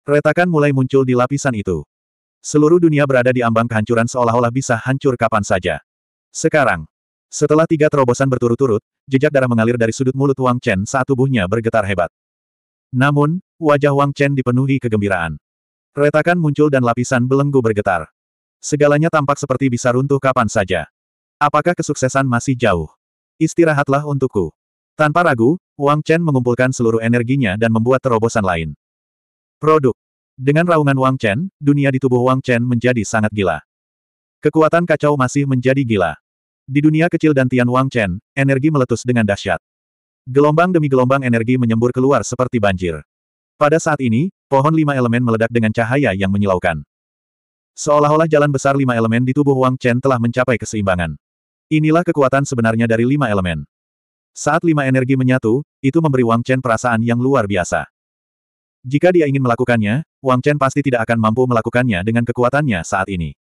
Retakan mulai muncul di lapisan itu. Seluruh dunia berada di ambang kehancuran seolah-olah bisa hancur kapan saja. Sekarang, setelah tiga terobosan berturut-turut, jejak darah mengalir dari sudut mulut Wang Chen saat tubuhnya bergetar hebat. Namun, wajah Wang Chen dipenuhi kegembiraan. Retakan muncul dan lapisan belenggu bergetar. Segalanya tampak seperti bisa runtuh kapan saja. Apakah kesuksesan masih jauh? Istirahatlah untukku. Tanpa ragu, Wang Chen mengumpulkan seluruh energinya dan membuat terobosan lain. Produk. Dengan raungan Wang Chen, dunia di tubuh Wang Chen menjadi sangat gila. Kekuatan kacau masih menjadi gila. Di dunia kecil dan Tian Wang Chen, energi meletus dengan dahsyat. Gelombang demi gelombang energi menyembur keluar seperti banjir. Pada saat ini, pohon lima elemen meledak dengan cahaya yang menyilaukan. Seolah-olah jalan besar lima elemen di tubuh Wang Chen telah mencapai keseimbangan. Inilah kekuatan sebenarnya dari lima elemen. Saat lima energi menyatu, itu memberi Wang Chen perasaan yang luar biasa. Jika dia ingin melakukannya, Wang Chen pasti tidak akan mampu melakukannya dengan kekuatannya saat ini.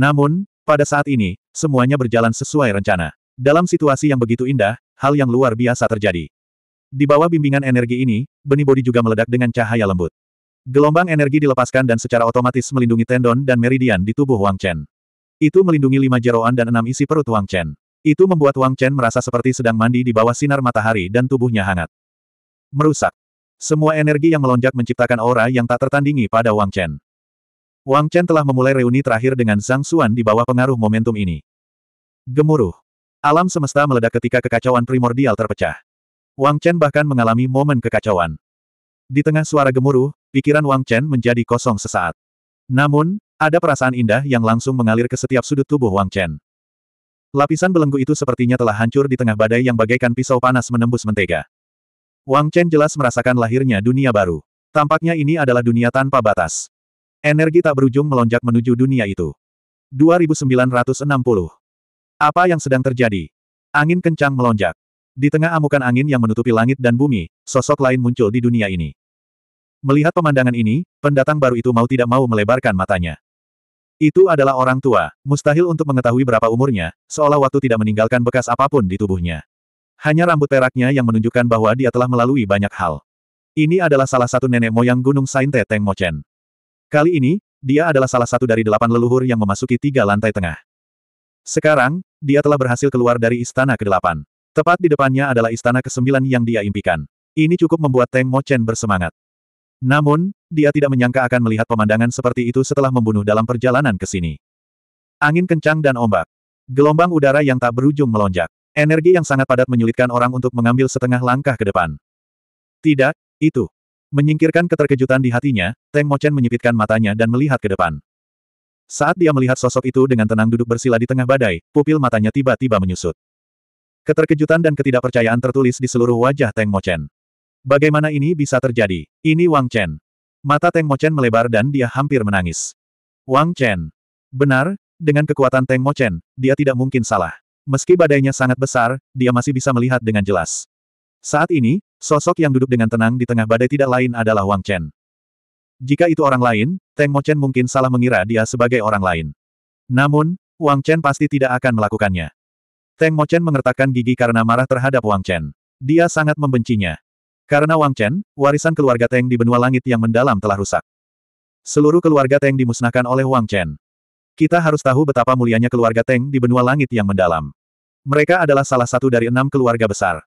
Namun, pada saat ini, semuanya berjalan sesuai rencana. Dalam situasi yang begitu indah, hal yang luar biasa terjadi. Di bawah bimbingan energi ini, benih bodi juga meledak dengan cahaya lembut. Gelombang energi dilepaskan dan secara otomatis melindungi tendon dan meridian di tubuh Wang Chen. Itu melindungi lima jeroan dan enam isi perut Wang Chen. Itu membuat Wang Chen merasa seperti sedang mandi di bawah sinar matahari dan tubuhnya hangat. Merusak. Semua energi yang melonjak menciptakan aura yang tak tertandingi pada Wang Chen. Wang Chen telah memulai reuni terakhir dengan Zhang Xuan di bawah pengaruh momentum ini. Gemuruh. Alam semesta meledak ketika kekacauan primordial terpecah. Wang Chen bahkan mengalami momen kekacauan. Di tengah suara gemuruh, pikiran Wang Chen menjadi kosong sesaat. Namun, ada perasaan indah yang langsung mengalir ke setiap sudut tubuh Wang Chen. Lapisan belenggu itu sepertinya telah hancur di tengah badai yang bagaikan pisau panas menembus mentega. Wang Chen jelas merasakan lahirnya dunia baru. Tampaknya ini adalah dunia tanpa batas. Energi tak berujung melonjak menuju dunia itu. 2960 apa yang sedang terjadi? Angin kencang melonjak. Di tengah amukan angin yang menutupi langit dan bumi, sosok lain muncul di dunia ini. Melihat pemandangan ini, pendatang baru itu mau tidak mau melebarkan matanya. Itu adalah orang tua, mustahil untuk mengetahui berapa umurnya, seolah waktu tidak meninggalkan bekas apapun di tubuhnya. Hanya rambut peraknya yang menunjukkan bahwa dia telah melalui banyak hal. Ini adalah salah satu nenek moyang Gunung Sainte Teng Mochen. Kali ini, dia adalah salah satu dari delapan leluhur yang memasuki tiga lantai tengah. Sekarang, dia telah berhasil keluar dari istana ke-8. Tepat di depannya adalah istana ke-9 yang dia impikan. Ini cukup membuat Teng Mo Chen bersemangat. Namun, dia tidak menyangka akan melihat pemandangan seperti itu setelah membunuh dalam perjalanan ke sini. Angin kencang dan ombak. Gelombang udara yang tak berujung melonjak. Energi yang sangat padat menyulitkan orang untuk mengambil setengah langkah ke depan. Tidak, itu. Menyingkirkan keterkejutan di hatinya, Teng Mo Chen menyipitkan matanya dan melihat ke depan. Saat dia melihat sosok itu dengan tenang duduk bersila di tengah badai, pupil matanya tiba-tiba menyusut. Keterkejutan dan ketidakpercayaan tertulis di seluruh wajah Teng Mochen. Bagaimana ini bisa terjadi? Ini Wang Chen. Mata Teng Mochen melebar dan dia hampir menangis. Wang Chen. Benar, dengan kekuatan Teng Mochen, dia tidak mungkin salah. Meski badainya sangat besar, dia masih bisa melihat dengan jelas. Saat ini, sosok yang duduk dengan tenang di tengah badai tidak lain adalah Wang Chen. Jika itu orang lain, Teng Mochen mungkin salah mengira dia sebagai orang lain. Namun, Wang Chen pasti tidak akan melakukannya. Teng Mochen mengertakkan gigi karena marah terhadap Wang Chen. Dia sangat membencinya. Karena Wang Chen, warisan keluarga Teng di benua langit yang mendalam telah rusak. Seluruh keluarga Teng dimusnahkan oleh Wang Chen. Kita harus tahu betapa mulianya keluarga Teng di benua langit yang mendalam. Mereka adalah salah satu dari enam keluarga besar.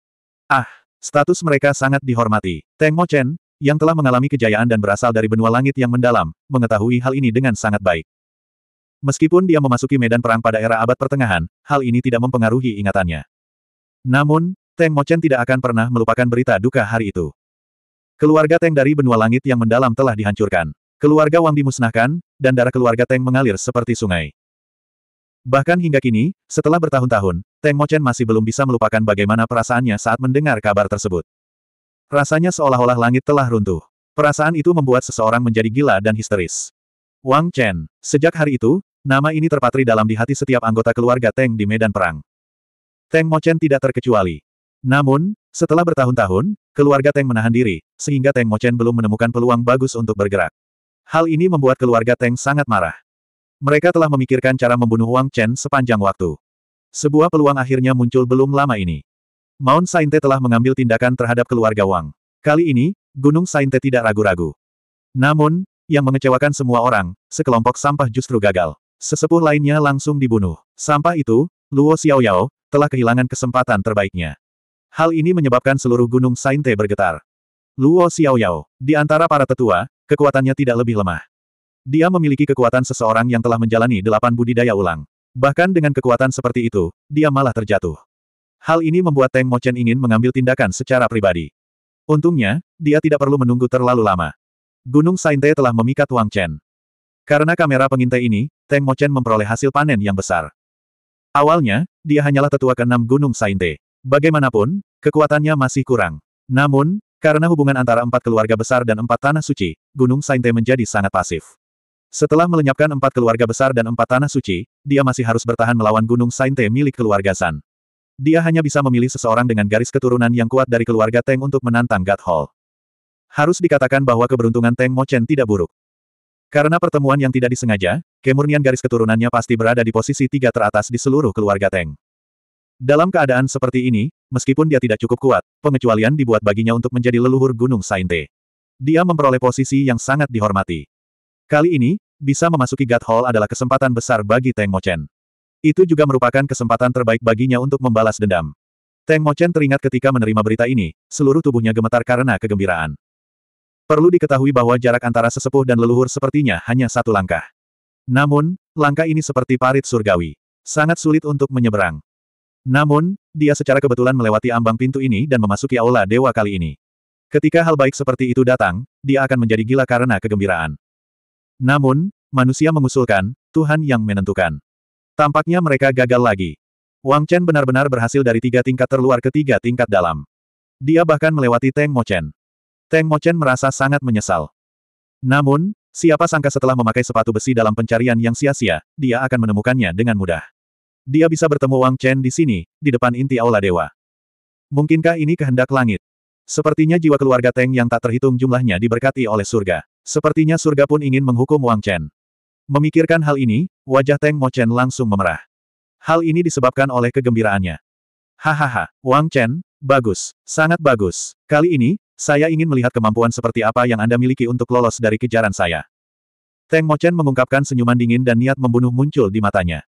Ah, status mereka sangat dihormati. Teng Mo yang telah mengalami kejayaan dan berasal dari benua langit yang mendalam, mengetahui hal ini dengan sangat baik. Meskipun dia memasuki medan perang pada era abad pertengahan, hal ini tidak mempengaruhi ingatannya. Namun, Teng Mochen tidak akan pernah melupakan berita duka hari itu. Keluarga Teng dari benua langit yang mendalam telah dihancurkan. Keluarga Wang dimusnahkan, dan darah keluarga Teng mengalir seperti sungai. Bahkan hingga kini, setelah bertahun-tahun, Teng Mochen masih belum bisa melupakan bagaimana perasaannya saat mendengar kabar tersebut. Rasanya seolah-olah langit telah runtuh. Perasaan itu membuat seseorang menjadi gila dan histeris. Wang Chen. Sejak hari itu, nama ini terpatri dalam di hati setiap anggota keluarga Teng di medan perang. Teng Mochen tidak terkecuali. Namun, setelah bertahun-tahun, keluarga Teng menahan diri, sehingga Teng Mochen belum menemukan peluang bagus untuk bergerak. Hal ini membuat keluarga Teng sangat marah. Mereka telah memikirkan cara membunuh Wang Chen sepanjang waktu. Sebuah peluang akhirnya muncul belum lama ini. Mount Sainte telah mengambil tindakan terhadap keluarga Wang. Kali ini, Gunung Sainte tidak ragu-ragu. Namun, yang mengecewakan semua orang, sekelompok sampah justru gagal. Sesepuh lainnya langsung dibunuh. Sampah itu, Luo Xiaoyao, telah kehilangan kesempatan terbaiknya. Hal ini menyebabkan seluruh Gunung Sainte bergetar. Luo Xiaoyao, di antara para tetua, kekuatannya tidak lebih lemah. Dia memiliki kekuatan seseorang yang telah menjalani delapan budidaya ulang. Bahkan dengan kekuatan seperti itu, dia malah terjatuh. Hal ini membuat Teng Mochen ingin mengambil tindakan secara pribadi. Untungnya, dia tidak perlu menunggu terlalu lama. Gunung Sainte telah memikat Wang Chen. Karena kamera pengintai ini, Teng Mochen memperoleh hasil panen yang besar. Awalnya, dia hanyalah tetua keenam Gunung Sainte. Bagaimanapun, kekuatannya masih kurang. Namun, karena hubungan antara empat keluarga besar dan empat tanah suci, Gunung Sainte menjadi sangat pasif. Setelah melenyapkan empat keluarga besar dan empat tanah suci, dia masih harus bertahan melawan Gunung Sainte milik keluarga San. Dia hanya bisa memilih seseorang dengan garis keturunan yang kuat dari keluarga Teng untuk menantang God Hall. Harus dikatakan bahwa keberuntungan Teng Mochen tidak buruk. Karena pertemuan yang tidak disengaja, kemurnian garis keturunannya pasti berada di posisi tiga teratas di seluruh keluarga Teng. Dalam keadaan seperti ini, meskipun dia tidak cukup kuat, pengecualian dibuat baginya untuk menjadi leluhur Gunung Sainte. Dia memperoleh posisi yang sangat dihormati. Kali ini, bisa memasuki God Hall adalah kesempatan besar bagi Teng Mochen. Itu juga merupakan kesempatan terbaik baginya untuk membalas dendam. Teng Mochen teringat ketika menerima berita ini, seluruh tubuhnya gemetar karena kegembiraan. Perlu diketahui bahwa jarak antara sesepuh dan leluhur sepertinya hanya satu langkah. Namun, langkah ini seperti parit surgawi. Sangat sulit untuk menyeberang. Namun, dia secara kebetulan melewati ambang pintu ini dan memasuki aula dewa kali ini. Ketika hal baik seperti itu datang, dia akan menjadi gila karena kegembiraan. Namun, manusia mengusulkan, Tuhan yang menentukan. Tampaknya mereka gagal lagi. Wang Chen benar-benar berhasil dari tiga tingkat terluar ke tiga tingkat dalam. Dia bahkan melewati Teng Mo Chen. Teng Mo Chen merasa sangat menyesal. Namun, siapa sangka setelah memakai sepatu besi dalam pencarian yang sia-sia, dia akan menemukannya dengan mudah. Dia bisa bertemu Wang Chen di sini, di depan inti Aula Dewa. Mungkinkah ini kehendak langit? Sepertinya jiwa keluarga Teng yang tak terhitung jumlahnya diberkati oleh surga. Sepertinya surga pun ingin menghukum Wang Chen. Memikirkan hal ini, Wajah Teng Chen langsung memerah. Hal ini disebabkan oleh kegembiraannya. Hahaha, Wang Chen, bagus, sangat bagus. Kali ini, saya ingin melihat kemampuan seperti apa yang Anda miliki untuk lolos dari kejaran saya. Teng Chen mengungkapkan senyuman dingin dan niat membunuh muncul di matanya.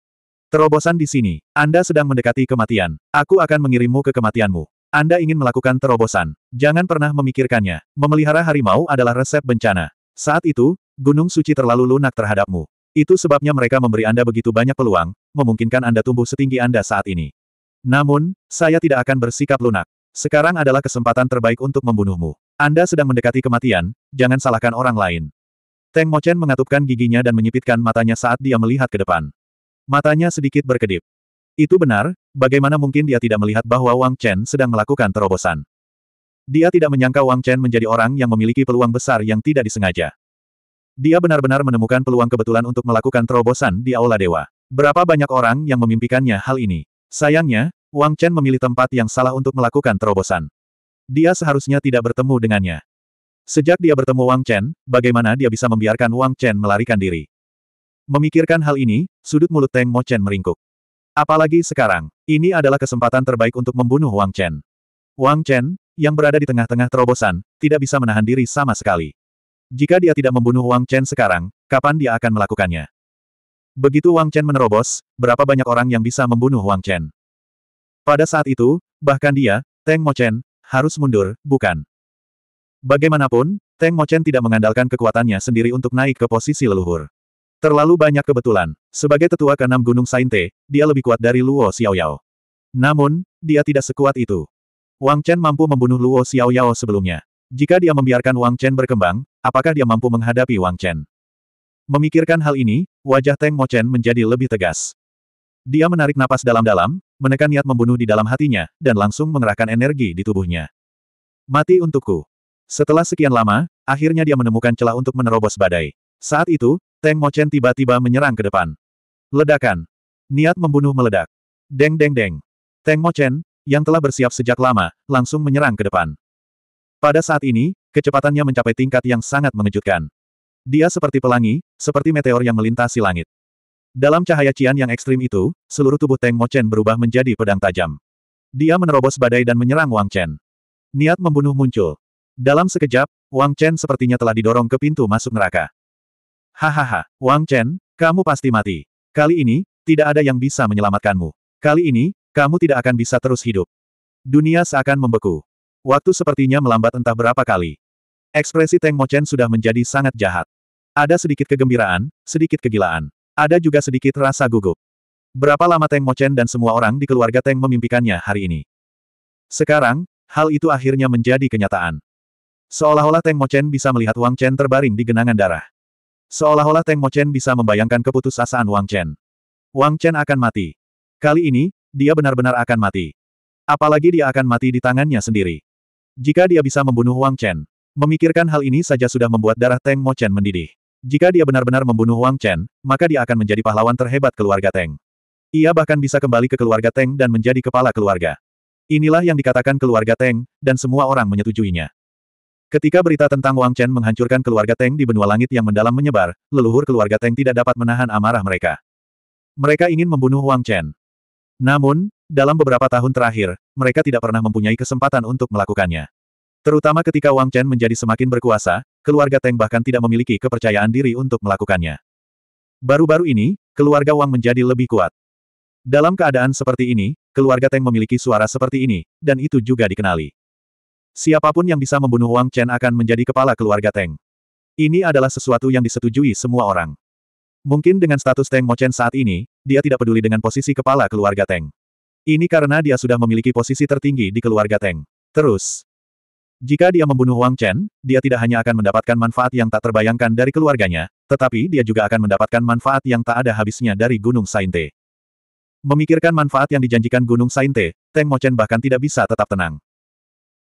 Terobosan di sini, Anda sedang mendekati kematian. Aku akan mengirimmu ke kematianmu. Anda ingin melakukan terobosan. Jangan pernah memikirkannya. Memelihara harimau adalah resep bencana. Saat itu, Gunung Suci terlalu lunak terhadapmu. Itu sebabnya mereka memberi Anda begitu banyak peluang, memungkinkan Anda tumbuh setinggi Anda saat ini. Namun, saya tidak akan bersikap lunak. Sekarang adalah kesempatan terbaik untuk membunuhmu. Anda sedang mendekati kematian, jangan salahkan orang lain. Teng Mochen mengatupkan giginya dan menyipitkan matanya saat dia melihat ke depan. Matanya sedikit berkedip. Itu benar, bagaimana mungkin dia tidak melihat bahwa Wang Chen sedang melakukan terobosan. Dia tidak menyangka Wang Chen menjadi orang yang memiliki peluang besar yang tidak disengaja. Dia benar-benar menemukan peluang kebetulan untuk melakukan terobosan di Aula Dewa. Berapa banyak orang yang memimpikannya hal ini? Sayangnya, Wang Chen memilih tempat yang salah untuk melakukan terobosan. Dia seharusnya tidak bertemu dengannya. Sejak dia bertemu Wang Chen, bagaimana dia bisa membiarkan Wang Chen melarikan diri? Memikirkan hal ini, sudut mulut Teng Mo Chen meringkuk. Apalagi sekarang, ini adalah kesempatan terbaik untuk membunuh Wang Chen. Wang Chen, yang berada di tengah-tengah terobosan, tidak bisa menahan diri sama sekali. Jika dia tidak membunuh Wang Chen sekarang, kapan dia akan melakukannya? Begitu Wang Chen menerobos, berapa banyak orang yang bisa membunuh Wang Chen? Pada saat itu, bahkan dia, Teng Mo Chen, harus mundur, bukan? Bagaimanapun, Teng Mo Chen tidak mengandalkan kekuatannya sendiri untuk naik ke posisi leluhur. Terlalu banyak kebetulan. Sebagai tetua keenam Gunung Sainte, dia lebih kuat dari Luo Xiaoyao. Namun, dia tidak sekuat itu. Wang Chen mampu membunuh Luo Xiaoyao sebelumnya. Jika dia membiarkan Wang Chen berkembang, Apakah dia mampu menghadapi Wang Chen? Memikirkan hal ini, wajah Teng Mo Chen menjadi lebih tegas. Dia menarik napas dalam-dalam, menekan niat membunuh di dalam hatinya, dan langsung mengerahkan energi di tubuhnya. Mati untukku. Setelah sekian lama, akhirnya dia menemukan celah untuk menerobos badai. Saat itu, Teng Mo Chen tiba-tiba menyerang ke depan. Ledakan. Niat membunuh meledak. Deng deng deng. Teng Mo Chen, yang telah bersiap sejak lama, langsung menyerang ke depan. Pada saat ini, kecepatannya mencapai tingkat yang sangat mengejutkan. Dia seperti pelangi, seperti meteor yang melintasi langit. Dalam cahaya cian yang ekstrim itu, seluruh tubuh Teng Mo Chen berubah menjadi pedang tajam. Dia menerobos badai dan menyerang Wang Chen. Niat membunuh muncul. Dalam sekejap, Wang Chen sepertinya telah didorong ke pintu masuk neraka. Hahaha, Wang Chen, kamu pasti mati. Kali ini, tidak ada yang bisa menyelamatkanmu. Kali ini, kamu tidak akan bisa terus hidup. Dunia seakan membeku. Waktu sepertinya melambat entah berapa kali. Ekspresi Teng Mochen sudah menjadi sangat jahat. Ada sedikit kegembiraan, sedikit kegilaan. Ada juga sedikit rasa gugup. Berapa lama Teng Mochen dan semua orang di keluarga Teng memimpikannya hari ini. Sekarang, hal itu akhirnya menjadi kenyataan. Seolah-olah Teng Mochen bisa melihat Wang Chen terbaring di genangan darah. Seolah-olah Teng Mochen bisa membayangkan keputusasaan Wang Chen. Wang Chen akan mati. Kali ini, dia benar-benar akan mati. Apalagi dia akan mati di tangannya sendiri. Jika dia bisa membunuh Wang Chen. Memikirkan hal ini saja sudah membuat darah Teng Mo Chen mendidih. Jika dia benar-benar membunuh Wang Chen, maka dia akan menjadi pahlawan terhebat keluarga Teng. Ia bahkan bisa kembali ke keluarga Teng dan menjadi kepala keluarga. Inilah yang dikatakan keluarga Teng, dan semua orang menyetujuinya. Ketika berita tentang Wang Chen menghancurkan keluarga Teng di benua langit yang mendalam menyebar, leluhur keluarga Teng tidak dapat menahan amarah mereka. Mereka ingin membunuh Wang Chen. Namun, dalam beberapa tahun terakhir, mereka tidak pernah mempunyai kesempatan untuk melakukannya. Terutama ketika Wang Chen menjadi semakin berkuasa, keluarga Teng bahkan tidak memiliki kepercayaan diri untuk melakukannya. Baru-baru ini, keluarga Wang menjadi lebih kuat. Dalam keadaan seperti ini, keluarga Teng memiliki suara seperti ini, dan itu juga dikenali. Siapapun yang bisa membunuh Wang Chen akan menjadi kepala keluarga Teng. Ini adalah sesuatu yang disetujui semua orang. Mungkin dengan status Teng Mo Chen saat ini, dia tidak peduli dengan posisi kepala keluarga Teng. Ini karena dia sudah memiliki posisi tertinggi di keluarga Teng. Terus, jika dia membunuh Wang Chen, dia tidak hanya akan mendapatkan manfaat yang tak terbayangkan dari keluarganya, tetapi dia juga akan mendapatkan manfaat yang tak ada habisnya dari Gunung Sainte. Memikirkan manfaat yang dijanjikan Gunung Sainte, Teng Mochen bahkan tidak bisa tetap tenang.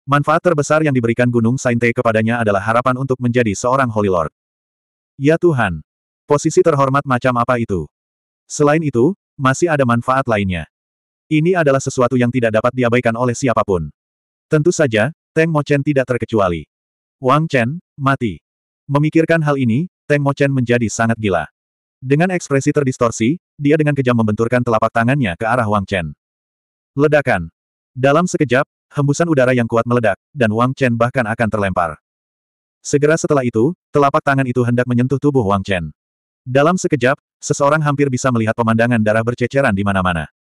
Manfaat terbesar yang diberikan Gunung Sainte kepadanya adalah harapan untuk menjadi seorang Holy Lord. Ya Tuhan! Posisi terhormat macam apa itu? Selain itu, masih ada manfaat lainnya. Ini adalah sesuatu yang tidak dapat diabaikan oleh siapapun. Tentu saja, Teng Mochen tidak terkecuali. Wang Chen, mati. Memikirkan hal ini, Teng Mochen menjadi sangat gila. Dengan ekspresi terdistorsi, dia dengan kejam membenturkan telapak tangannya ke arah Wang Chen. Ledakan. Dalam sekejap, hembusan udara yang kuat meledak, dan Wang Chen bahkan akan terlempar. Segera setelah itu, telapak tangan itu hendak menyentuh tubuh Wang Chen. Dalam sekejap, seseorang hampir bisa melihat pemandangan darah berceceran di mana-mana.